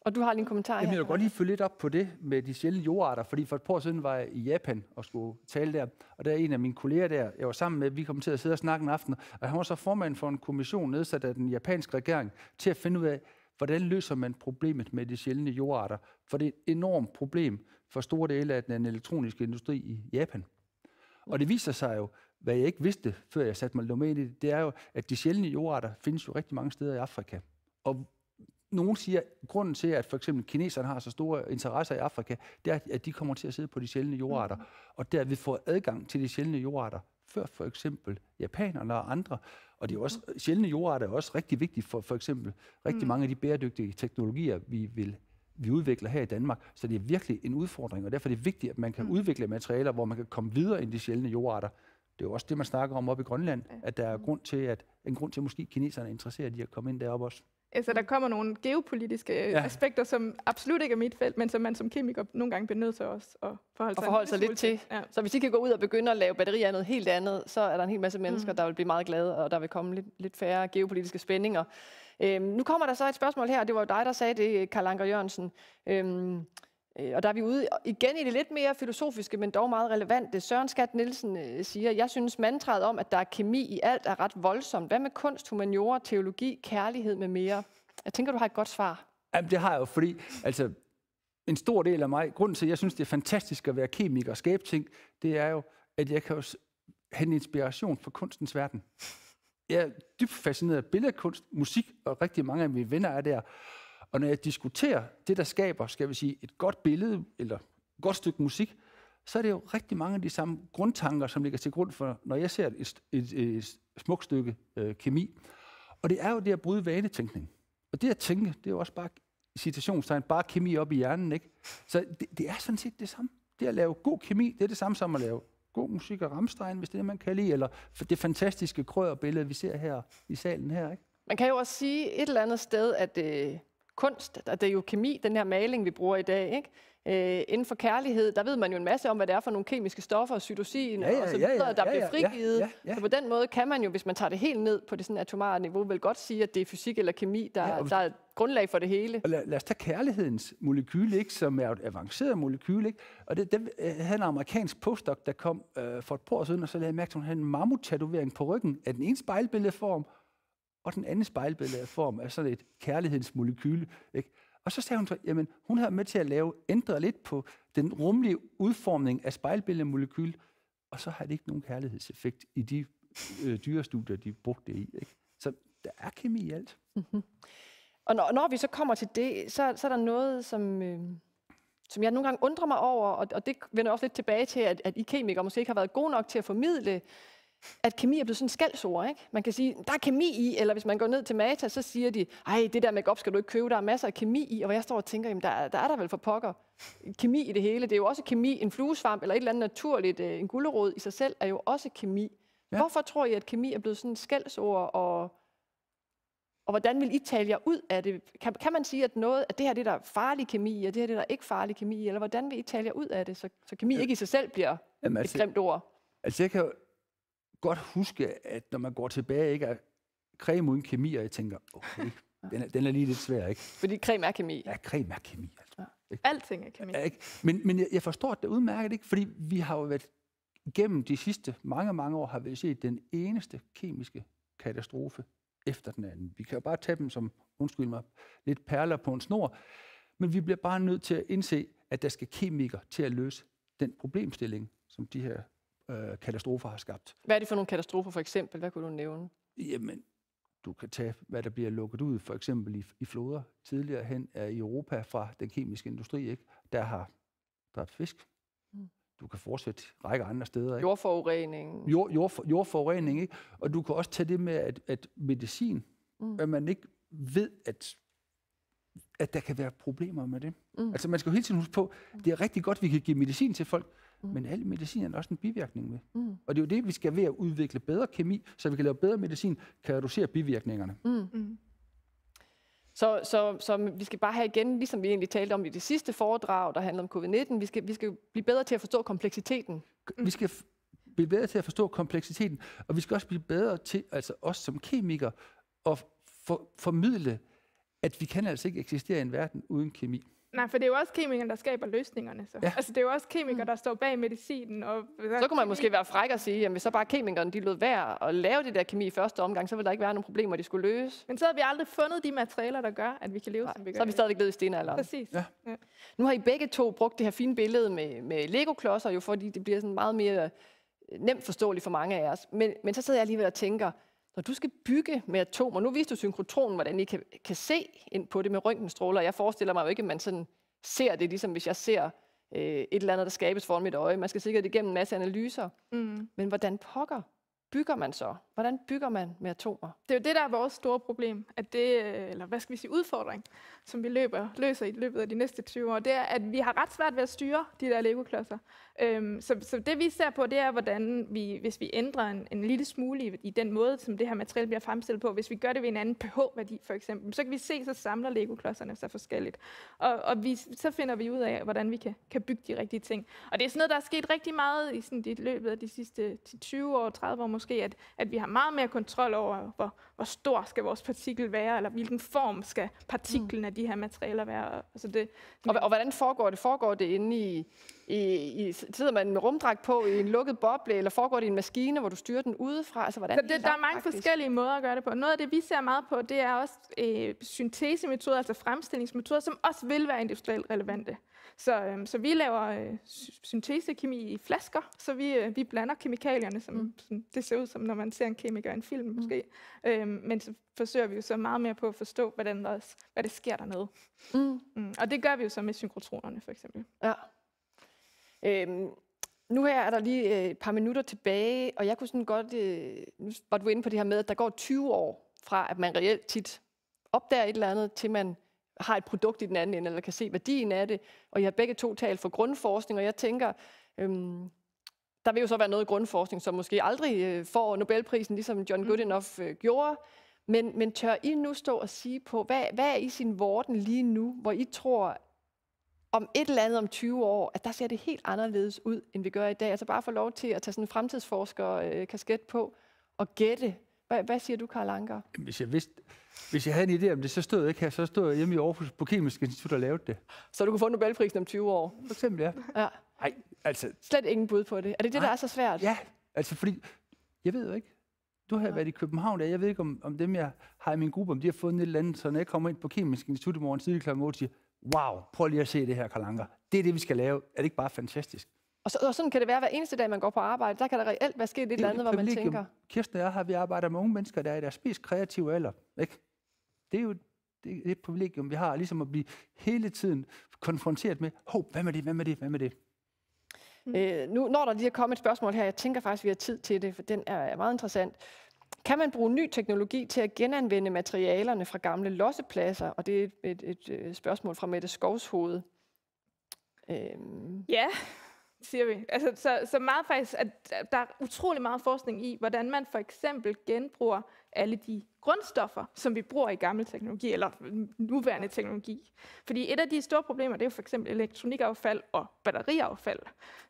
Og du har lige en kommentar Jamen, her. Jeg vil godt lige følge lidt op på det med de sjældne jordarter, fordi for et par år siden var jeg i Japan og skulle tale der, og der er en af mine kolleger der, jeg var sammen med, vi kom til at sidde og snakke en aften, og han var så formand for en kommission nedsat af den japanske regering til at finde ud af, Hvordan løser man problemet med de sjældne jordarter? For det er et enormt problem for store dele af den elektroniske industri i Japan. Og det viser sig jo, hvad jeg ikke vidste, før jeg satte mig med i det, det er jo, at de sjældne jordarter findes jo rigtig mange steder i Afrika. Og nogen siger, at grunden til, at for eksempel kineserne har så store interesser i Afrika, det er, at de kommer til at sidde på de sjældne jordarter, mm. og derved får adgang til de sjældne jordarter, før for eksempel japanerne og andre og det er også, mm. sjældne jordarter er også rigtig vigtigt for for eksempel rigtig mm. mange af de bæredygtige teknologier, vi vil vi udvikler her i Danmark. Så det er virkelig en udfordring, og derfor er det vigtigt, at man kan mm. udvikle materialer, hvor man kan komme videre end de sjældne jordarter. Det er jo også det, man snakker om op i Grønland, ja. at der er mm. grund til, at, en grund til, at måske kineserne er interesseret i at komme ind deroppe også. Altså, der mm. kommer nogle geopolitiske ja. aspekter, som absolut ikke er mit felt, men som man som kemiker nogle gange bliver nødt til også at forholde, og forholde sig, lidt til. Ja. Så hvis I kan gå ud og begynde at lave batterier noget helt andet, så er der en hel masse mennesker, mm. der vil blive meget glade, og der vil komme lidt, lidt færre geopolitiske spændinger. Øhm, nu kommer der så et spørgsmål her, det var jo dig, der sagde det, Karl Anker Jørgensen. Øhm, Øh, og der er vi ude igen i det lidt mere filosofiske, men dog meget relevante. Søren Skat Nielsen øh, siger, jeg synes mantraet om, at der er kemi i alt, er ret voldsomt. Hvad med kunst, humaniora, teologi, kærlighed med mere? Jeg tænker, du har et godt svar. Jamen, det har jeg jo, fordi altså, en stor del af mig, grunden til, at jeg synes, det er fantastisk at være kemiker og skabe ting, det er jo, at jeg kan jo hente inspiration fra kunstens verden. Jeg er dybt fascineret af billedkunst, musik, og rigtig mange af mine venner er der. Og når jeg diskuterer det, der skaber, skal vi sige, et godt billede eller et godt stykke musik, så er det jo rigtig mange af de samme grundtanker, som ligger til grund for, når jeg ser et, et, et smukt stykke øh, kemi. Og det er jo det at bryde vanetænkning. Og det at tænke, det er jo også bare citationstegn, bare kemi op i hjernen, ikke? Så det, det er sådan set det samme. Det at lave god kemi, det er det samme som at lave god musik og Ramstein, hvis det er det, man kan lide, eller det fantastiske krøderbillede, vi ser her i salen her, ikke? Man kan jo også sige et eller andet sted, at øh, kunst, og det er jo kemi, den her maling, vi bruger i dag, ikke? Øh, inden for kærlighed, der ved man jo en masse om, hvad det er for nogle kemiske stoffer, cytosin ja, ja, og så videre, ja, ja, ja, der bliver frigivet. Ja, ja, ja. Så på den måde kan man jo, hvis man tager det helt ned på det sådan atomare niveau, vel godt sige, at det er fysik eller kemi, der, ja, hvis... der er grundlag for det hele. Og lad, lad os tage kærlighedens molekyl, ikke, som er et avanceret molekyl. Ikke? Og det, det øh, havde en amerikansk postdoc, der kom øh, for et par år siden, og så lavede jeg mærke, at hun havde en mammut-tatovering på ryggen af den ene spejlbilledeform, og den anden spejlbillede af form er sådan et kærlighedsmolekyle. Ikke? Og så sagde hun så, jamen hun havde med til at lave, ændre lidt på den rumlige udformning af spejlbilledmolekylet, og så har det ikke nogen kærlighedseffekt i de øh, dyrestudier, de brugte det i. Ikke? Så der er kemi i alt. Mm-hmm. Og når, når vi så kommer til det, så, så er der noget, som, øh, som jeg nogle gange undrer mig over, og, og det vender også lidt tilbage til, at, at I kemikere måske ikke har været gode nok til at formidle at kemi er blevet sådan en skældsord, ikke? Man kan sige, der er kemi i, eller hvis man går ned til Mata, så siger de, ej, det der makeup skal du ikke købe, der er masser af kemi i, og jeg står og tænker, jamen der, der er der vel for pokker kemi i det hele. Det er jo også kemi, en fluesvamp eller et eller andet naturligt, øh, en gullerod i sig selv er jo også kemi. Ja. Hvorfor tror I, at kemi er blevet sådan en skældsord, og, og hvordan vil I tale jer ud af det? Kan, kan man sige, at noget at det her det der er farlig kemi, og det her det der er ikke farlig kemi, eller hvordan vil I tale jer ud af det, så, så kemi ja. ikke i sig selv bliver Jamen, altså, et grimt ord? Altså, jeg kan godt huske, at når man går tilbage, ikke er creme uden kemi, og jeg tænker, okay, den er, den er lige lidt svær, ikke? Fordi creme er kemi. Ja, creme er kemi, altså. Ja. Ikke? Alting er kemi. Ja, ikke? Men, men jeg, jeg forstår det udmærket, ikke? Fordi vi har jo været gennem de sidste mange, mange år, har vi set den eneste kemiske katastrofe efter den anden. Vi kan jo bare tage dem som, undskyld mig, lidt perler på en snor, men vi bliver bare nødt til at indse, at der skal kemikere til at løse den problemstilling, som de her øh, katastrofer har skabt. Hvad er det for nogle katastrofer for eksempel? Hvad kunne du nævne? Jamen, du kan tage, hvad der bliver lukket ud, for eksempel i, i floder tidligere hen er i Europa fra den kemiske industri, ikke? der har dræbt fisk. Mm. Du kan fortsætte række andre steder. Ikke? Jordforurening. Jord, jord, jordforurening, ikke? Og du kan også tage det med, at, at medicin, mm. at man ikke ved, at at der kan være problemer med det. Mm. Altså man skal jo hele tiden huske på, mm. det er rigtig godt, at vi kan give medicin til folk, Mm. Men al medicin er der også en bivirkning med. Mm. Og det er jo det, vi skal ved at udvikle bedre kemi, så vi kan lave bedre medicin, kan reducere bivirkningerne. Mm. Mm. Så, så, så vi skal bare have igen, ligesom vi egentlig talte om i det sidste foredrag, der handler om covid-19, vi skal, vi skal blive bedre til at forstå kompleksiteten. Vi skal blive bedre til at forstå kompleksiteten, og vi skal også blive bedre til, altså os som kemikere, at for, formidle, at vi kan altså ikke eksistere i en verden uden kemi. Nej, for det er jo også kemikere, der skaber løsningerne. Så. Ja. Altså, det er jo også kemikere, mm. der står bag medicinen. Og... Så kunne man måske være fræk og sige, at hvis så bare kemikerne de lød værd at lave det der kemi i første omgang, så ville der ikke være nogen problemer, de skulle løse. Men så har vi aldrig fundet de materialer, der gør, at vi kan leve, Nej, som vi gør. Så har vi stadig levet i stenalderen. Præcis. Ja. Ja. Nu har I begge to brugt det her fine billede med, med Lego-klodser, jo fordi det bliver sådan meget mere øh, nemt forståeligt for mange af os. Men, men så sidder jeg alligevel og tænker, når du skal bygge med atomer, nu viste du synkrotronen, hvordan I kan, kan se ind på det med røntgenstråler, jeg forestiller mig jo ikke, at man sådan ser det, ligesom hvis jeg ser øh, et eller andet, der skabes foran mit øje. Man skal sikkert igennem en masse analyser. Mm. Men hvordan pokker bygger man så? Hvordan bygger man med atomer? Det er jo det, der er vores store problem, at det, øh, eller hvad skal vi sige, udfordring, som vi løber, løser i løbet af de næste 20 år, det er, at vi har ret svært ved at styre de der legoklodser. Øhm, så, så det vi ser på, det er, hvordan vi, hvis vi ændrer en, en lille smule i, i den måde, som det her materiale bliver fremstillet på, hvis vi gør det ved en anden pH-værdi for eksempel, så kan vi se, så samler legoklodserne sig forskelligt. Og, og vi, så finder vi ud af, hvordan vi kan, kan bygge de rigtige ting. Og det er sådan noget, der er sket rigtig meget i sådan, det løbet af de sidste 20 år, 30 år måske, måske, at, at vi har meget mere kontrol over, hvor, hvor stor skal vores partikel være, eller hvilken form skal partiklen mm. af de her materialer være. Altså det, og, og hvordan foregår det? Foregår det inde i, i, i sidder man med rumdragt på i en lukket boble, eller foregår det i en maskine, hvor du styrer den udefra? Altså, hvordan så det, der er mange faktisk? forskellige måder at gøre det på. Noget af det, vi ser meget på, det er også øh, syntesemetoder, altså fremstillingsmetoder, som også vil være industrielt relevante. Så, øhm, så vi laver øh, syntesekemi i flasker, så vi, øh, vi blander kemikalierne, som, mm. som det ser ud som, når man ser en kemiker i en film mm. måske. Mm. Øhm, men så forsøger vi jo så meget mere på at forstå, hvordan der, hvad det sker dernede. Mm. Mm. Og det gør vi jo så med synkrotronerne for eksempel. Ja. Øhm, nu her er der lige øh, et par minutter tilbage, og jeg kunne sådan godt... Øh, nu var du inde på det her med, at der går 20 år fra, at man reelt tit opdager et eller andet, til man har et produkt i den anden ende, eller kan se værdien af det. Og jeg har begge to talt for grundforskning, og jeg tænker, øhm, der vil jo så være noget grundforskning, som måske aldrig øh, får Nobelprisen, ligesom John mm. Goodenough øh, gjorde. Men, men tør I nu stå og sige på, hvad, hvad er i sin vorden lige nu, hvor I tror om et eller andet om 20 år, at der ser det helt anderledes ud, end vi gør i dag? Altså bare få lov til at tage sådan en fremtidsforsker-kasket øh, på og gætte, hvad, hvad siger du, Karl Anker? hvis jeg vidste, hvis jeg havde en idé om det, så stod jeg ikke her. Så stod jeg hjemme i Aarhus på Kemisk Institut og lavede det. Så du kunne få Nobelprisen om 20 år? For eksempel, ja. ja. Nej, altså... Slet ingen bud på det. Er det det, Ej, der er så svært? Ja, altså fordi... Jeg ved jo ikke. Du har ja. været i København, og jeg ved ikke, om, om dem, jeg har i min gruppe, om de har fået en eller andet. Så når jeg kommer ind på Kemisk Institut i morgen tidlig kl. 8, siger, wow, prøv lige at se det her, Karl Anker. Det er det, vi skal lave. Er det ikke bare fantastisk? Og, så, og sådan kan det være hver eneste dag, man går på arbejde. Der kan der reelt være sket et eller andet, hvor man tænker... Kirsten og jeg har, vi arbejder med unge mennesker, der er i deres mest kreative alder. Ikke? Det er jo det er et privilegium, vi har, ligesom at blive hele tiden konfronteret med, hov, hvad med det, hvad med det, hvad med det? Mm. Øh, nu når der lige er kommet et spørgsmål her, jeg tænker faktisk, at vi har tid til det, for den er meget interessant. Kan man bruge ny teknologi til at genanvende materialerne fra gamle lossepladser? Og det er et, et, et øh, spørgsmål fra Mette Skovshoved. Øhm. Ja, siger vi. Altså, så, så meget faktisk, at der er utrolig meget forskning i, hvordan man for eksempel genbruger alle de grundstoffer, som vi bruger i gammel teknologi, eller nuværende teknologi. Fordi et af de store problemer, det er jo for eksempel elektronikaffald og batteriaffald.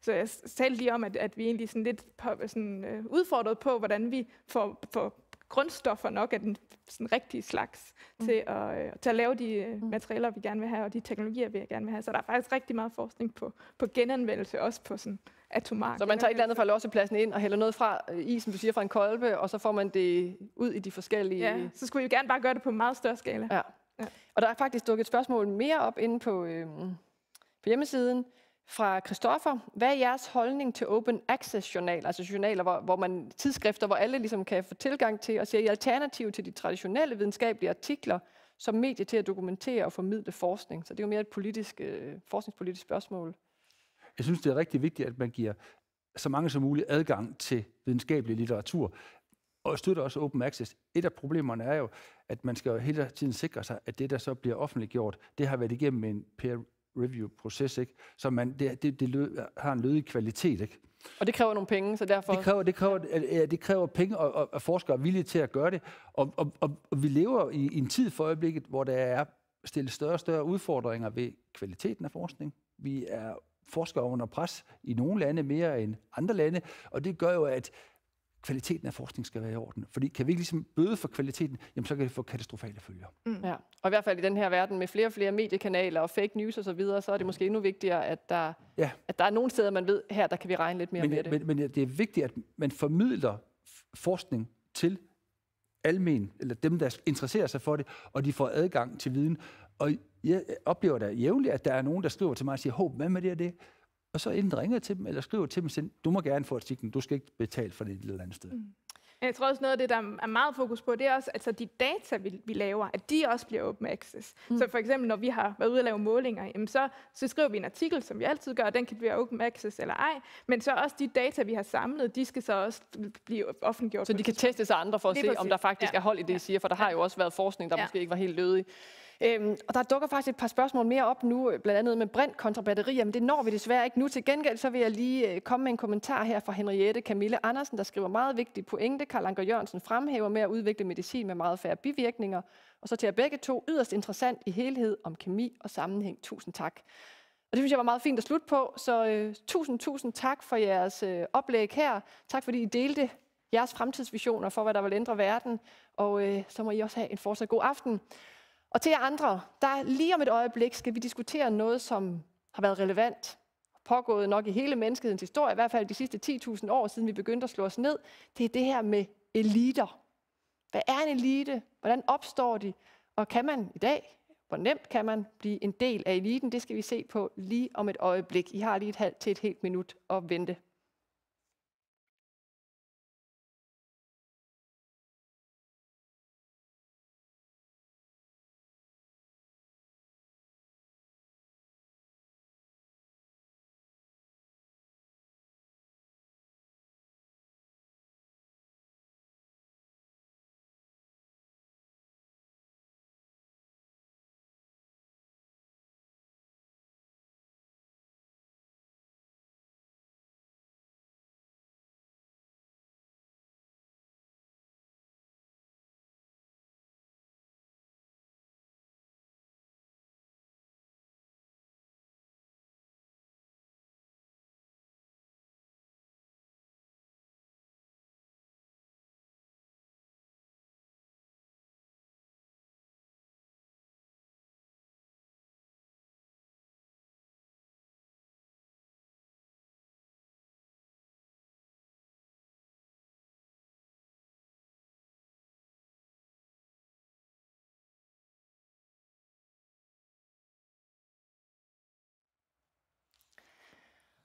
Så jeg talte lige om, at, at vi egentlig sådan lidt på, sådan, øh, udfordret på, hvordan vi får, får grundstoffer nok af den sådan rigtige slags mm. til, at, øh, til at lave de øh, mm. materialer, vi gerne vil have, og de teknologier, vi gerne vil have. Så der er faktisk rigtig meget forskning på, på genanvendelse, også på sådan atomark. Så man tager et eller andet fra lossepladsen ind og hælder noget fra øh, isen, du siger, fra en kolbe, og så får man det ud i de forskellige... Ja, så skulle vi jo gerne bare gøre det på en meget større skala. Ja. ja. Og der er faktisk dukket et spørgsmål mere op inde på, øh, på hjemmesiden, fra Christoffer. Hvad er jeres holdning til open access journaler, altså journaler, hvor, hvor man tidsskrifter, hvor alle ligesom kan få tilgang til, og ser i alternativ til de traditionelle videnskabelige artikler, som medie til at dokumentere og formidle forskning? Så det er jo mere et politisk, øh, forskningspolitisk spørgsmål. Jeg synes, det er rigtig vigtigt, at man giver så mange som muligt adgang til videnskabelig litteratur, og støtter også open access. Et af problemerne er jo, at man skal jo hele tiden sikre sig, at det, der så bliver offentliggjort, det har været igennem en peer review-proces, ikke? så man, det, det, det lød, har en lødig kvalitet. Ikke? Og det kræver nogle penge, så derfor... Det kræver, det kræver, ja. det kræver penge, og, og, og forskere er villige til at gøre det. Og, og, og, og vi lever i, i en tid for øjeblikket, hvor der er stillet større og større udfordringer ved kvaliteten af forskning. Vi er forskere under pres i nogle lande mere end andre lande, og det gør jo, at kvaliteten af forskning skal være i orden. Fordi kan vi ikke ligesom bøde for kvaliteten, jamen så kan det få katastrofale følger. Mm. Ja. Og i hvert fald i den her verden med flere og flere mediekanaler og fake news osv., så, videre, så er det måske endnu vigtigere, at der, ja. at der er nogle steder, man ved, her der kan vi regne lidt mere men, med det. Men, men det er vigtigt, at man formidler forskning til almen, eller dem, der interesserer sig for det, og de får adgang til viden. Og jeg oplever da jævnligt, at der er nogen, der skriver til mig og siger, Håb, hvad med det og det? Og så enten ringer til dem, eller skriver til dem, send, du må gerne få artiklen, du skal ikke betale for det et eller andet sted. Mm. Jeg tror også noget af det, der er meget fokus på, det er også, altså de data, vi, vi laver, at de også bliver open access. Mm. Så for eksempel, når vi har været ude og lave målinger, jamen så, så skriver vi en artikel, som vi altid gør, og den kan blive open access eller ej, men så også de data, vi har samlet, de skal så også blive offentliggjort. Så de kan teste sig andre for at se, præcis. om der faktisk ja. er hold i det, I siger, for der har jo også været forskning, der ja. måske ikke var helt lødig. Øhm, og der dukker faktisk et par spørgsmål mere op nu, øh, blandt andet med brint kontra batterier, men det når vi desværre ikke nu. Til gengæld så vil jeg lige øh, komme med en kommentar her fra Henriette Camille Andersen, der skriver meget vigtige pointe. Karl Anker Jørgensen fremhæver med at udvikle medicin med meget færre bivirkninger. Og så til jer begge to, yderst interessant i helhed om kemi og sammenhæng. Tusind tak. Og det synes jeg var meget fint at slutte på, så øh, tusind, tusind tak for jeres øh, oplæg her. Tak fordi I delte jeres fremtidsvisioner for, hvad der vil ændre verden. Og øh, så må I også have en fortsat god aften. Og til jer andre, der lige om et øjeblik skal vi diskutere noget, som har været relevant pågået nok i hele menneskehedens historie, i hvert fald de sidste 10.000 år, siden vi begyndte at slå os ned, det er det her med eliter. Hvad er en elite? Hvordan opstår de? Og kan man i dag, hvor nemt kan man blive en del af eliten? Det skal vi se på lige om et øjeblik. I har lige et halvt til et helt minut at vente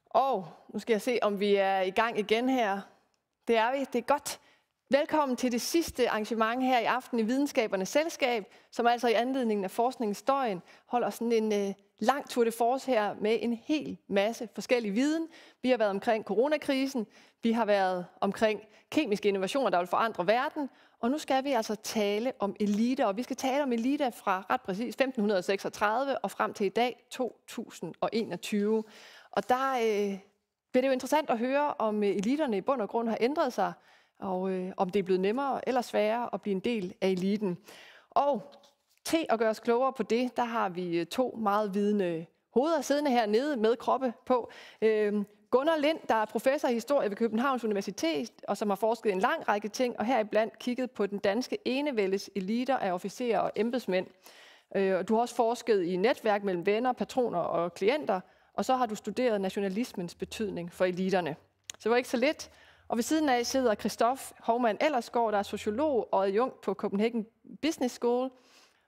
Og nu skal jeg se, om vi er i gang igen her. Det er vi. Det er godt. Velkommen til det sidste arrangement her i aften i Videnskabernes Selskab, som altså i anledningen af forskningsstøjen holder sådan en øh, lang tur de force her med en hel masse forskellig viden. Vi har været omkring coronakrisen, vi har været omkring kemiske innovationer, der vil forandre verden, og nu skal vi altså tale om elite, og vi skal tale om elite fra ret præcis 1536 og frem til i dag 2021. Og der øh, bliver det jo interessant at høre, om øh, eliterne i bund og grund har ændret sig, og øh, om det er blevet nemmere eller sværere at blive en del af eliten. Og til at gøre os klogere på det, der har vi øh, to meget vidende hoveder siddende hernede med kroppe på. Øh, Gunnar Lind, der er professor i historie ved Københavns Universitet, og som har forsket en lang række ting, og heriblandt kigget på den danske enevældes eliter af officerer og embedsmænd. Øh, du har også forsket i netværk mellem venner, patroner og klienter, og så har du studeret nationalismens betydning for eliterne. Så det var ikke så let. Og ved siden af sidder Christoph Hovmann Ellersgaard, der er sociolog og adjunkt på Copenhagen Business School.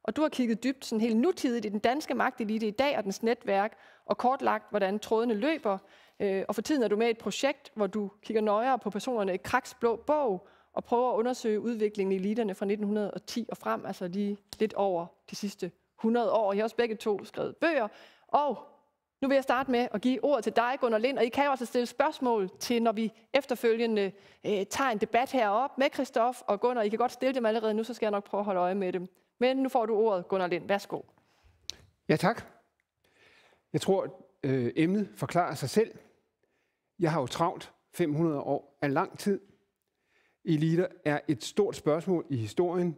Og du har kigget dybt sådan helt nutidigt i den danske magtelite i dag og dens netværk, og kortlagt, hvordan trådene løber. Øh, og for tiden er du med i et projekt, hvor du kigger nøjere på personerne i Kraks Blå Bog, og prøver at undersøge udviklingen i eliterne fra 1910 og frem, altså lige lidt over de sidste 100 år. Jeg har også begge to skrevet bøger, og nu vil jeg starte med at give ordet til dig, Gunnar Lind, og I kan jo også altså stille spørgsmål til, når vi efterfølgende øh, tager en debat herop med Kristoff og Gunnar. I kan godt stille dem allerede nu, så skal jeg nok prøve at holde øje med dem. Men nu får du ordet, Gunnar Lind. Værsgo. Ja, tak. Jeg tror, øh, emnet forklarer sig selv. Jeg har jo travlt. 500 år af lang tid. Eliter er et stort spørgsmål i historien.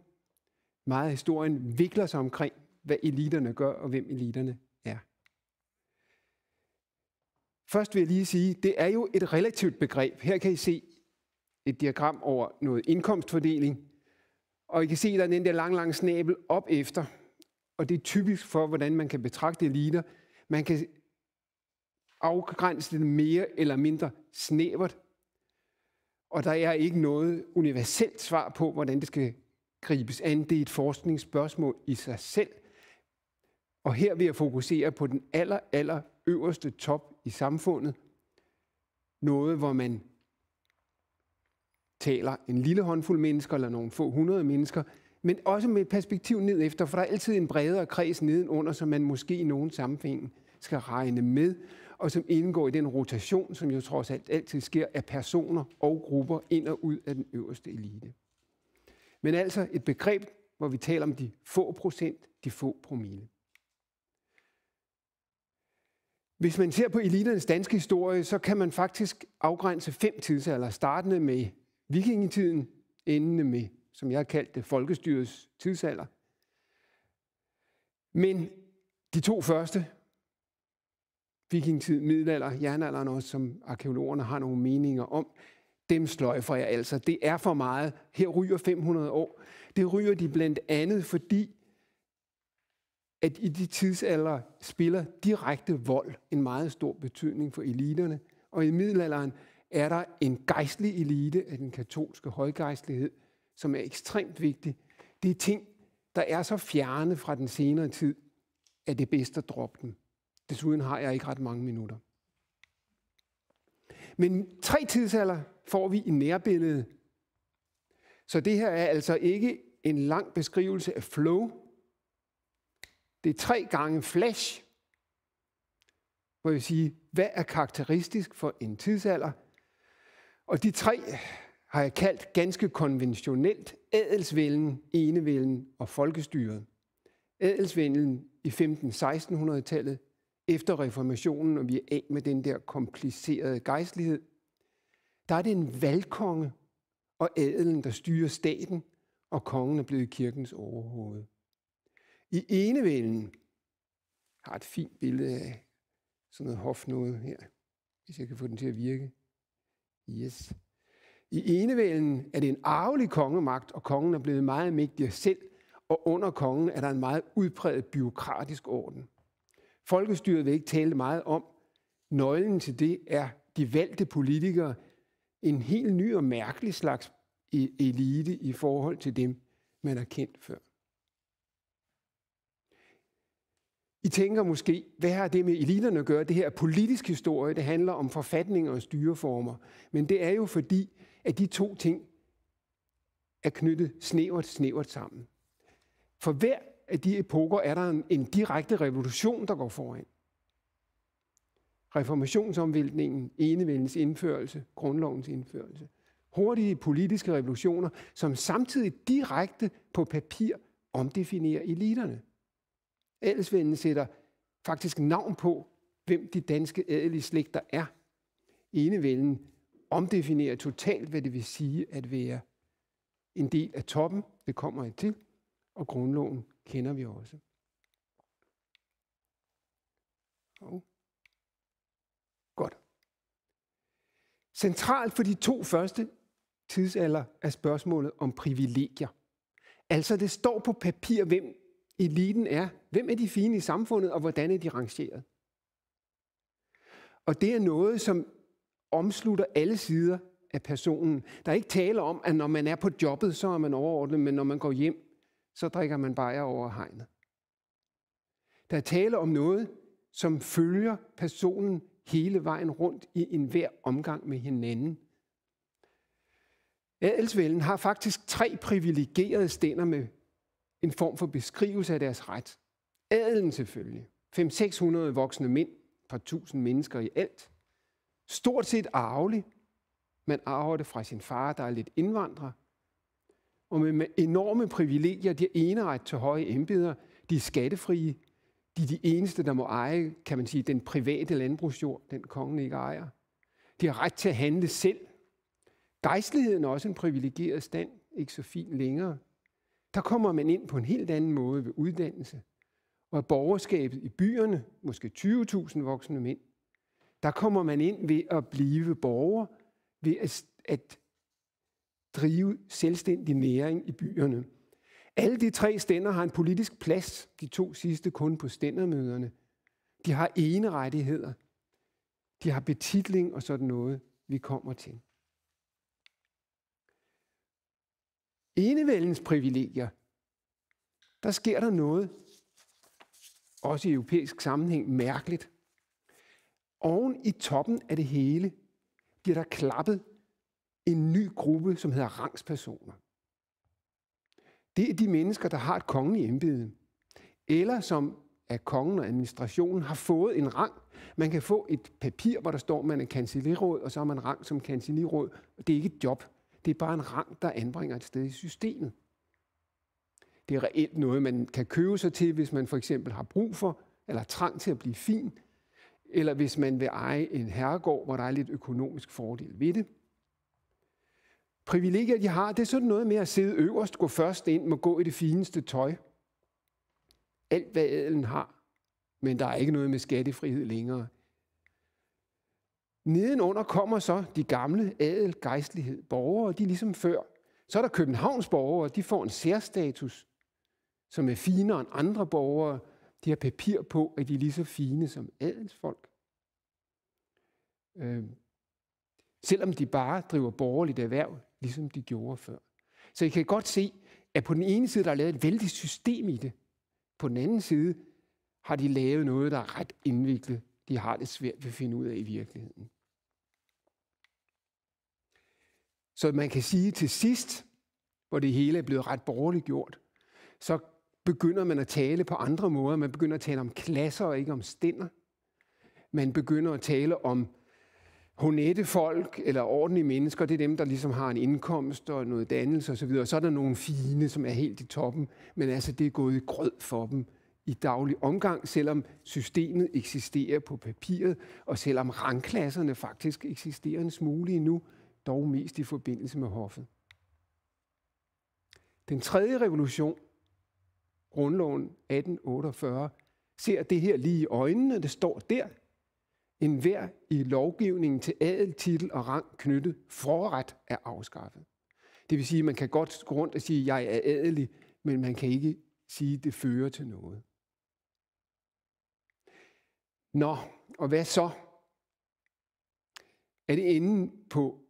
Meget af historien vikler sig omkring, hvad eliterne gør og hvem eliterne Først vil jeg lige sige, det er jo et relativt begreb. Her kan I se et diagram over noget indkomstfordeling. Og I kan se, der er den der lang, lang snabel op efter. Og det er typisk for, hvordan man kan betragte eliter. Man kan afgrænse det mere eller mindre snævert. Og der er ikke noget universelt svar på, hvordan det skal gribes an. Det er et forskningsspørgsmål i sig selv. Og her vil jeg fokusere på den aller, aller øverste top i samfundet. Noget, hvor man taler en lille håndfuld mennesker eller nogle få hundrede mennesker, men også med et perspektiv ned efter, for der er altid en bredere kreds nedenunder, som man måske i nogen sammenhæng skal regne med, og som indgår i den rotation, som jo trods alt altid sker af personer og grupper ind og ud af den øverste elite. Men altså et begreb, hvor vi taler om de få procent, de få promille. Hvis man ser på eliternes danske historie, så kan man faktisk afgrænse fem tidsalder, startende med vikingetiden, endende med, som jeg har kaldt det, folkestyrets tidsalder. Men de to første, vikingetid, middelalder, jernalderen også, som arkeologerne har nogle meninger om, dem sløjfer jeg altså. Det er for meget. Her ryger 500 år. Det ryger de blandt andet, fordi at i de tidsalder spiller direkte vold en meget stor betydning for eliterne, og i middelalderen er der en gejstlig elite af den katolske højgejstlighed, som er ekstremt vigtig. Det er ting, der er så fjerne fra den senere tid, at det er bedst at droppe dem. Desuden har jeg ikke ret mange minutter. Men tre tidsalder får vi i nærbilledet. Så det her er altså ikke en lang beskrivelse af flow, det er tre gange flash, Må jeg sige, hvad er karakteristisk for en tidsalder? Og de tre har jeg kaldt ganske konventionelt adelsvælden, enevælden og folkestyret. Adelsvælden i 15-1600-tallet, efter reformationen, og vi er af med den der komplicerede gejstlighed, der er det en valgkonge og adelen, der styrer staten, og kongen er blevet kirkens overhoved. I enevælden har et fint billede af sådan noget hofnode her, hvis jeg kan få den til at virke. Yes. I enevælden er det en arvelig kongemagt, og kongen er blevet meget mægtig selv, og under kongen er der en meget udpræget byråkratisk orden. Folkestyret vil ikke tale meget om. Nøglen til det er de valgte politikere, en helt ny og mærkelig slags e- elite i forhold til dem, man har kendt før. I tænker måske, hvad har det med eliterne at gøre? Det her er politisk historie, det handler om forfatninger og styreformer. Men det er jo fordi, at de to ting er knyttet snævert, snævert sammen. For hver af de epoker er der en, en direkte revolution, der går foran. Reformationsomvæltningen, enevældens indførelse, grundlovens indførelse. Hurtige politiske revolutioner, som samtidig direkte på papir omdefinerer eliterne adelsvenden sætter faktisk navn på, hvem de danske adelige slægter er. Enevælden omdefinerer totalt, hvad det vil sige at være en del af toppen. Det kommer jeg til. Og grundloven kender vi også. Og Godt. Centralt for de to første tidsalder er spørgsmålet om privilegier. Altså det står på papir, hvem eliten er. Hvem er de fine i samfundet, og hvordan er de rangeret? Og det er noget, som omslutter alle sider af personen. Der er ikke tale om, at når man er på jobbet, så er man overordnet, men når man går hjem, så drikker man bajer over hegnet. Der er tale om noget, som følger personen hele vejen rundt i enhver omgang med hinanden. Adelsvælden har faktisk tre privilegerede stænder med en form for beskrivelse af deres ret. Adelen selvfølgelig. 5-600 voksne mænd, par tusind mennesker i alt. Stort set arvelig. Man arver det fra sin far, der er lidt indvandrer. Og med enorme privilegier, de har eneret til høje embeder, de er skattefrie, de er de eneste, der må eje, kan man sige, den private landbrugsjord, den kongen ikke ejer. De har ret til at handle selv. Gejstligheden er også en privilegeret stand, ikke så fin længere. Der kommer man ind på en helt anden måde ved uddannelse. Og borgerskabet i byerne, måske 20.000 voksne mænd, der kommer man ind ved at blive borger, ved at, at drive selvstændig næring i byerne. Alle de tre stænder har en politisk plads, de to sidste kun på stændermøderne. De har ene rettigheder. De har betitling og sådan noget, vi kommer til. enevældens privilegier, der sker der noget, også i europæisk sammenhæng, mærkeligt. Oven i toppen af det hele bliver der klappet en ny gruppe, som hedder rangspersoner. Det er de mennesker, der har et kongeligt embede, eller som af kongen og administrationen har fået en rang. Man kan få et papir, hvor der står, at man er kanceliråd, og så har man rang som kanceliråd. Det er ikke et job. Det er bare en rang, der anbringer et sted i systemet. Det er reelt noget, man kan købe sig til, hvis man for eksempel har brug for, eller trang til at blive fin, eller hvis man vil eje en herregård, hvor der er lidt økonomisk fordel ved det. Privilegier, de har, det er sådan noget med at sidde øverst, gå først ind, må gå i det fineste tøj. Alt, hvad adelen har, men der er ikke noget med skattefrihed længere. Nedenunder kommer så de gamle adel, gejstlighed, borgere, de er ligesom før. Så er der Københavns borgere, de får en særstatus, som er finere end andre borgere. De har papir på, at de er lige så fine som adelsfolk. Øh, selvom de bare driver borgerligt erhverv, ligesom de gjorde før. Så I kan godt se, at på den ene side, der er lavet et vældig system i det. På den anden side har de lavet noget, der er ret indviklet. De har det svært ved at finde ud af i virkeligheden. Så man kan sige til sidst, hvor det hele er blevet ret borgerligt gjort, så begynder man at tale på andre måder. Man begynder at tale om klasser og ikke om stænder. Man begynder at tale om honette folk eller ordentlige mennesker. Det er dem, der ligesom har en indkomst og noget dannelse osv. Og så er der nogle fine, som er helt i toppen. Men altså, det er gået i grød for dem i daglig omgang, selvom systemet eksisterer på papiret, og selvom rangklasserne faktisk eksisterer en smule endnu dog mest i forbindelse med hoffet. Den tredje revolution, grundloven 1848, ser det her lige i øjnene, det står der. En hver i lovgivningen til adel, titel og rang knyttet forret er afskaffet. Det vil sige, at man kan godt gå rundt og sige, at jeg er adelig, men man kan ikke sige, at det fører til noget. Nå, og hvad så? Er det enden på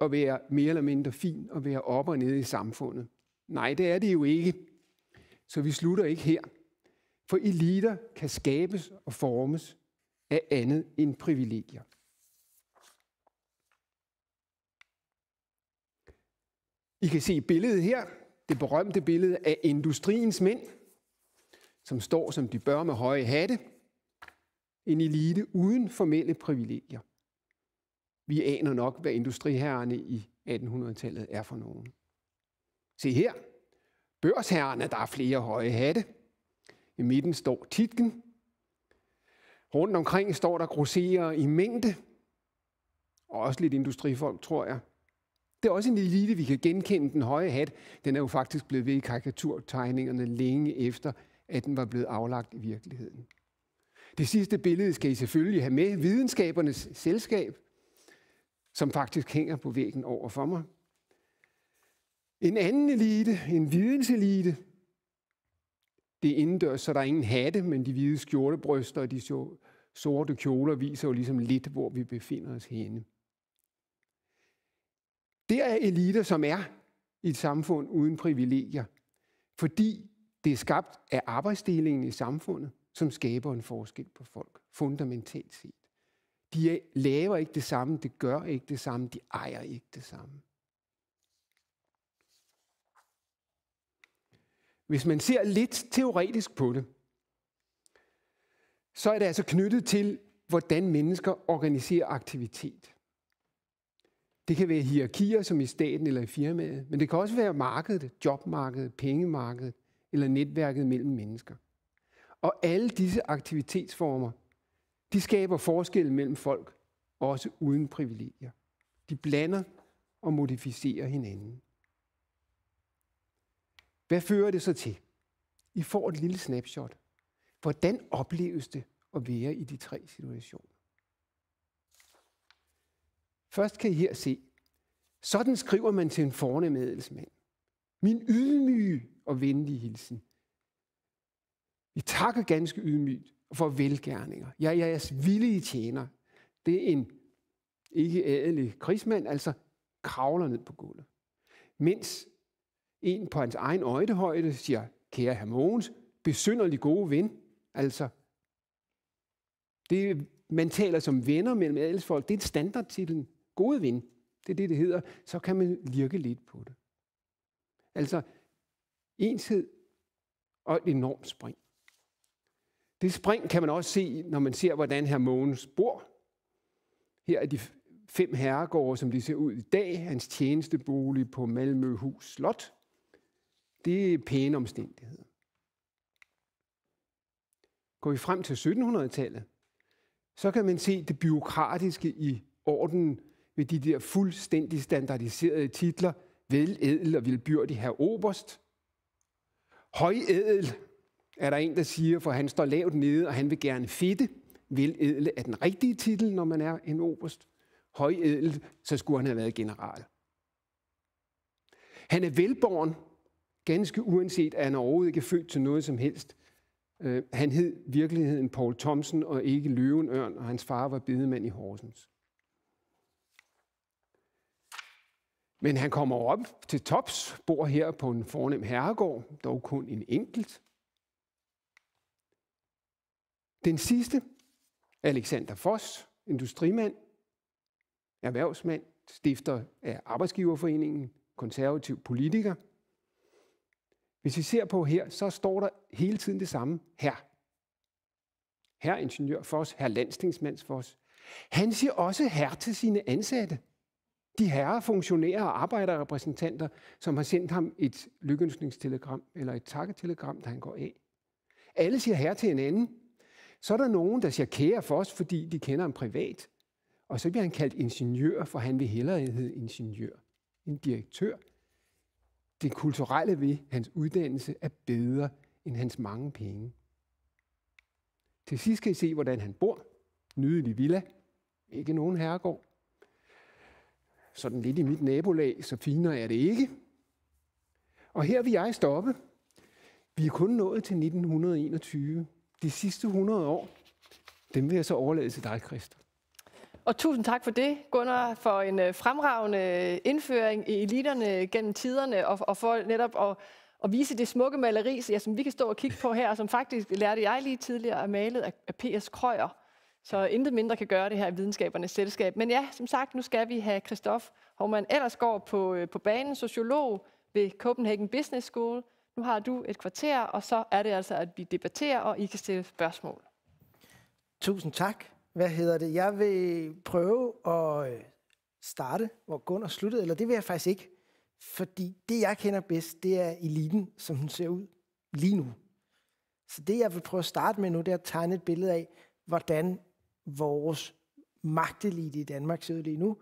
at være mere eller mindre fin og være op og nede i samfundet. Nej, det er det jo ikke. Så vi slutter ikke her. For eliter kan skabes og formes af andet end privilegier. I kan se billedet her, det berømte billede af industriens mænd, som står som de bør med høje hatte. En elite uden formelle privilegier. Vi aner nok, hvad industriherrerne i 1800-tallet er for nogen. Se her. Børsherrerne, der er flere høje hatte. I midten står titken. Rundt omkring står der grosserer i mængde. Og også lidt industrifolk, tror jeg. Det er også en elite, vi kan genkende den høje hat. Den er jo faktisk blevet ved i karikaturtegningerne længe efter, at den var blevet aflagt i virkeligheden. Det sidste billede skal I selvfølgelig have med. Videnskabernes selskab – som faktisk hænger på væggen over for mig. En anden elite, en videnselite, det er indendørs, så der er ingen hatte, men de hvide skjortebryster og de sorte kjoler viser jo ligesom lidt, hvor vi befinder os henne. Det er eliter, som er i et samfund uden privilegier, fordi det er skabt af arbejdsdelingen i samfundet, som skaber en forskel på folk, fundamentalt set. De laver ikke det samme, de gør ikke det samme, de ejer ikke det samme. Hvis man ser lidt teoretisk på det, så er det altså knyttet til, hvordan mennesker organiserer aktivitet. Det kan være hierarkier, som i staten eller i firmaet, men det kan også være markedet, jobmarkedet, pengemarkedet eller netværket mellem mennesker. Og alle disse aktivitetsformer de skaber forskel mellem folk, også uden privilegier. De blander og modificerer hinanden. Hvad fører det så til? I får et lille snapshot. Hvordan opleves det at være i de tre situationer? Først kan I her se, sådan skriver man til en fornem adelsmand. Min ydmyge og venlige hilsen. Vi takker ganske ydmygt for velgærninger. Jeg er jeres villige tjener. Det er en ikke adelig krigsmand, altså kravler ned på gulvet. Mens en på hans egen øjdehøjde siger, kære herr Mogens, besynderlig gode ven. Altså, det, man taler som venner mellem adelsfolk. Det er standardtitlen. Gode ven. Det er det, det hedder. Så kan man lirke lidt på det. Altså, enshed og et enormt spring. Det spring kan man også se, når man ser, hvordan her Månes bor. Her er de fem herregårde, som de ser ud i dag. Hans tjenestebolig på Malmøhus Slot. Det er pæne omstændigheder. Går vi frem til 1700-tallet, så kan man se det byråkratiske i orden ved de der fuldstændig standardiserede titler. edel og vilbyrdig herr Oberst. edel, er der en, der siger, for han står lavt nede, og han vil gerne fedte. Veledel er den rigtige titel, når man er en oberst. Højedel, så skulle han have været general. Han er velborn, ganske uanset, at han overhovedet ikke er født til noget som helst. Øh, han hed virkeligheden Paul Thomsen og ikke Løvenørn, og hans far var bidemand i Horsens. Men han kommer op til tops, bor her på en fornem herregård, dog kun en enkelt. Den sidste, Alexander Foss, industrimand, erhvervsmand, stifter af Arbejdsgiverforeningen, konservativ politiker. Hvis vi ser på her, så står der hele tiden det samme her. Her ingeniør Foss, her landstingsmands Foss. Han siger også her til sine ansatte. De herre funktionærer og arbejderrepræsentanter, som har sendt ham et lykkeønskningstelegram eller et takketelegram, da han går af. Alle siger her til hinanden, så er der nogen, der kære for os, fordi de kender ham privat. Og så bliver han kaldt ingeniør, for han vil hellere hedde ingeniør en direktør. Det kulturelle ved hans uddannelse er bedre end hans mange penge. Til sidst kan I se, hvordan han bor. Nydelig villa. Ikke nogen herregård. Sådan lidt i mit nabolag, så finere er det ikke. Og her vil jeg stoppe. Vi er kun nået til 1921 de sidste 100 år, dem vil jeg så overlade til dig, Christ. Og tusind tak for det, Gunnar, for en øh, fremragende øh, indføring i eliterne gennem tiderne, og, og for netop at, at vise det smukke maleri, så, som vi kan stå og kigge på her, og som faktisk lærte jeg lige tidligere at malet af, af P.S. Krøyer. Så intet mindre kan gøre det her i videnskabernes selskab. Men ja, som sagt, nu skal vi have Christoph Hormann Ellersgaard på, øh, på banen, sociolog ved Copenhagen Business School, nu har du et kvarter, og så er det altså, at vi debatterer, og I kan stille spørgsmål. Tusind tak. Hvad hedder det? Jeg vil prøve at øh, starte, hvor Gunnar sluttede, eller det vil jeg faktisk ikke. Fordi det, jeg kender bedst, det er eliten, som hun ser ud lige nu. Så det, jeg vil prøve at starte med nu, det er at tegne et billede af, hvordan vores magtelite i Danmark ser ud lige nu,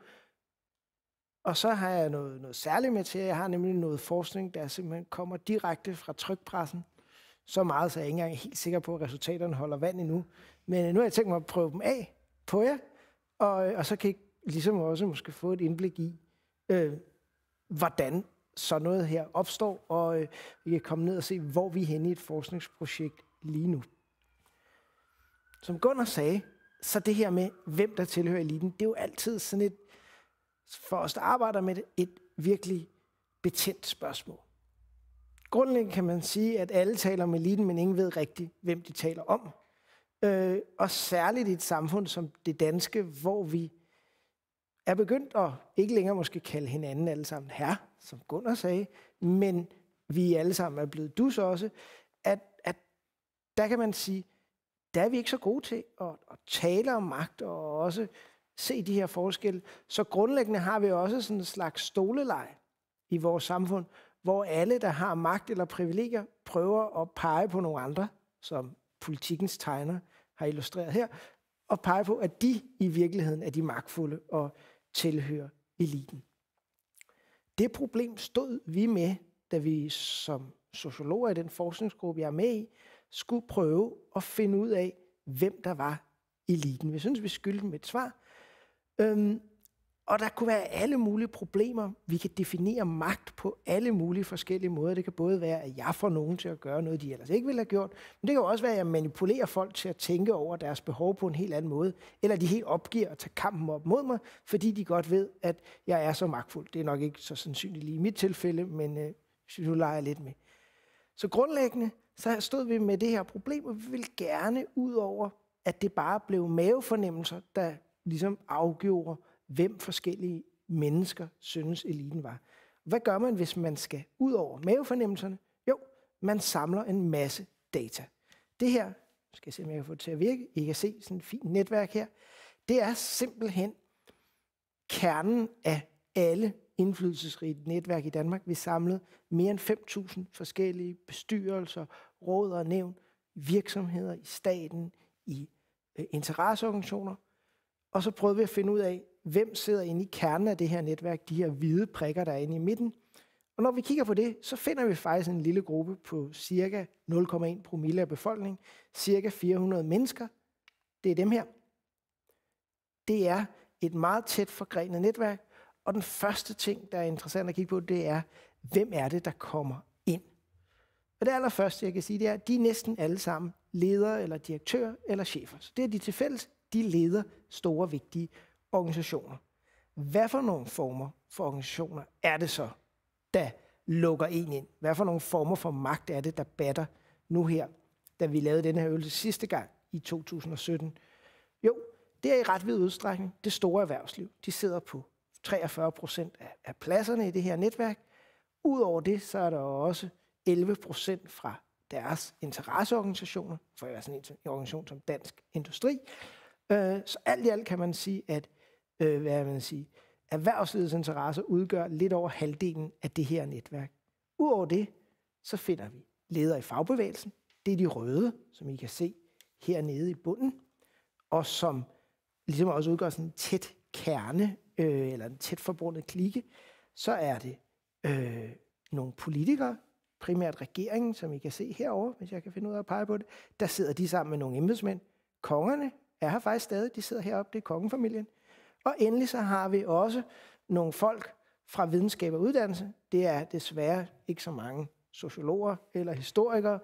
og så har jeg noget, noget særligt med til, jeg har nemlig noget forskning, der simpelthen kommer direkte fra trykpressen. Så meget, så jeg ikke engang er helt sikker på, at resultaterne holder vand endnu. Men øh, nu har jeg tænkt mig at prøve dem af på jer, og, øh, og så kan I ligesom også måske få et indblik i, øh, hvordan så noget her opstår, og øh, I kan komme ned og se, hvor vi er henne i et forskningsprojekt lige nu. Som Gunnar sagde, så det her med, hvem der tilhører eliten, det er jo altid sådan et for os, der arbejder med det, et virkelig betændt spørgsmål. Grundlæggende kan man sige, at alle taler om eliten, men ingen ved rigtigt, hvem de taler om. Øh, og særligt i et samfund som det danske, hvor vi er begyndt at ikke længere måske kalde hinanden alle sammen herre, som Gunnar sagde, men vi alle sammen er blevet dus også, at, at der kan man sige, der er vi ikke så gode til at, at tale om magt og også se de her forskelle. Så grundlæggende har vi også sådan en slags stoleleg i vores samfund, hvor alle, der har magt eller privilegier, prøver at pege på nogle andre, som politikens tegner har illustreret her, og pege på, at de i virkeligheden er de magtfulde og tilhører eliten. Det problem stod vi med, da vi som sociologer i den forskningsgruppe, jeg er med i, skulle prøve at finde ud af, hvem der var eliten. Vi synes, vi skyldte dem et svar, Øhm, og der kunne være alle mulige problemer. Vi kan definere magt på alle mulige forskellige måder. Det kan både være, at jeg får nogen til at gøre noget, de ellers ikke ville have gjort, men det kan også være, at jeg manipulerer folk til at tænke over deres behov på en helt anden måde, eller de helt opgiver at tage kampen op mod mig, fordi de godt ved, at jeg er så magtfuld. Det er nok ikke så sandsynligt lige i mit tilfælde, men øh, nu leger jeg lidt med. Så grundlæggende, så stod vi med det her problem, og vi ville gerne ud over, at det bare blev mavefornemmelser, der ligesom afgjorde, hvem forskellige mennesker synes, eliten var. Hvad gør man, hvis man skal ud over mavefornemmelserne? Jo, man samler en masse data. Det her, skal jeg se, om jeg kan få det til at virke. I kan se sådan et fint netværk her. Det er simpelthen kernen af alle indflydelsesrige netværk i Danmark. Vi samlede mere end 5.000 forskellige bestyrelser, råd og nævn, virksomheder i staten, i øh, interesseorganisationer, og så prøvede vi at finde ud af, hvem sidder inde i kernen af det her netværk, de her hvide prikker, der er inde i midten. Og når vi kigger på det, så finder vi faktisk en lille gruppe på cirka 0,1 promille af befolkningen, cirka 400 mennesker. Det er dem her. Det er et meget tæt forgrenet netværk, og den første ting, der er interessant at kigge på, det er, hvem er det, der kommer ind? Og det allerførste, jeg kan sige, det er, at de er næsten alle sammen ledere eller direktører eller chefer. Så det er de til fælles. De leder store, vigtige organisationer. Hvad for nogle former for organisationer er det så, der lukker en ind? Hvad for nogle former for magt er det, der batter nu her, da vi lavede den her øvelse sidste gang i 2017? Jo, det er i ret vid udstrækning det store erhvervsliv. De sidder på 43 procent af pladserne i det her netværk. Udover det, så er der også 11 procent fra deres interesseorganisationer, for sådan en organisation som Dansk Industri, Øh, så alt i alt kan man sige, at øh, hvad man sige, erhvervslivets interesser udgør lidt over halvdelen af det her netværk. Udover det, så finder vi ledere i fagbevægelsen. Det er de røde, som I kan se hernede i bunden, og som ligesom også udgør sådan en tæt kerne, øh, eller en tæt forbundet klikke, Så er det øh, nogle politikere, primært regeringen, som I kan se herover, hvis jeg kan finde ud af at pege på det, der sidder de sammen med nogle embedsmænd. Kongerne er her faktisk stadig. De sidder heroppe, det er kongefamilien. Og endelig så har vi også nogle folk fra videnskab og uddannelse. Det er desværre ikke så mange sociologer eller historikere.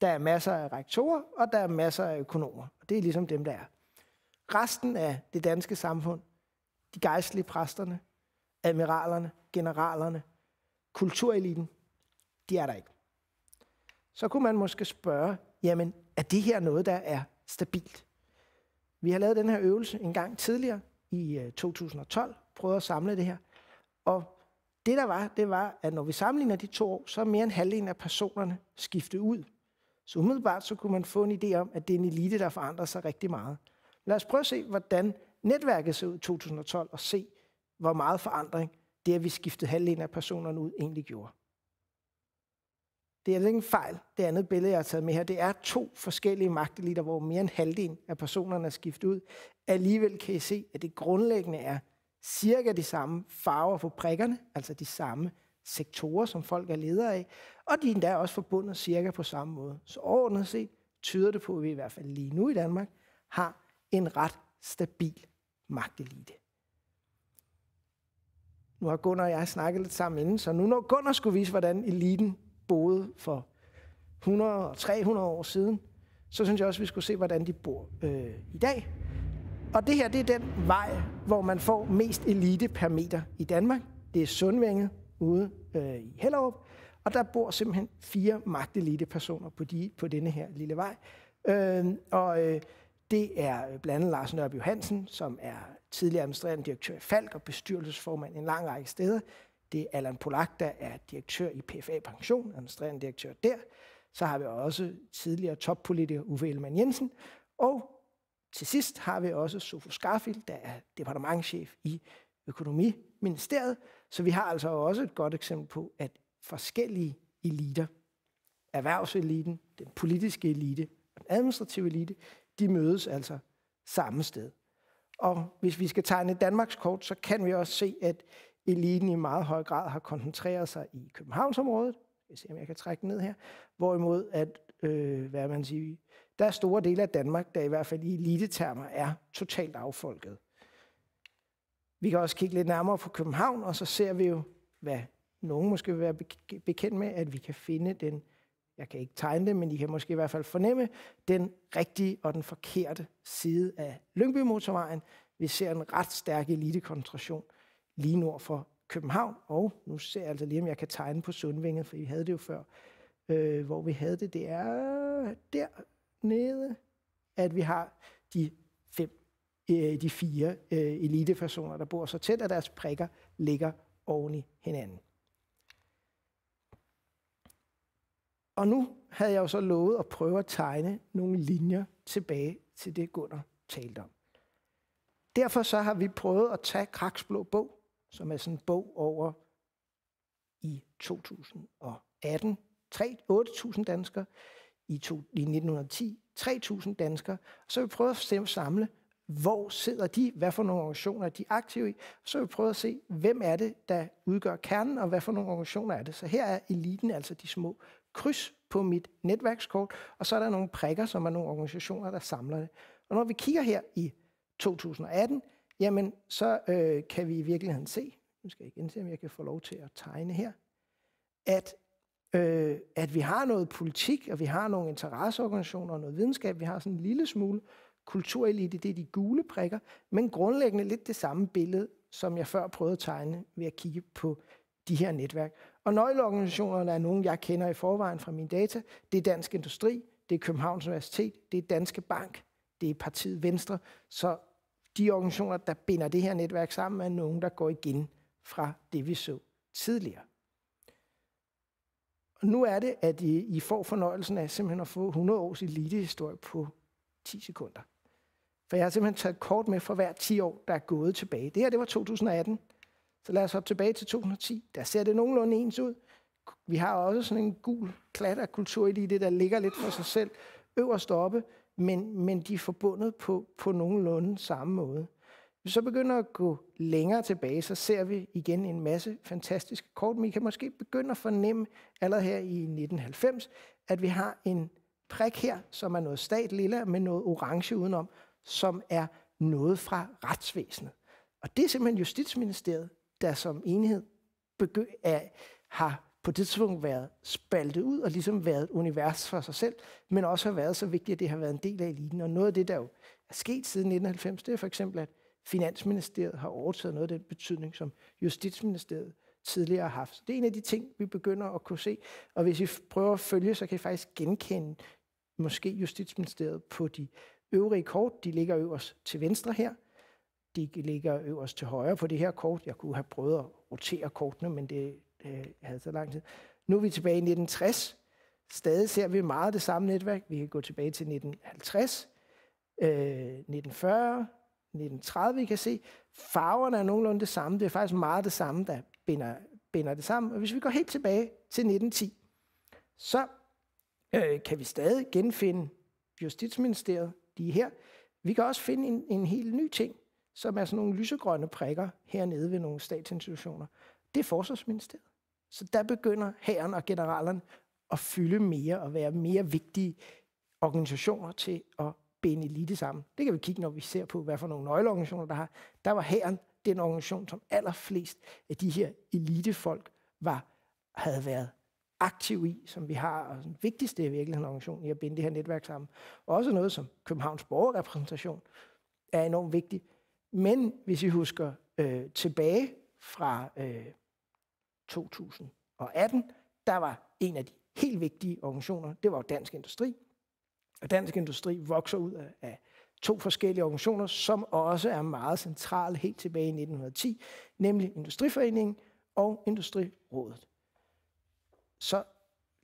Der er masser af rektorer, og der er masser af økonomer. Og det er ligesom dem, der er. Resten af det danske samfund, de gejstlige præsterne, admiralerne, generalerne, kultureliten, de er der ikke. Så kunne man måske spørge, jamen er det her noget, der er stabilt? Vi har lavet den her øvelse en gang tidligere i 2012, øh, prøvet at samle det her. Og det der var, det var, at når vi sammenligner de to år, så er mere end halvdelen af personerne skiftet ud. Så umiddelbart så kunne man få en idé om, at det er en elite, der forandrer sig rigtig meget. Lad os prøve at se, hvordan netværket så ud i 2012, og se, hvor meget forandring det, at vi skiftede halvdelen af personerne ud, egentlig gjorde. Det er altså ikke en fejl, det andet billede, jeg har taget med her. Det er to forskellige magteliter, hvor mere end halvdelen af personerne er skiftet ud. Alligevel kan I se, at det grundlæggende er cirka de samme farver på prikkerne, altså de samme sektorer, som folk er ledere af, og de er endda også forbundet cirka på samme måde. Så overordnet set tyder det på, at vi i hvert fald lige nu i Danmark har en ret stabil magtelite. Nu har Gunnar og jeg snakket lidt sammen inden, så nu når Gunnar skulle vise, hvordan eliten boede for 100 og 300 år siden, så synes jeg også, at vi skulle se, hvordan de bor øh, i dag. Og det her, det er den vej, hvor man får mest elite per meter i Danmark. Det er Sundvænget ude øh, i Hellerup, og der bor simpelthen fire magtelite-personer på, de, på denne her lille vej. Øh, og øh, det er blandt andet Lars Nørby Johansen, som er tidligere administrerende direktør i Falk og bestyrelsesformand en lang række steder. Det er Allan Polak, der er direktør i PFA Pension, administrerende direktør der. Så har vi også tidligere toppolitiker Uffe Ellemann Jensen. Og til sidst har vi også Sofus Skarfield, der er departementchef i Økonomiministeriet. Så vi har altså også et godt eksempel på, at forskellige eliter, erhvervseliten, den politiske elite og den administrative elite, de mødes altså samme sted. Og hvis vi skal tegne Danmarks kort, så kan vi også se, at eliten i meget høj grad har koncentreret sig i Københavnsområdet, jeg ser, om jeg kan trække den ned her, hvorimod at, øh, hvad man siger, der er store dele af Danmark, der i hvert fald i elitetermer er totalt affolket. Vi kan også kigge lidt nærmere på København, og så ser vi jo, hvad nogen måske vil være bekendt med, at vi kan finde den, jeg kan ikke tegne det, men I kan måske i hvert fald fornemme, den rigtige og den forkerte side af Lyngby-motorvejen. Vi ser en ret stærk elitekoncentration lige nord for København, og nu ser jeg altså lige, om jeg kan tegne på Sundvinger, for vi havde det jo før, øh, hvor vi havde det, det er dernede, at vi har de fem, øh, de fire øh, elitepersoner, der bor så tæt, at deres prikker ligger oven i hinanden. Og nu havde jeg jo så lovet at prøve at tegne nogle linjer tilbage til det, Gunnar talte om. Derfor så har vi prøvet at tage Kraks blå bog som er sådan en bog over i 2018 8.000 danskere, i, 1910 3.000 danskere. Så vi prøver at samle, hvor sidder de, hvad for nogle organisationer er de aktive i, så vi prøver at se, hvem er det, der udgør kernen, og hvad for nogle organisationer er det. Så her er eliten, altså de små kryds på mit netværkskort, og så er der nogle prikker, som er nogle organisationer, der samler det. Og når vi kigger her i 2018, jamen så øh, kan vi i virkeligheden se, nu skal jeg igen se, om jeg kan få lov til at tegne her, at, øh, at vi har noget politik, og vi har nogle interesseorganisationer og noget videnskab. Vi har sådan en lille smule kulturelite, det er de gule prikker, men grundlæggende lidt det samme billede, som jeg før prøvede at tegne ved at kigge på de her netværk. Og nøgleorganisationerne er nogle, jeg kender i forvejen fra min data. Det er Dansk Industri, det er Københavns Universitet, det er Danske Bank, det er partiet Venstre. Så de organisationer, der binder det her netværk sammen, er nogen, der går igen fra det, vi så tidligere. Og nu er det, at I, I får fornøjelsen af simpelthen at få 100 års elitehistorie på 10 sekunder. For jeg har simpelthen taget kort med for hver 10 år, der er gået tilbage. Det her, det var 2018. Så lad os hoppe tilbage til 2010. Der ser det nogenlunde ens ud. Vi har også sådan en gul klat af kulturelite, der ligger lidt for sig selv øverst oppe men, men de er forbundet på, på nogenlunde samme måde. Hvis vi så begynder at gå længere tilbage, så ser vi igen en masse fantastiske kort, men I kan måske begynde at fornemme allerede her i 1990, at vi har en prik her, som er noget stat lilla med noget orange udenom, som er noget fra retsvæsenet. Og det er simpelthen Justitsministeriet, der som enhed begy- er, har på det tidspunkt været spaltet ud og ligesom været et univers for sig selv, men også har været så vigtigt, at det har været en del af eliten. Og noget af det, der jo er sket siden 1990, det er for eksempel, at Finansministeriet har overtaget noget af den betydning, som Justitsministeriet tidligere har haft. Så det er en af de ting, vi begynder at kunne se. Og hvis vi prøver at følge, så kan I faktisk genkende måske Justitsministeriet på de øvrige kort. De ligger øverst til venstre her. De ligger øverst til højre på det her kort. Jeg kunne have prøvet at rotere kortene, men det øh, havde så lang tid. Nu er vi tilbage i 1960. Stadig ser vi meget det samme netværk. Vi kan gå tilbage til 1950, øh, 1940, 1930, vi kan se. Farverne er nogenlunde det samme. Det er faktisk meget det samme, der binder, binder det sammen. Og hvis vi går helt tilbage til 1910, så øh, kan vi stadig genfinde Justitsministeriet lige her. Vi kan også finde en, en helt ny ting, som er sådan nogle lysegrønne prikker hernede ved nogle statsinstitutioner. Det er Forsvarsministeriet. Så der begynder hæren og generalerne at fylde mere og være mere vigtige organisationer til at binde elite sammen. Det kan vi kigge, når vi ser på, hvad for nogle nøgleorganisationer der har. Der var hæren den organisation, som allerflest af de her elitefolk var, havde været aktiv i, som vi har, og den vigtigste i virkeligheden organisation i at binde det her netværk sammen. Også noget som Københavns borgerrepræsentation er enormt vigtig. Men hvis vi husker øh, tilbage fra øh, 2018, der var en af de helt vigtige organisationer, det var Dansk Industri. Og Dansk Industri vokser ud af, af to forskellige organisationer, som også er meget centrale helt tilbage i 1910, nemlig Industriforeningen og Industrirådet. Så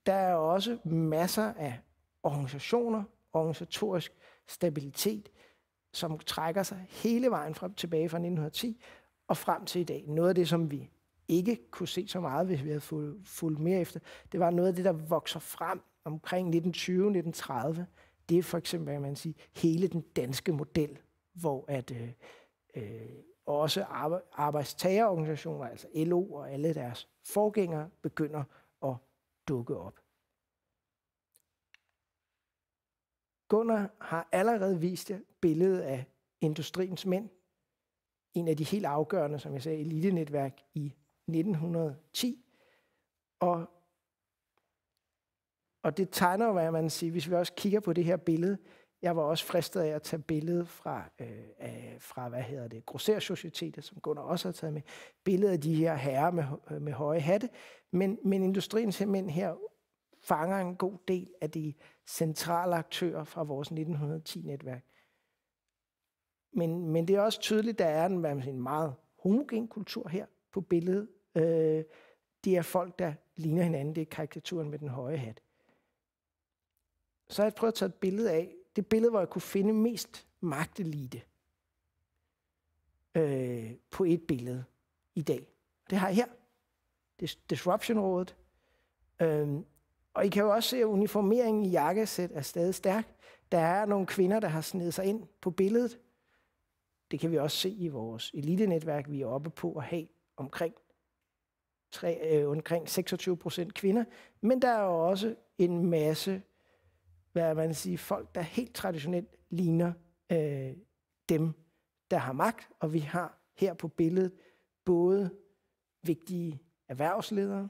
der er også masser af organisationer, organisatorisk stabilitet, som trækker sig hele vejen frem tilbage fra 1910 og frem til i dag. Noget af det, som vi ikke kunne se så meget, hvis vi havde fulgt mere efter, det var noget af det, der vokser frem omkring 1920-1930. Det er for eksempel, hvad man siger, hele den danske model, hvor at øh, øh, også arbejdstagerorganisationer, altså LO og alle deres forgængere, begynder at dukke op. Gunnar har allerede vist jer billedet af industriens mænd, en af de helt afgørende, som jeg sagde, elitenetværk i 1910. Og, og det tegner jo, hvad man siger, hvis vi også kigger på det her billede. Jeg var også fristet af at tage billedet fra, øh, af, fra hvad hedder det, Grossersocietetet, som Gunnar også har taget med. Billedet af de her herrer med, øh, med høje hatte. Men, men industrien simpelthen her fanger en god del af de centrale aktører fra vores 1910-netværk. Men, men det er også tydeligt, at der er en, hvad man siger, en meget homogen kultur her på billedet Øh, det er folk, der ligner hinanden. Det er karikaturen med den høje hat. Så har jeg prøvet at tage et billede af, det billede, hvor jeg kunne finde mest magtelite øh, på et billede i dag. Det har jeg her. Det er Disruption-rådet. Øhm, og I kan jo også se, at uniformeringen i jakkesæt er stadig stærk. Der er nogle kvinder, der har snedet sig ind på billedet. Det kan vi også se i vores elitenetværk, vi er oppe på at have omkring tre, øh, omkring 26 procent kvinder, men der er jo også en masse, hvad man sige, folk, der helt traditionelt ligner øh, dem, der har magt, og vi har her på billedet både vigtige erhvervsledere,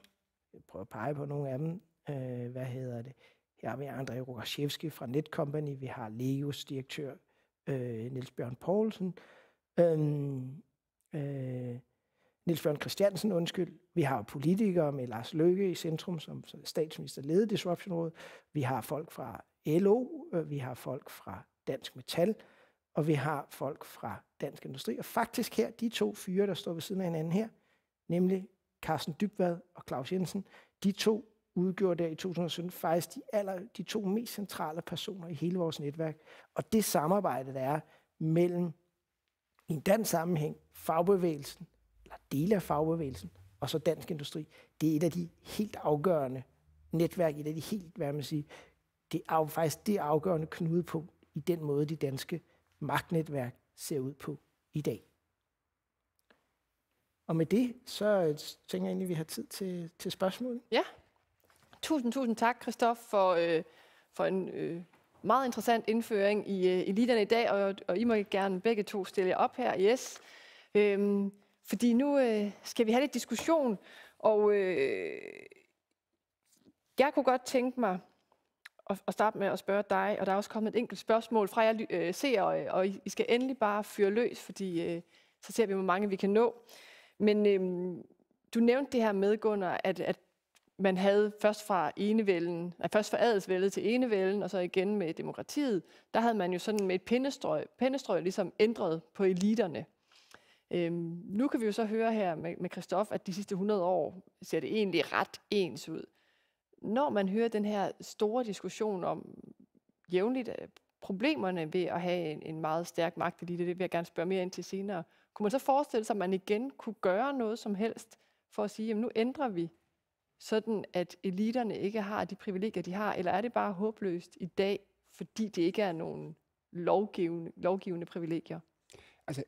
jeg prøver at pege på nogle af dem, øh, hvad hedder det, her har vi André Rogaszewski fra Netcompany, vi har Leos direktør øh, Niels Bjørn Poulsen, øhm, øh, øh, Nils Bjørn Christiansen, undskyld. Vi har politikere med Lars Løkke i centrum, som statsminister leder Disruptionrådet. Vi har folk fra LO, øh, vi har folk fra Dansk Metal, og vi har folk fra Dansk Industri. Og faktisk her, de to fyre, der står ved siden af hinanden her, nemlig Carsten Dybvad og Claus Jensen, de to udgjorde der i 2017 faktisk de, aller, de to mest centrale personer i hele vores netværk. Og det samarbejde, der er mellem i en dansk sammenhæng fagbevægelsen, eller dele af fagbevægelsen, og så dansk industri, det er et af de helt afgørende netværk, et af de helt, hvad man siger, det er faktisk det afgørende knudepunkt i den måde, de danske magtnetværk ser ud på i dag. Og med det, så øh, tænker jeg egentlig, at vi har tid til, til spørgsmål. Ja. Tusind, tusind tak, Christoph, for, øh, for en øh, meget interessant indføring i øh, eliterne i dag, og, og I må gerne begge to stille jer op her. Yes. Øhm, fordi nu øh, skal vi have lidt diskussion, og øh, jeg kunne godt tænke mig at, at starte med at spørge dig, og der er også kommet et enkelt spørgsmål fra jer øh, ser, og, og I skal endelig bare fyre løs, fordi øh, så ser vi, hvor mange vi kan nå. Men øh, du nævnte det her med, Gunnar, at, at man havde først fra enevælden, altså først fra adelsvældet til enevælden, og så igen med demokratiet, der havde man jo sådan med et pindestrøg, pindestrøg ligesom ændret på eliterne. Øhm, nu kan vi jo så høre her med, med Christoph, at de sidste 100 år ser det egentlig ret ens ud. Når man hører den her store diskussion om jævnligt øh, problemerne ved at have en, en meget stærk magtelite, det vil jeg gerne spørge mere ind til senere, kunne man så forestille sig, at man igen kunne gøre noget som helst for at sige, at nu ændrer vi sådan at eliterne ikke har de privilegier, de har, eller er det bare håbløst i dag, fordi det ikke er nogen lovgivende, lovgivende privilegier? Altså,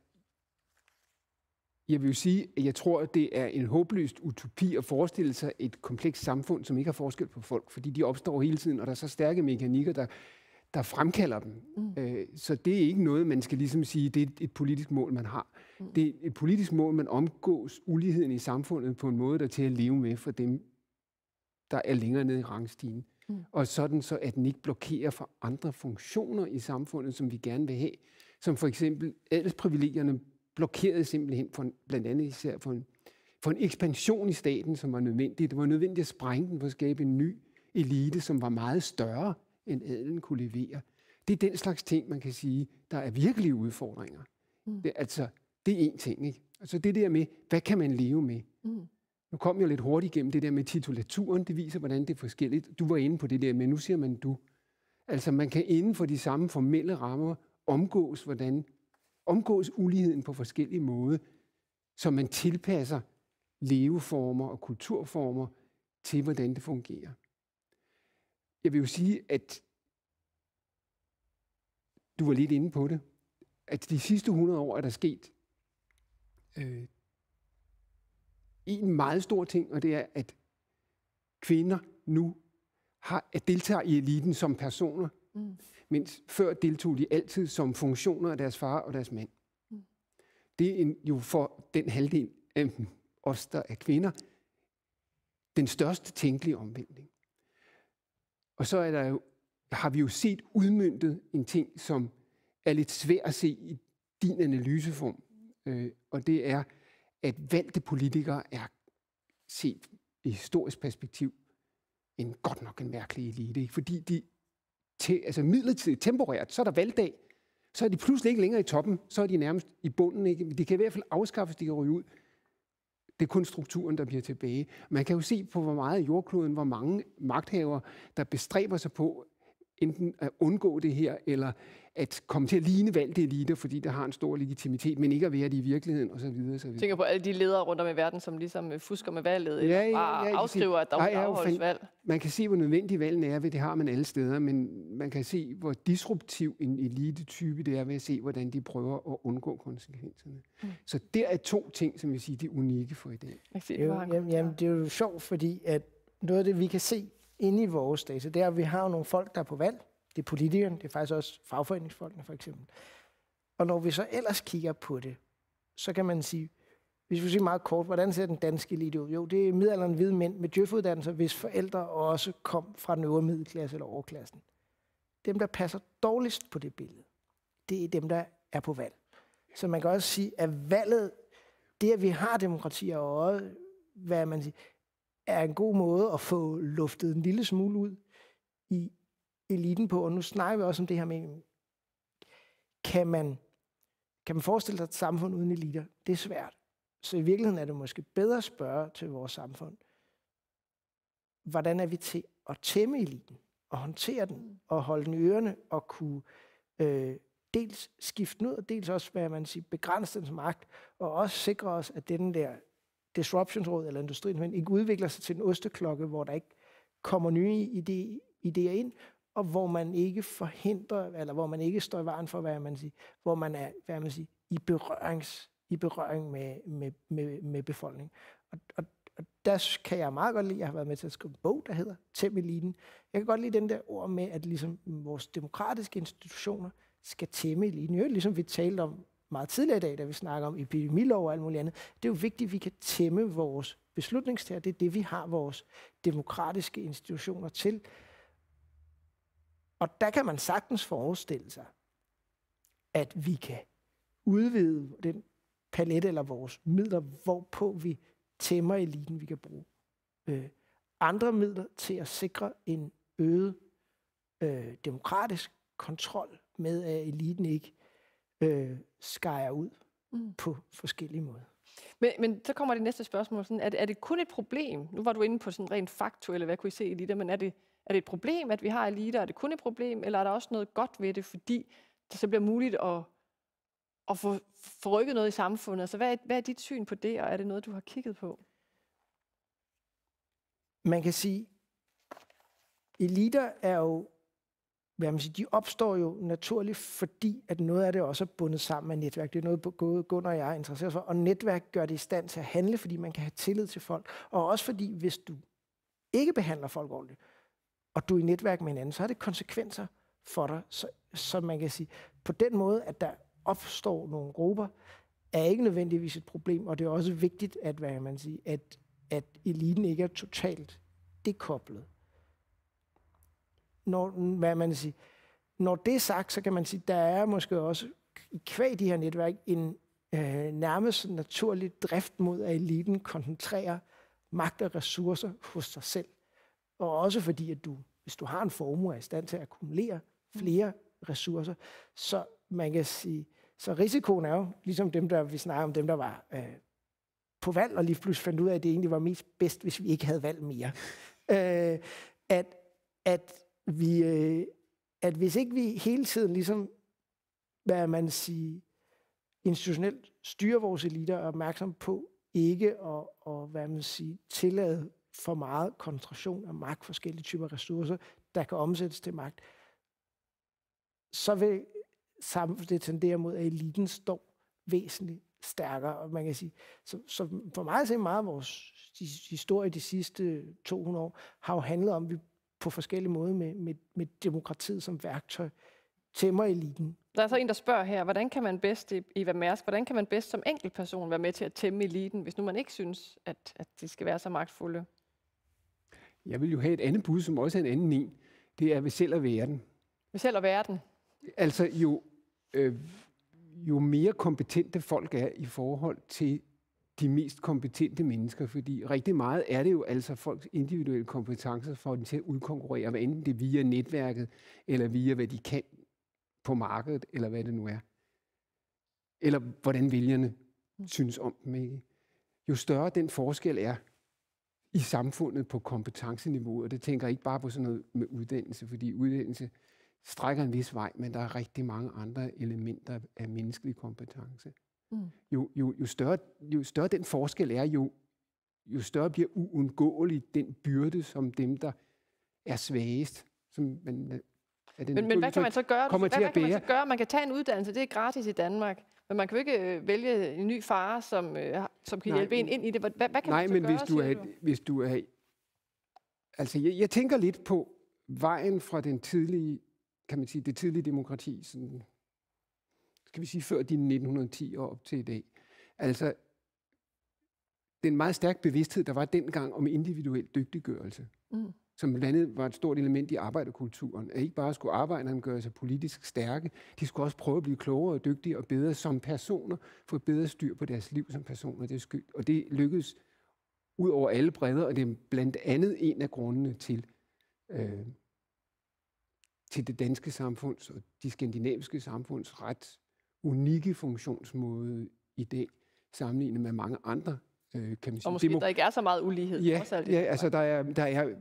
jeg vil jo sige, at jeg tror, at det er en håbløst utopi at forestille sig et komplekst samfund, som ikke har forskel på folk, fordi de opstår hele tiden, og der er så stærke mekanikker, der, der fremkalder dem. Mm. Øh, så det er ikke noget, man skal ligesom sige, det er et politisk mål, man har. Mm. Det er et politisk mål, man omgås uligheden i samfundet på en måde, der er til at leve med for dem, der er længere nede i rangstigen. Mm. Og sådan så, at den ikke blokerer for andre funktioner i samfundet, som vi gerne vil have. Som for eksempel adelsprivilegierne blokerede simpelthen for, en, blandt andet især for en, for en ekspansion i staten, som var nødvendig. Det var nødvendigt at sprænge den for at skabe en ny elite, som var meget større, end adelen kunne levere. Det er den slags ting, man kan sige, der er virkelige udfordringer. Mm. Det, altså, det er én ting. Ikke? Altså det der med, hvad kan man leve med? Mm. Nu kom jeg lidt hurtigt igennem det der med titulaturen. Det viser, hvordan det er forskelligt. Du var inde på det der, men nu siger man du. Altså man kan inden for de samme formelle rammer omgås, hvordan omgås uligheden på forskellige måder, så man tilpasser leveformer og kulturformer til, hvordan det fungerer. Jeg vil jo sige, at du var lidt inde på det, at de sidste 100 år er der sket øh, en meget stor ting, og det er, at kvinder nu har, at deltager i eliten som personer. Mm mens før deltog de altid som funktioner af deres far og deres mand. Mm. Det er en, jo for den halvdel af os, der er kvinder, den største tænkelige omvendning. Og så er der jo, har vi jo set udmyndtet en ting, som er lidt svær at se i din analyseform, øh, og det er, at valgte politikere er set i historisk perspektiv en godt nok en mærkelig elite, ikke? fordi de til, altså midlertidigt, temporært, så er der valgdag, så er de pludselig ikke længere i toppen, så er de nærmest i bunden. Ikke? De kan i hvert fald afskaffes, de kan ryge ud. Det er kun strukturen, der bliver tilbage. Man kan jo se på, hvor meget jordkloden, hvor mange magthavere, der bestræber sig på enten at undgå det her, eller at komme til at ligne valgte eliter, fordi det har en stor legitimitet, men ikke at være det i virkeligheden osv. så videre. tænker på alle de ledere rundt om i verden, som ligesom øh, fusker med valget, ja, ja, ja, og afskriver, at der er ja, valg. Man kan se, hvor nødvendig valgen er, ved det har man alle steder, men man kan se, hvor disruptiv en elite-type det er, ved at se, hvordan de prøver at undgå konsekvenserne. Mm. Så der er to ting, som vil sige, det er unikke for i dag. Jo, jamen, jamen, det er jo sjovt, fordi at noget af det, vi kan se inde i vores data, det er, at vi har nogle folk, der er på valg, det er politikerne, det er faktisk også fagforeningsfolkene for eksempel. Og når vi så ellers kigger på det, så kan man sige, hvis vi siger meget kort, hvordan ser den danske elite ud? Jo, det er middelalderen hvide mænd med djøfuddannelser, hvis forældre også kom fra den øvre middelklasse eller overklassen. Dem, der passer dårligst på det billede, det er dem, der er på valg. Så man kan også sige, at valget, det at vi har demokrati og øje, hvad man siger, er en god måde at få luftet en lille smule ud i eliten på, og nu snakker vi også om det her med, kan man, kan man forestille sig et samfund uden eliter? Det er svært. Så i virkeligheden er det måske bedre at spørge til vores samfund, hvordan er vi til at tæmme eliten, og håndtere den, mm. og holde den i ørerne, og kunne øh, dels skifte den ud, og dels også, hvad man siger, begrænse dens magt, og også sikre os, at den der disruptionsråd eller industrien ikke udvikler sig til en osteklokke, hvor der ikke kommer nye idéer ind, og hvor man ikke forhindrer, eller hvor man ikke står i vejen for, hvad man siger, hvor man er, hvad man siger, i, berørings, i berøring med, med, med, med befolkningen. Og, og, og der kan jeg meget godt lide, jeg har været med til at skrive en bog, der hedder Tæm Jeg kan godt lide den der ord med, at ligesom vores demokratiske institutioner skal tæmme eliten. Jo, ligesom vi talte om meget tidligere i dag, da vi snakker om epidemilov og alt muligt andet. Det er jo vigtigt, at vi kan tæmme vores beslutningstager. Det er det, vi har vores demokratiske institutioner til. Og der kan man sagtens forestille sig, at vi kan udvide den palet eller vores midler, hvorpå vi tæmmer eliten, vi kan bruge. Øh, andre midler til at sikre en øget øh, demokratisk kontrol med, at eliten ikke øh, skærer ud mm. på forskellige måder. Men, men så kommer det næste spørgsmål. Sådan, er, det, er det kun et problem? Nu var du inde på sådan rent faktuelle, hvad kunne I se i det men er det, er det et problem, at vi har eliter? Er det kun et problem, eller er der også noget godt ved det, fordi det så bliver muligt at, at få, få rykket noget i samfundet? Altså, hvad, er, hvad er dit syn på det, og er det noget, du har kigget på? Man kan sige, eliter er jo, hvad man siger, de opstår jo naturligt, fordi at noget af det også er bundet sammen med netværk. Det er noget, både Gunnar og jeg er interesseret for, og netværk gør det i stand til at handle, fordi man kan have tillid til folk, og også fordi, hvis du ikke behandler folk ordentligt, og du er i netværk med hinanden, så har det konsekvenser for dig. Så, så man kan sige, på den måde, at der opstår nogle grupper, er ikke nødvendigvis et problem, og det er også vigtigt, at, hvad man sige, at, at eliten ikke er totalt dekoblet. Når, hvad man sige, når det er sagt, så kan man sige, at der er måske også i kvæg de her netværk en øh, nærmest naturlig drift mod, at eliten koncentrerer magt og ressourcer hos sig selv og også fordi, at du, hvis du har en formue, er i stand til at akkumulere mm. flere ressourcer. Så man kan sige, så risikoen er jo, ligesom dem, der, vi snakker om dem, der var øh, på valg, og lige pludselig fandt ud af, at det egentlig var mest bedst, hvis vi ikke havde valgt mere. øh, at, at, vi, øh, at hvis ikke vi hele tiden ligesom, hvad man siger, institutionelt styrer vores eliter og er opmærksom på ikke at, og, hvad man siger, tillade for meget koncentration af magt, forskellige typer ressourcer, der kan omsættes til magt, så vil samfundet tendere mod, at eliten står væsentligt stærkere. Og man kan sige, så, så for mig er meget af vores historie de sidste 200 år har jo handlet om, at vi på forskellige måder med, med, med demokratiet som værktøj tæmmer eliten. Der er så en, der spørger her, hvordan kan man bedst, i Mærsk, hvordan kan man bedst som enkeltperson være med til at tæmme eliten, hvis nu man ikke synes, at, at de skal være så magtfulde? Jeg vil jo have et andet bud, som også er en anden en. Det er ved selv at være den. Ved selv at være den? Altså jo, øh, jo mere kompetente folk er i forhold til de mest kompetente mennesker, fordi rigtig meget er det jo altså folks individuelle kompetencer for dem til at udkonkurrere, hvad enten det er via netværket, eller via hvad de kan på markedet, eller hvad det nu er. Eller hvordan vælgerne mm. synes om dem. Ikke? Jo større den forskel er, i samfundet på kompetenceniveau, og det tænker jeg ikke bare på sådan noget med uddannelse, fordi uddannelse strækker en vis vej, men der er rigtig mange andre elementer af menneskelig kompetence. Mm. Jo, jo, jo, større, jo større den forskel er, jo, jo større bliver uundgåeligt den byrde, som dem, der er svagest, som man er den men, men hvad kan man så gøre? hvad, hvad kan man så gøre? Man kan tage en uddannelse, det er gratis i Danmark. Men man kan jo ikke øh, vælge en ny far, som, øh, som kan nej, hjælpe en ind i det. Hvad, hvad kan nej, man Nej, men gøre, hvis du, er, du? hvis du er... Altså, jeg, jeg tænker lidt på vejen fra den tidlige, kan man sige, det tidlige demokrati, sådan, skal vi sige før de 1910 og op til i dag. Altså, den meget stærk bevidsthed, der var dengang om individuel dygtiggørelse. Mm som blandt andet var et stort element i arbejderkulturen. At ikke bare skulle arbejderne gøre sig politisk stærke, de skulle også prøve at blive klogere og dygtige og bedre som personer, få bedre styr på deres liv som personer. Det skyld. Og det lykkedes ud over alle bredder, og det er blandt andet en af grundene til, øh, til det danske samfunds og de skandinaviske samfunds ret unikke funktionsmåde i dag, sammenlignet med mange andre øh, kan man sige. Og måske demo- der ikke er så meget ulighed. Ja, også alt det, ja altså der er, der er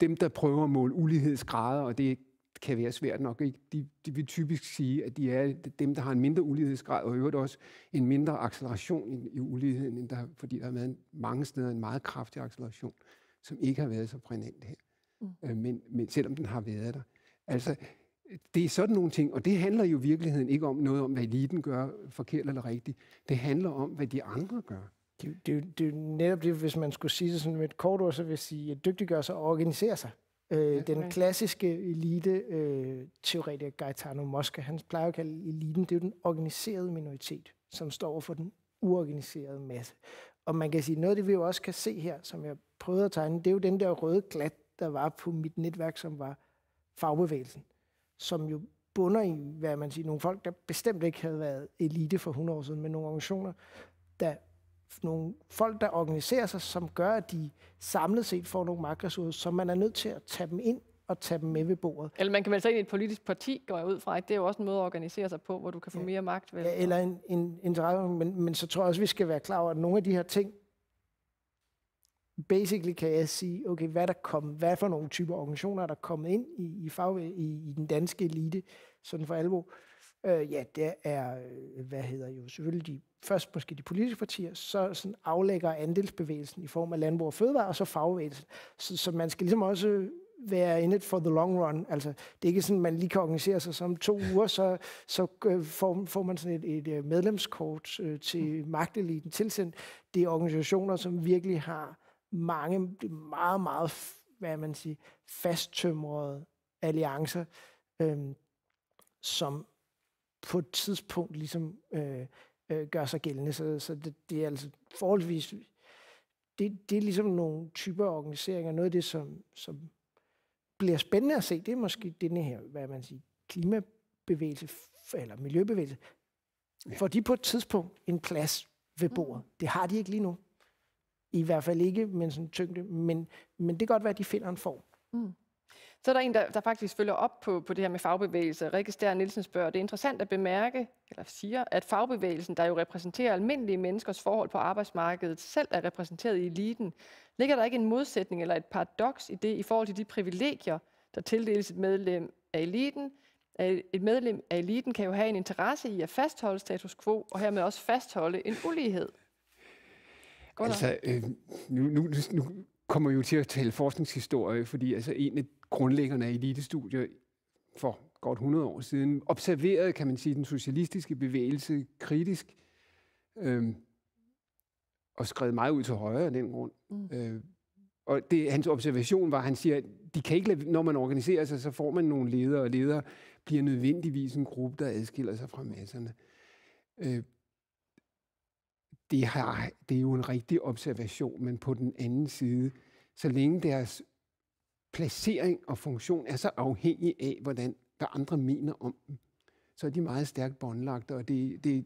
dem, der prøver at måle ulighedsgrader, og det kan være svært nok. Ikke? De, de vil typisk sige, at de er dem, der har en mindre ulighedsgrad, og i øvrigt også en mindre acceleration i, i uligheden, end der, fordi der har været mange steder en meget kraftig acceleration, som ikke har været så prægnant her. Mm. Øh, men, men selvom den har været der. Altså, det er sådan nogle ting, og det handler jo i virkeligheden ikke om noget om, hvad eliten gør forkert eller rigtigt. Det handler om, hvad de andre gør. Det, det, det er netop det, hvis man skulle sige det sådan med et kort ord, så vil jeg sige, at dygtiggør sig og organisere sig. Øh, den klassiske elite-teoretiker øh, Gaetano Mosca, han plejer at kalde eliten, det er jo den organiserede minoritet, som står for den uorganiserede masse. Og man kan sige, noget af det, vi jo også kan se her, som jeg prøvede at tegne, det er jo den der røde glat, der var på mit netværk, som var fagbevægelsen som jo bunder i, hvad man siger, nogle folk, der bestemt ikke havde været elite for 100 år siden, men nogle organisationer, der nogle folk, der organiserer sig, som gør, at de samlet set får nogle magtressourcer, så man er nødt til at tage dem ind og tage dem med ved bordet. Eller man kan vel sige, et politisk parti går jeg ud fra, ikke? det er jo også en måde at organisere sig på, hvor du kan få mere magt. Vel? Ja, eller en, en en men, men så tror jeg også, vi skal være klar over, at nogle af de her ting, basically kan jeg sige, okay, hvad, der kom, hvad for nogle typer organisationer der er kommet ind i, i, fag, i, i den danske elite, sådan for alvor. Øh, ja, det er, øh, hvad hedder jo, selvfølgelig de, først måske de politiske partier, så sådan aflægger andelsbevægelsen i form af landbrug og fødevare, og så fagbevægelsen. Så, så man skal ligesom også være in it for the long run. Altså, det er ikke sådan, at man lige kan organisere sig som to uger, så, så øh, får, får man sådan et, et øh, medlemskort til mm. magteliten tilsendt. Det er organisationer, som virkelig har mange meget, meget hvad man siger, fasttømrede alliancer, øh, som på et tidspunkt ligesom øh, øh, gør sig gældende. Så, så det, det er altså forholdsvis... Det, det er ligesom nogle typer organiseringer. Noget af det, som, som bliver spændende at se, det er måske denne her, hvad man siger, klimabevægelse eller miljøbevægelse. Ja. Får de på et tidspunkt en plads ved bordet? Mm. Det har de ikke lige nu. I hvert fald ikke med sådan tyngde, men, men det kan godt være, at de finder en form. Mm. Så er der en, der, der faktisk følger op på, på det her med fagbevægelse. Rikke Stær Nielsen spørger, det er interessant at bemærke, eller siger, at fagbevægelsen, der jo repræsenterer almindelige menneskers forhold på arbejdsmarkedet, selv er repræsenteret i eliten. Ligger der ikke en modsætning eller et paradoks i det i forhold til de privilegier, der tildeles et medlem af eliten? Et medlem af eliten kan jo have en interesse i at fastholde status quo, og hermed også fastholde en ulighed. Godt altså, øh, nu, nu, nu kommer vi jo til at tale forskningshistorie, fordi altså en af grundlæggerne af elitestudier for godt 100 år siden observerede, kan man sige, den socialistiske bevægelse kritisk øh, og skrev meget ud til højre af den grund. Mm. Øh, og det, hans observation var, at han siger, at de kan ikke lade, når man organiserer sig, så får man nogle ledere, og ledere bliver nødvendigvis en gruppe, der adskiller sig fra masserne. Øh, det, har, det er jo en rigtig observation, men på den anden side, så længe deres placering og funktion er så afhængig af, hvordan hvad andre mener om dem, så er de meget stærkt båndlagt, og det, det,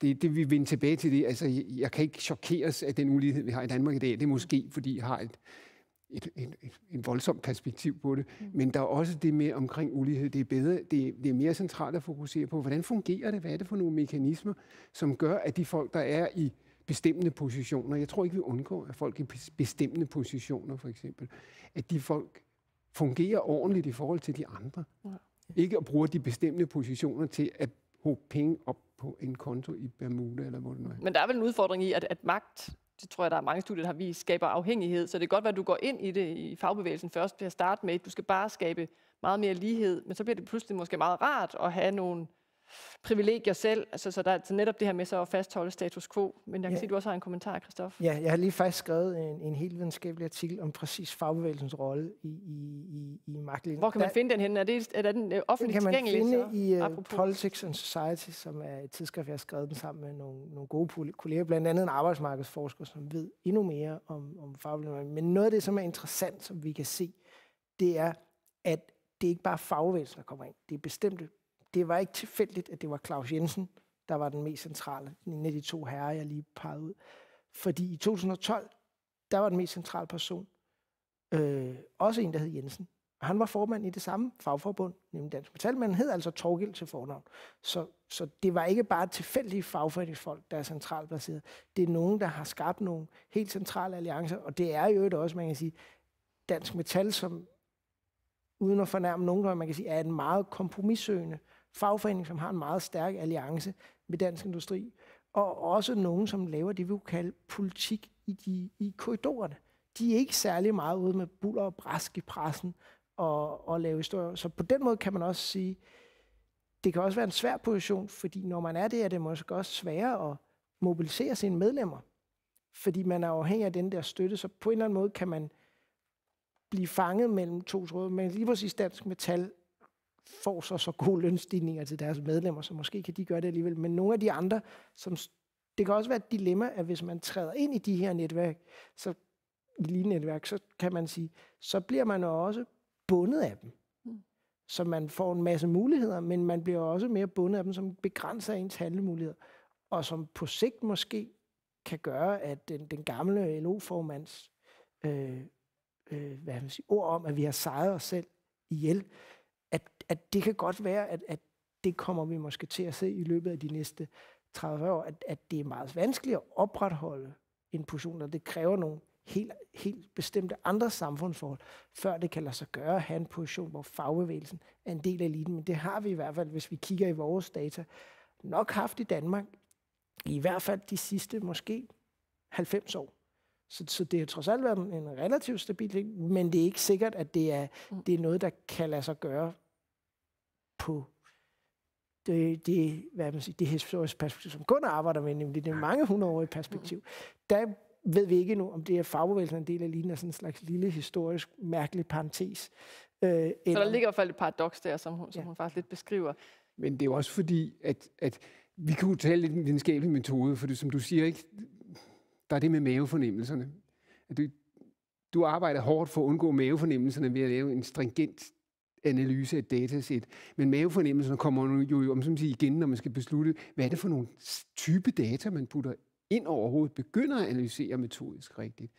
det, det vi vender tilbage til det. Altså, jeg kan ikke chokeres af den ulighed, vi har i Danmark i dag. Det er måske, fordi jeg har et et, et, et, et voldsomt perspektiv på det. Mm. Men der er også det med omkring ulighed. Det er, bedre, det, det er mere centralt at fokusere på, hvordan fungerer det? Hvad er det for nogle mekanismer, som gør, at de folk, der er i bestemmende positioner, jeg tror ikke, vi undgår, at folk i bestemmende positioner for eksempel, at de folk fungerer ordentligt i forhold til de andre. Ja. Ikke at bruge de bestemmende positioner til at hoppe penge op på en konto i Bermuda eller hvor det nu er. Men der er vel en udfordring i, at, at magt det tror jeg, der er mange studier, der har vist, skaber afhængighed. Så det kan godt være, at du går ind i det i fagbevægelsen først til at starte med. Du skal bare skabe meget mere lighed, men så bliver det pludselig måske meget rart at have nogle privilegier selv. Altså, så der er netop det her med så at fastholde status quo. Men jeg kan ja. sige, at du også har en kommentar, Christoffer. Ja, jeg har lige faktisk skrevet en, en helt videnskabelig artikel om præcis fagbevægelsens rolle i, i, i, i magtlinjen. Hvor kan man der, finde den henne? Er, det, er den øh, offentligt tilgængelig? kan man finde så? i uh, Apropos. Politics and Society, som er et tidsskrift, jeg har skrevet den sammen med nogle, nogle gode kolleger, blandt andet en arbejdsmarkedsforsker, som ved endnu mere om, om fagbevægelsen. Men noget af det, som er interessant, som vi kan se, det er, at det er ikke bare fagbevægelsen, der kommer ind. Det er bestemte det var ikke tilfældigt, at det var Claus Jensen, der var den mest centrale, en af de to herrer, jeg lige pegede ud. Fordi i 2012, der var den mest centrale person, øh, også en, der hed Jensen. Og han var formand i det samme fagforbund, nemlig Dansk Metal, men han hed altså Torgild til fornavn. Så, så det var ikke bare tilfældige fagforeningsfolk, der er centralt placeret. Det er nogen, der har skabt nogle helt centrale alliancer, og det er jo også, man kan sige, Dansk Metal, som uden at fornærme nogen, man kan sige, er en meget kompromissøgende øh, fagforening, som har en meget stærk alliance med dansk industri, og også nogen, som laver det, vi kunne kalde politik i, de, i korridorerne. De er ikke særlig meget ude med buller og brask i pressen og, og lave historier. Så på den måde kan man også sige, det kan også være en svær position, fordi når man er det, er det måske også sværere at mobilisere sine medlemmer. Fordi man er afhængig af den der støtte, så på en eller anden måde kan man blive fanget mellem to tråde. Men lige præcis Dansk Metal får så, så gode lønstigninger til deres medlemmer, så måske kan de gøre det alligevel. Men nogle af de andre, som det kan også være et dilemma, at hvis man træder ind i de her netværk, så i lige netværk, så kan man sige, så bliver man også bundet af dem. Mm. Så man får en masse muligheder, men man bliver også mere bundet af dem, som begrænser ens handlemuligheder, og som på sigt måske kan gøre, at den, den gamle LO-formands øh, øh, hvad man sige, ord om, at vi har sejret os selv ihjel, at, at det kan godt være, at, at det kommer vi måske til at se i løbet af de næste 30 år, at, at det er meget vanskeligt at opretholde en position, og det kræver nogle helt, helt bestemte andre samfundsforhold, før det kan lade sig gøre at have en position, hvor fagbevægelsen er en del af eliten. Men det har vi i hvert fald, hvis vi kigger i vores data, nok haft i Danmark, i hvert fald de sidste måske 90 år. Så, så det har trods alt været en, relativt stabil ting, men det er ikke sikkert, at det er, mm. det er noget, der kan lade sig gøre på det, det, hvad man siger, det historiske perspektiv, som kun arbejder med, nemlig det mange hundredårige perspektiv. Der ved vi ikke nu, om det er fagbevægelsen en del af lignende, sådan en slags lille historisk mærkelig parentes. Øh, eller... Så der ligger i hvert fald et paradoks der, som hun, ja. som hun faktisk lidt beskriver. Men det er jo også fordi, at, at vi kunne tale lidt en videnskabelig metode, for det, som du siger, ikke, der er det med mavefornemmelserne. At du, du arbejder hårdt for at undgå mavefornemmelserne ved at lave en stringent analyse af et datasæt. Men mavefornemmelserne kommer jo om som siger, igen, når man skal beslutte, hvad er det for nogle type data, man putter ind overhovedet, begynder at analysere metodisk rigtigt.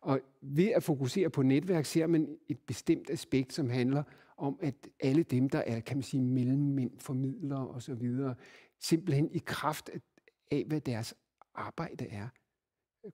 Og ved at fokusere på netværk, ser man et bestemt aspekt, som handler om, at alle dem, der er, kan man sige, mellemmænd, formidlere osv., simpelthen i kraft af, hvad deres arbejde er,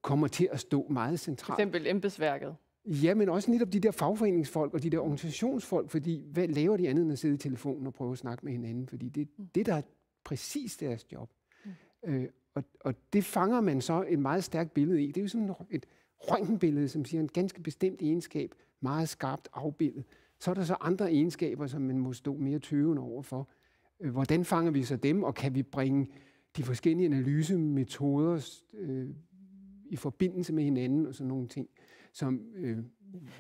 kommer til at stå meget centralt. For eksempel embedsværket. Ja, men også netop de der fagforeningsfolk og de der organisationsfolk, fordi hvad laver de andet end at sidde i telefonen og prøve at snakke med hinanden? Fordi det er mm. det, der er præcis deres job. Mm. Øh, og, og det fanger man så et meget stærkt billede i. Det er jo sådan et røntgenbillede, som siger en ganske bestemt egenskab, meget skarpt afbildet. Så er der så andre egenskaber, som man må stå mere tøvende over for. Øh, hvordan fanger vi så dem, og kan vi bringe de forskellige analysemetoder øh, i forbindelse med hinanden og sådan nogle ting, som øh,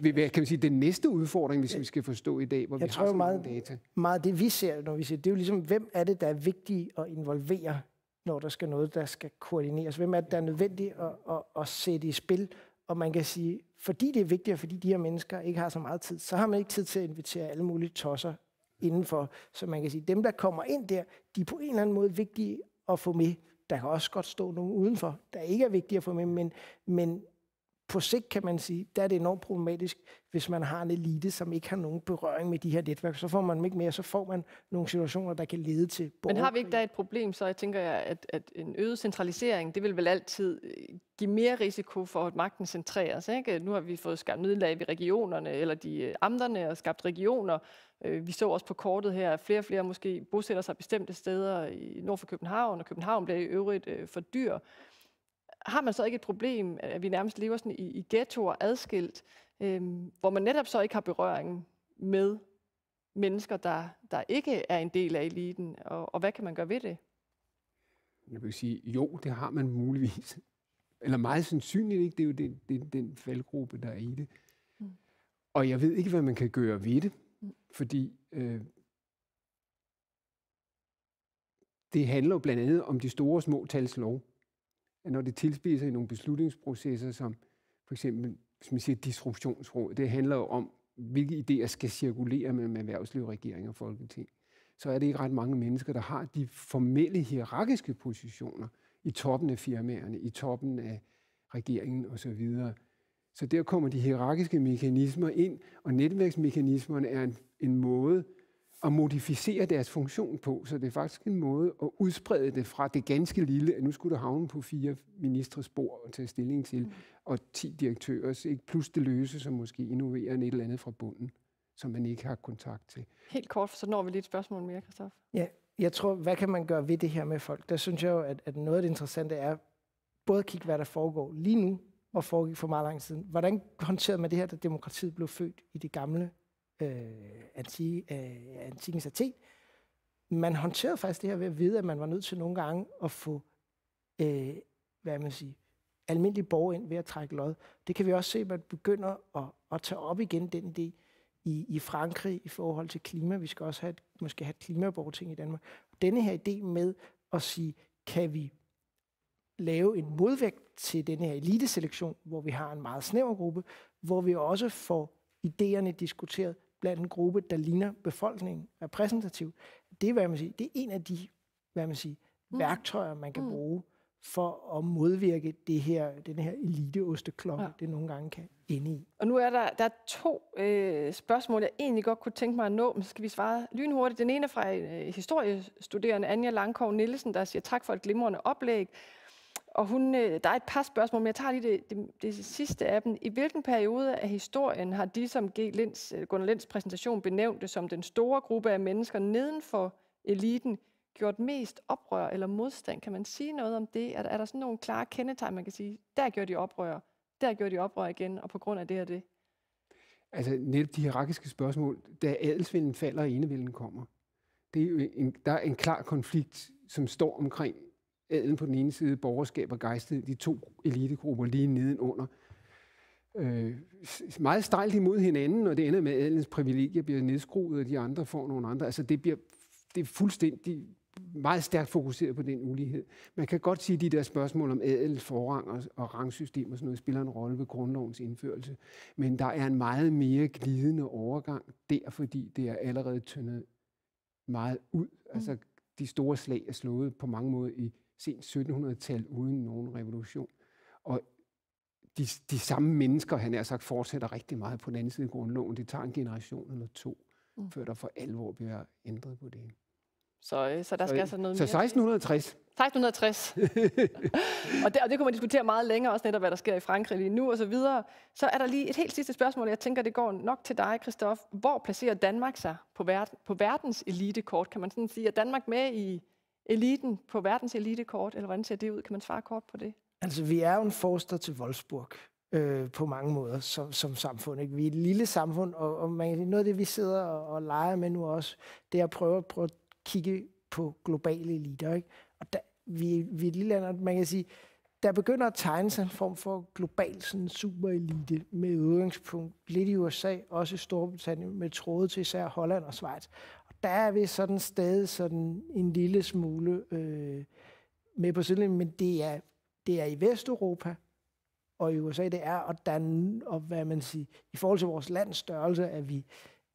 vil være, kan man sige, den næste udfordring, hvis vi skal forstå i dag, hvor jeg vi tror, har så meget, data. meget det, vi ser, når vi ser, det er jo ligesom, hvem er det, der er vigtigt at involvere, når der skal noget, der skal koordineres? Hvem er det, der er nødvendigt at, at, at sætte i spil? Og man kan sige, fordi det er vigtigt, og fordi de her mennesker ikke har så meget tid, så har man ikke tid til at invitere alle mulige tosser indenfor. Så man kan sige, dem, der kommer ind der, de er på en eller anden måde vigtige at få med der kan også godt stå nogen udenfor, der ikke er vigtige at få med, men, men på sigt kan man sige, der er det enormt problematisk, hvis man har en elite, som ikke har nogen berøring med de her netværk. Så får man dem ikke mere, så får man nogle situationer, der kan lede til borgerkrig. Men har vi ikke der et problem, så jeg tænker jeg, at, at en øget centralisering, det vil vel altid øh, give mere risiko for, at magten centreres. Ikke? Nu har vi fået skabt nødlag i regionerne, eller de øh, amterne, og skabt regioner, Øh, vi så også på kortet her, at flere og flere måske bosætter sig bestemte steder i nord for København, og København bliver i øvrigt øh, for dyr. Har man så ikke et problem, at vi nærmest lever sådan i, i ghettoer adskilt, øh, hvor man netop så ikke har berøring med mennesker, der, der ikke er en del af eliten, og, og hvad kan man gøre ved det? Jeg vil sige, jo, det har man muligvis. Eller meget sandsynligt ikke, det er jo den, den, den faldgruppe, der er i det. Mm. Og jeg ved ikke, hvad man kan gøre ved det. Fordi øh, det handler jo blandt andet om de store og små tals lov. At når det tilspiser i nogle beslutningsprocesser, som for eksempel, hvis man siger disruptionsråd, det handler jo om, hvilke idéer skal cirkulere mellem erhvervsliv, regering og folketing, så er det ikke ret mange mennesker, der har de formelle hierarkiske positioner i toppen af firmaerne, i toppen af regeringen osv. Så der kommer de hierarkiske mekanismer ind, og netværksmekanismerne er en en måde at modificere deres funktion på, så det er faktisk en måde at udsprede det fra det ganske lille, at nu skulle der havne på fire ministres bord og tage stilling til, mm. og ti direktører, ikke? plus det løse, som måske innoverer en et eller andet fra bunden, som man ikke har kontakt til. Helt kort, så når vi lige et spørgsmål mere, Kristof. Ja, jeg tror, hvad kan man gøre ved det her med folk? Der synes jeg jo, at, at noget af det interessante er, både at kigge, hvad der foregår lige nu, og foregik for meget lang siden. Hvordan håndterede man det her, da demokratiet blev født i det gamle øh, anti, øh, antikens Athen. Man håndterede faktisk det her ved at vide, at man var nødt til nogle gange at få, øh, hvad man siger, almindelige borgere ind ved at trække lod. Det kan vi også se, at man begynder at, at tage op igen den del i, i Frankrig i forhold til klima. Vi skal også have et, måske have et klimaborgerting i Danmark. Denne her idé med at sige, kan vi lave en modvægt til den her eliteselektion, hvor vi har en meget snæver gruppe, hvor vi også får idéerne diskuteret blandt en gruppe, der ligner befolkningen repræsentativt. Det, hvad man siger, det er en af de hvad man siger, mm. værktøjer, man kan mm. bruge for at modvirke det her, den her eliteosteklokke, ja. det nogle gange kan ende i. Og nu er der, der er to øh, spørgsmål, jeg egentlig godt kunne tænke mig at nå, men så skal vi svare lynhurtigt. Den ene er fra øh, historiestuderende, Anja Langkov Nielsen, der siger tak for et glimrende oplæg. Og hun, øh, der er et par spørgsmål, men jeg tager lige det, det, det sidste af dem. I hvilken periode af historien har de, som G. Linds, øh, Gunnar Linds præsentation benævnte som den store gruppe af mennesker neden for eliten, gjort mest oprør eller modstand? Kan man sige noget om det? Er, er der sådan nogle klare kendetegn, man kan sige, der gjorde de oprør, der gjorde de oprør igen, og på grund af det og det? Altså netop de hierarkiske spørgsmål, da adelsvinden falder og enevælden kommer. Det er jo en, der er en klar konflikt, som står omkring adelen på den ene side, borgerskab og gejstlighed, de to elitegrupper lige nedenunder. Øh, meget stejlt imod hinanden, og det ender med, at adelens privilegier bliver nedskruet, og de andre får nogle andre. Altså det, bliver, det er fuldstændig meget stærkt fokuseret på den ulighed. Man kan godt sige, at de der spørgsmål om adel, forrang og, og rangsystem og sådan noget spiller en rolle ved grundlovens indførelse, men der er en meget mere glidende overgang der, fordi det er allerede tyndet meget ud. Altså de store slag er slået på mange måder i sent 1700-tal uden nogen revolution. Og de, de samme mennesker, han har sagt, fortsætter rigtig meget på den anden side af grundloven. Det tager en generation eller to, mm. før der for alvor bliver ændret på det. Så, øh, så der skal så, altså noget så mere. Så 1660. 1660. og, det, og det kunne man diskutere meget længere, også netop hvad der sker i Frankrig lige nu og så videre. Så er der lige et helt sidste spørgsmål, jeg tænker, det går nok til dig, Christoph. Hvor placerer Danmark sig på, verden, på verdens elitekort? Kan man sådan sige, at Danmark med i eliten på verdens elitekort, eller hvordan ser det ud? Kan man svare kort på det? Altså, vi er jo en forster til Wolfsburg øh, på mange måder som, som samfund. Ikke? Vi er et lille samfund, og, og man, noget af det, vi sidder og, og leger med nu også, det er at prøve, prøve at kigge på globale eliter. Ikke? Og der, vi, vi er et lille land, man kan sige, der begynder at tegne sig en form for global sådan superelite med udgangspunkt lidt i USA, også i Storbritannien, med tråde til især Holland og Schweiz der er vi sådan stadig sådan en lille smule øh, med på sidelinjen, men det er, det er i Vesteuropa, og i USA det er, og, Dan, og hvad man siger, i forhold til vores lands størrelse, er vi,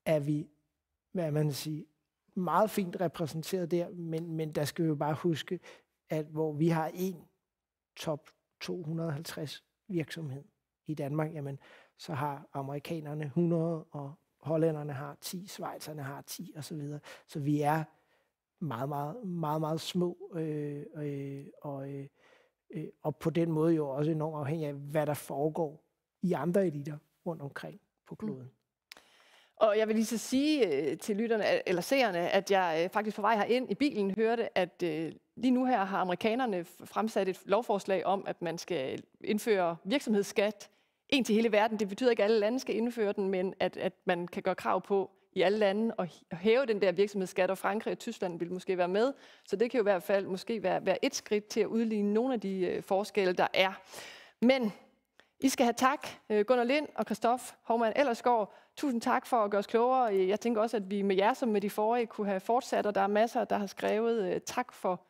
er vi hvad man siger, meget fint repræsenteret der, men, men der skal vi jo bare huske, at hvor vi har en top 250 virksomhed i Danmark, jamen, så har amerikanerne 100 og hollænderne har 10, svejserne har 10 osv. Så, så vi er meget, meget, meget, meget små, øh, øh, og, øh, øh, og på den måde jo også enormt afhængig af, hvad der foregår i andre eliter rundt omkring på mm. kloden. Mm. Og jeg vil lige så sige øh, til lytterne eller seerne, at jeg øh, faktisk på vej ind i bilen hørte, at lige nu her har amerikanerne fremsat et lovforslag om, at man skal indføre virksomhedsskat en til hele verden. Det betyder ikke, at alle lande skal indføre den, men at, at man kan gøre krav på i alle lande og hæve den der virksomhedsskat, og Frankrig og Tyskland vil måske være med. Så det kan jo i hvert fald måske være, være et skridt til at udligne nogle af de øh, forskelle, der er. Men I skal have tak, øh, Gunnar Lind og Christoph Hovmann Ellersgaard. Tusind tak for at gøre os klogere. Jeg tænker også, at vi med jer som med de forrige kunne have fortsat, og der er masser, der har skrevet øh, tak for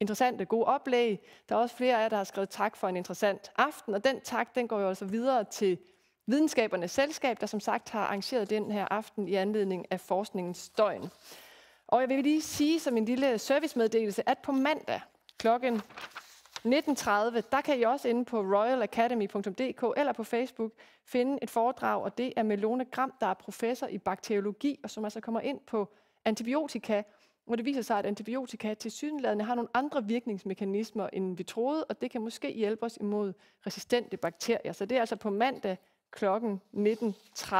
interessante, gode oplæg. Der er også flere af jer, der har skrevet tak for en interessant aften, og den tak, den går jo altså videre til Videnskabernes Selskab, der som sagt har arrangeret den her aften i anledning af forskningens døgn. Og jeg vil lige sige som en lille servicemeddelelse, at på mandag kl. 19.30, der kan I også inde på royalacademy.dk eller på Facebook finde et foredrag, og det er Melone Gram, der er professor i bakteriologi, og som altså kommer ind på antibiotika hvor det viser sig, at antibiotika til sydenladende har nogle andre virkningsmekanismer, end vi troede, og det kan måske hjælpe os imod resistente bakterier. Så det er altså på mandag kl. 19.30,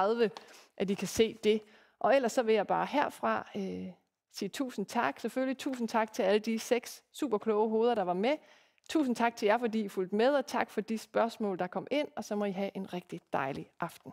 at I kan se det. Og ellers så vil jeg bare herfra øh, sige tusind tak. Selvfølgelig tusind tak til alle de seks super kloge hoveder, der var med. Tusind tak til jer, fordi I fulgte med, og tak for de spørgsmål, der kom ind, og så må I have en rigtig dejlig aften.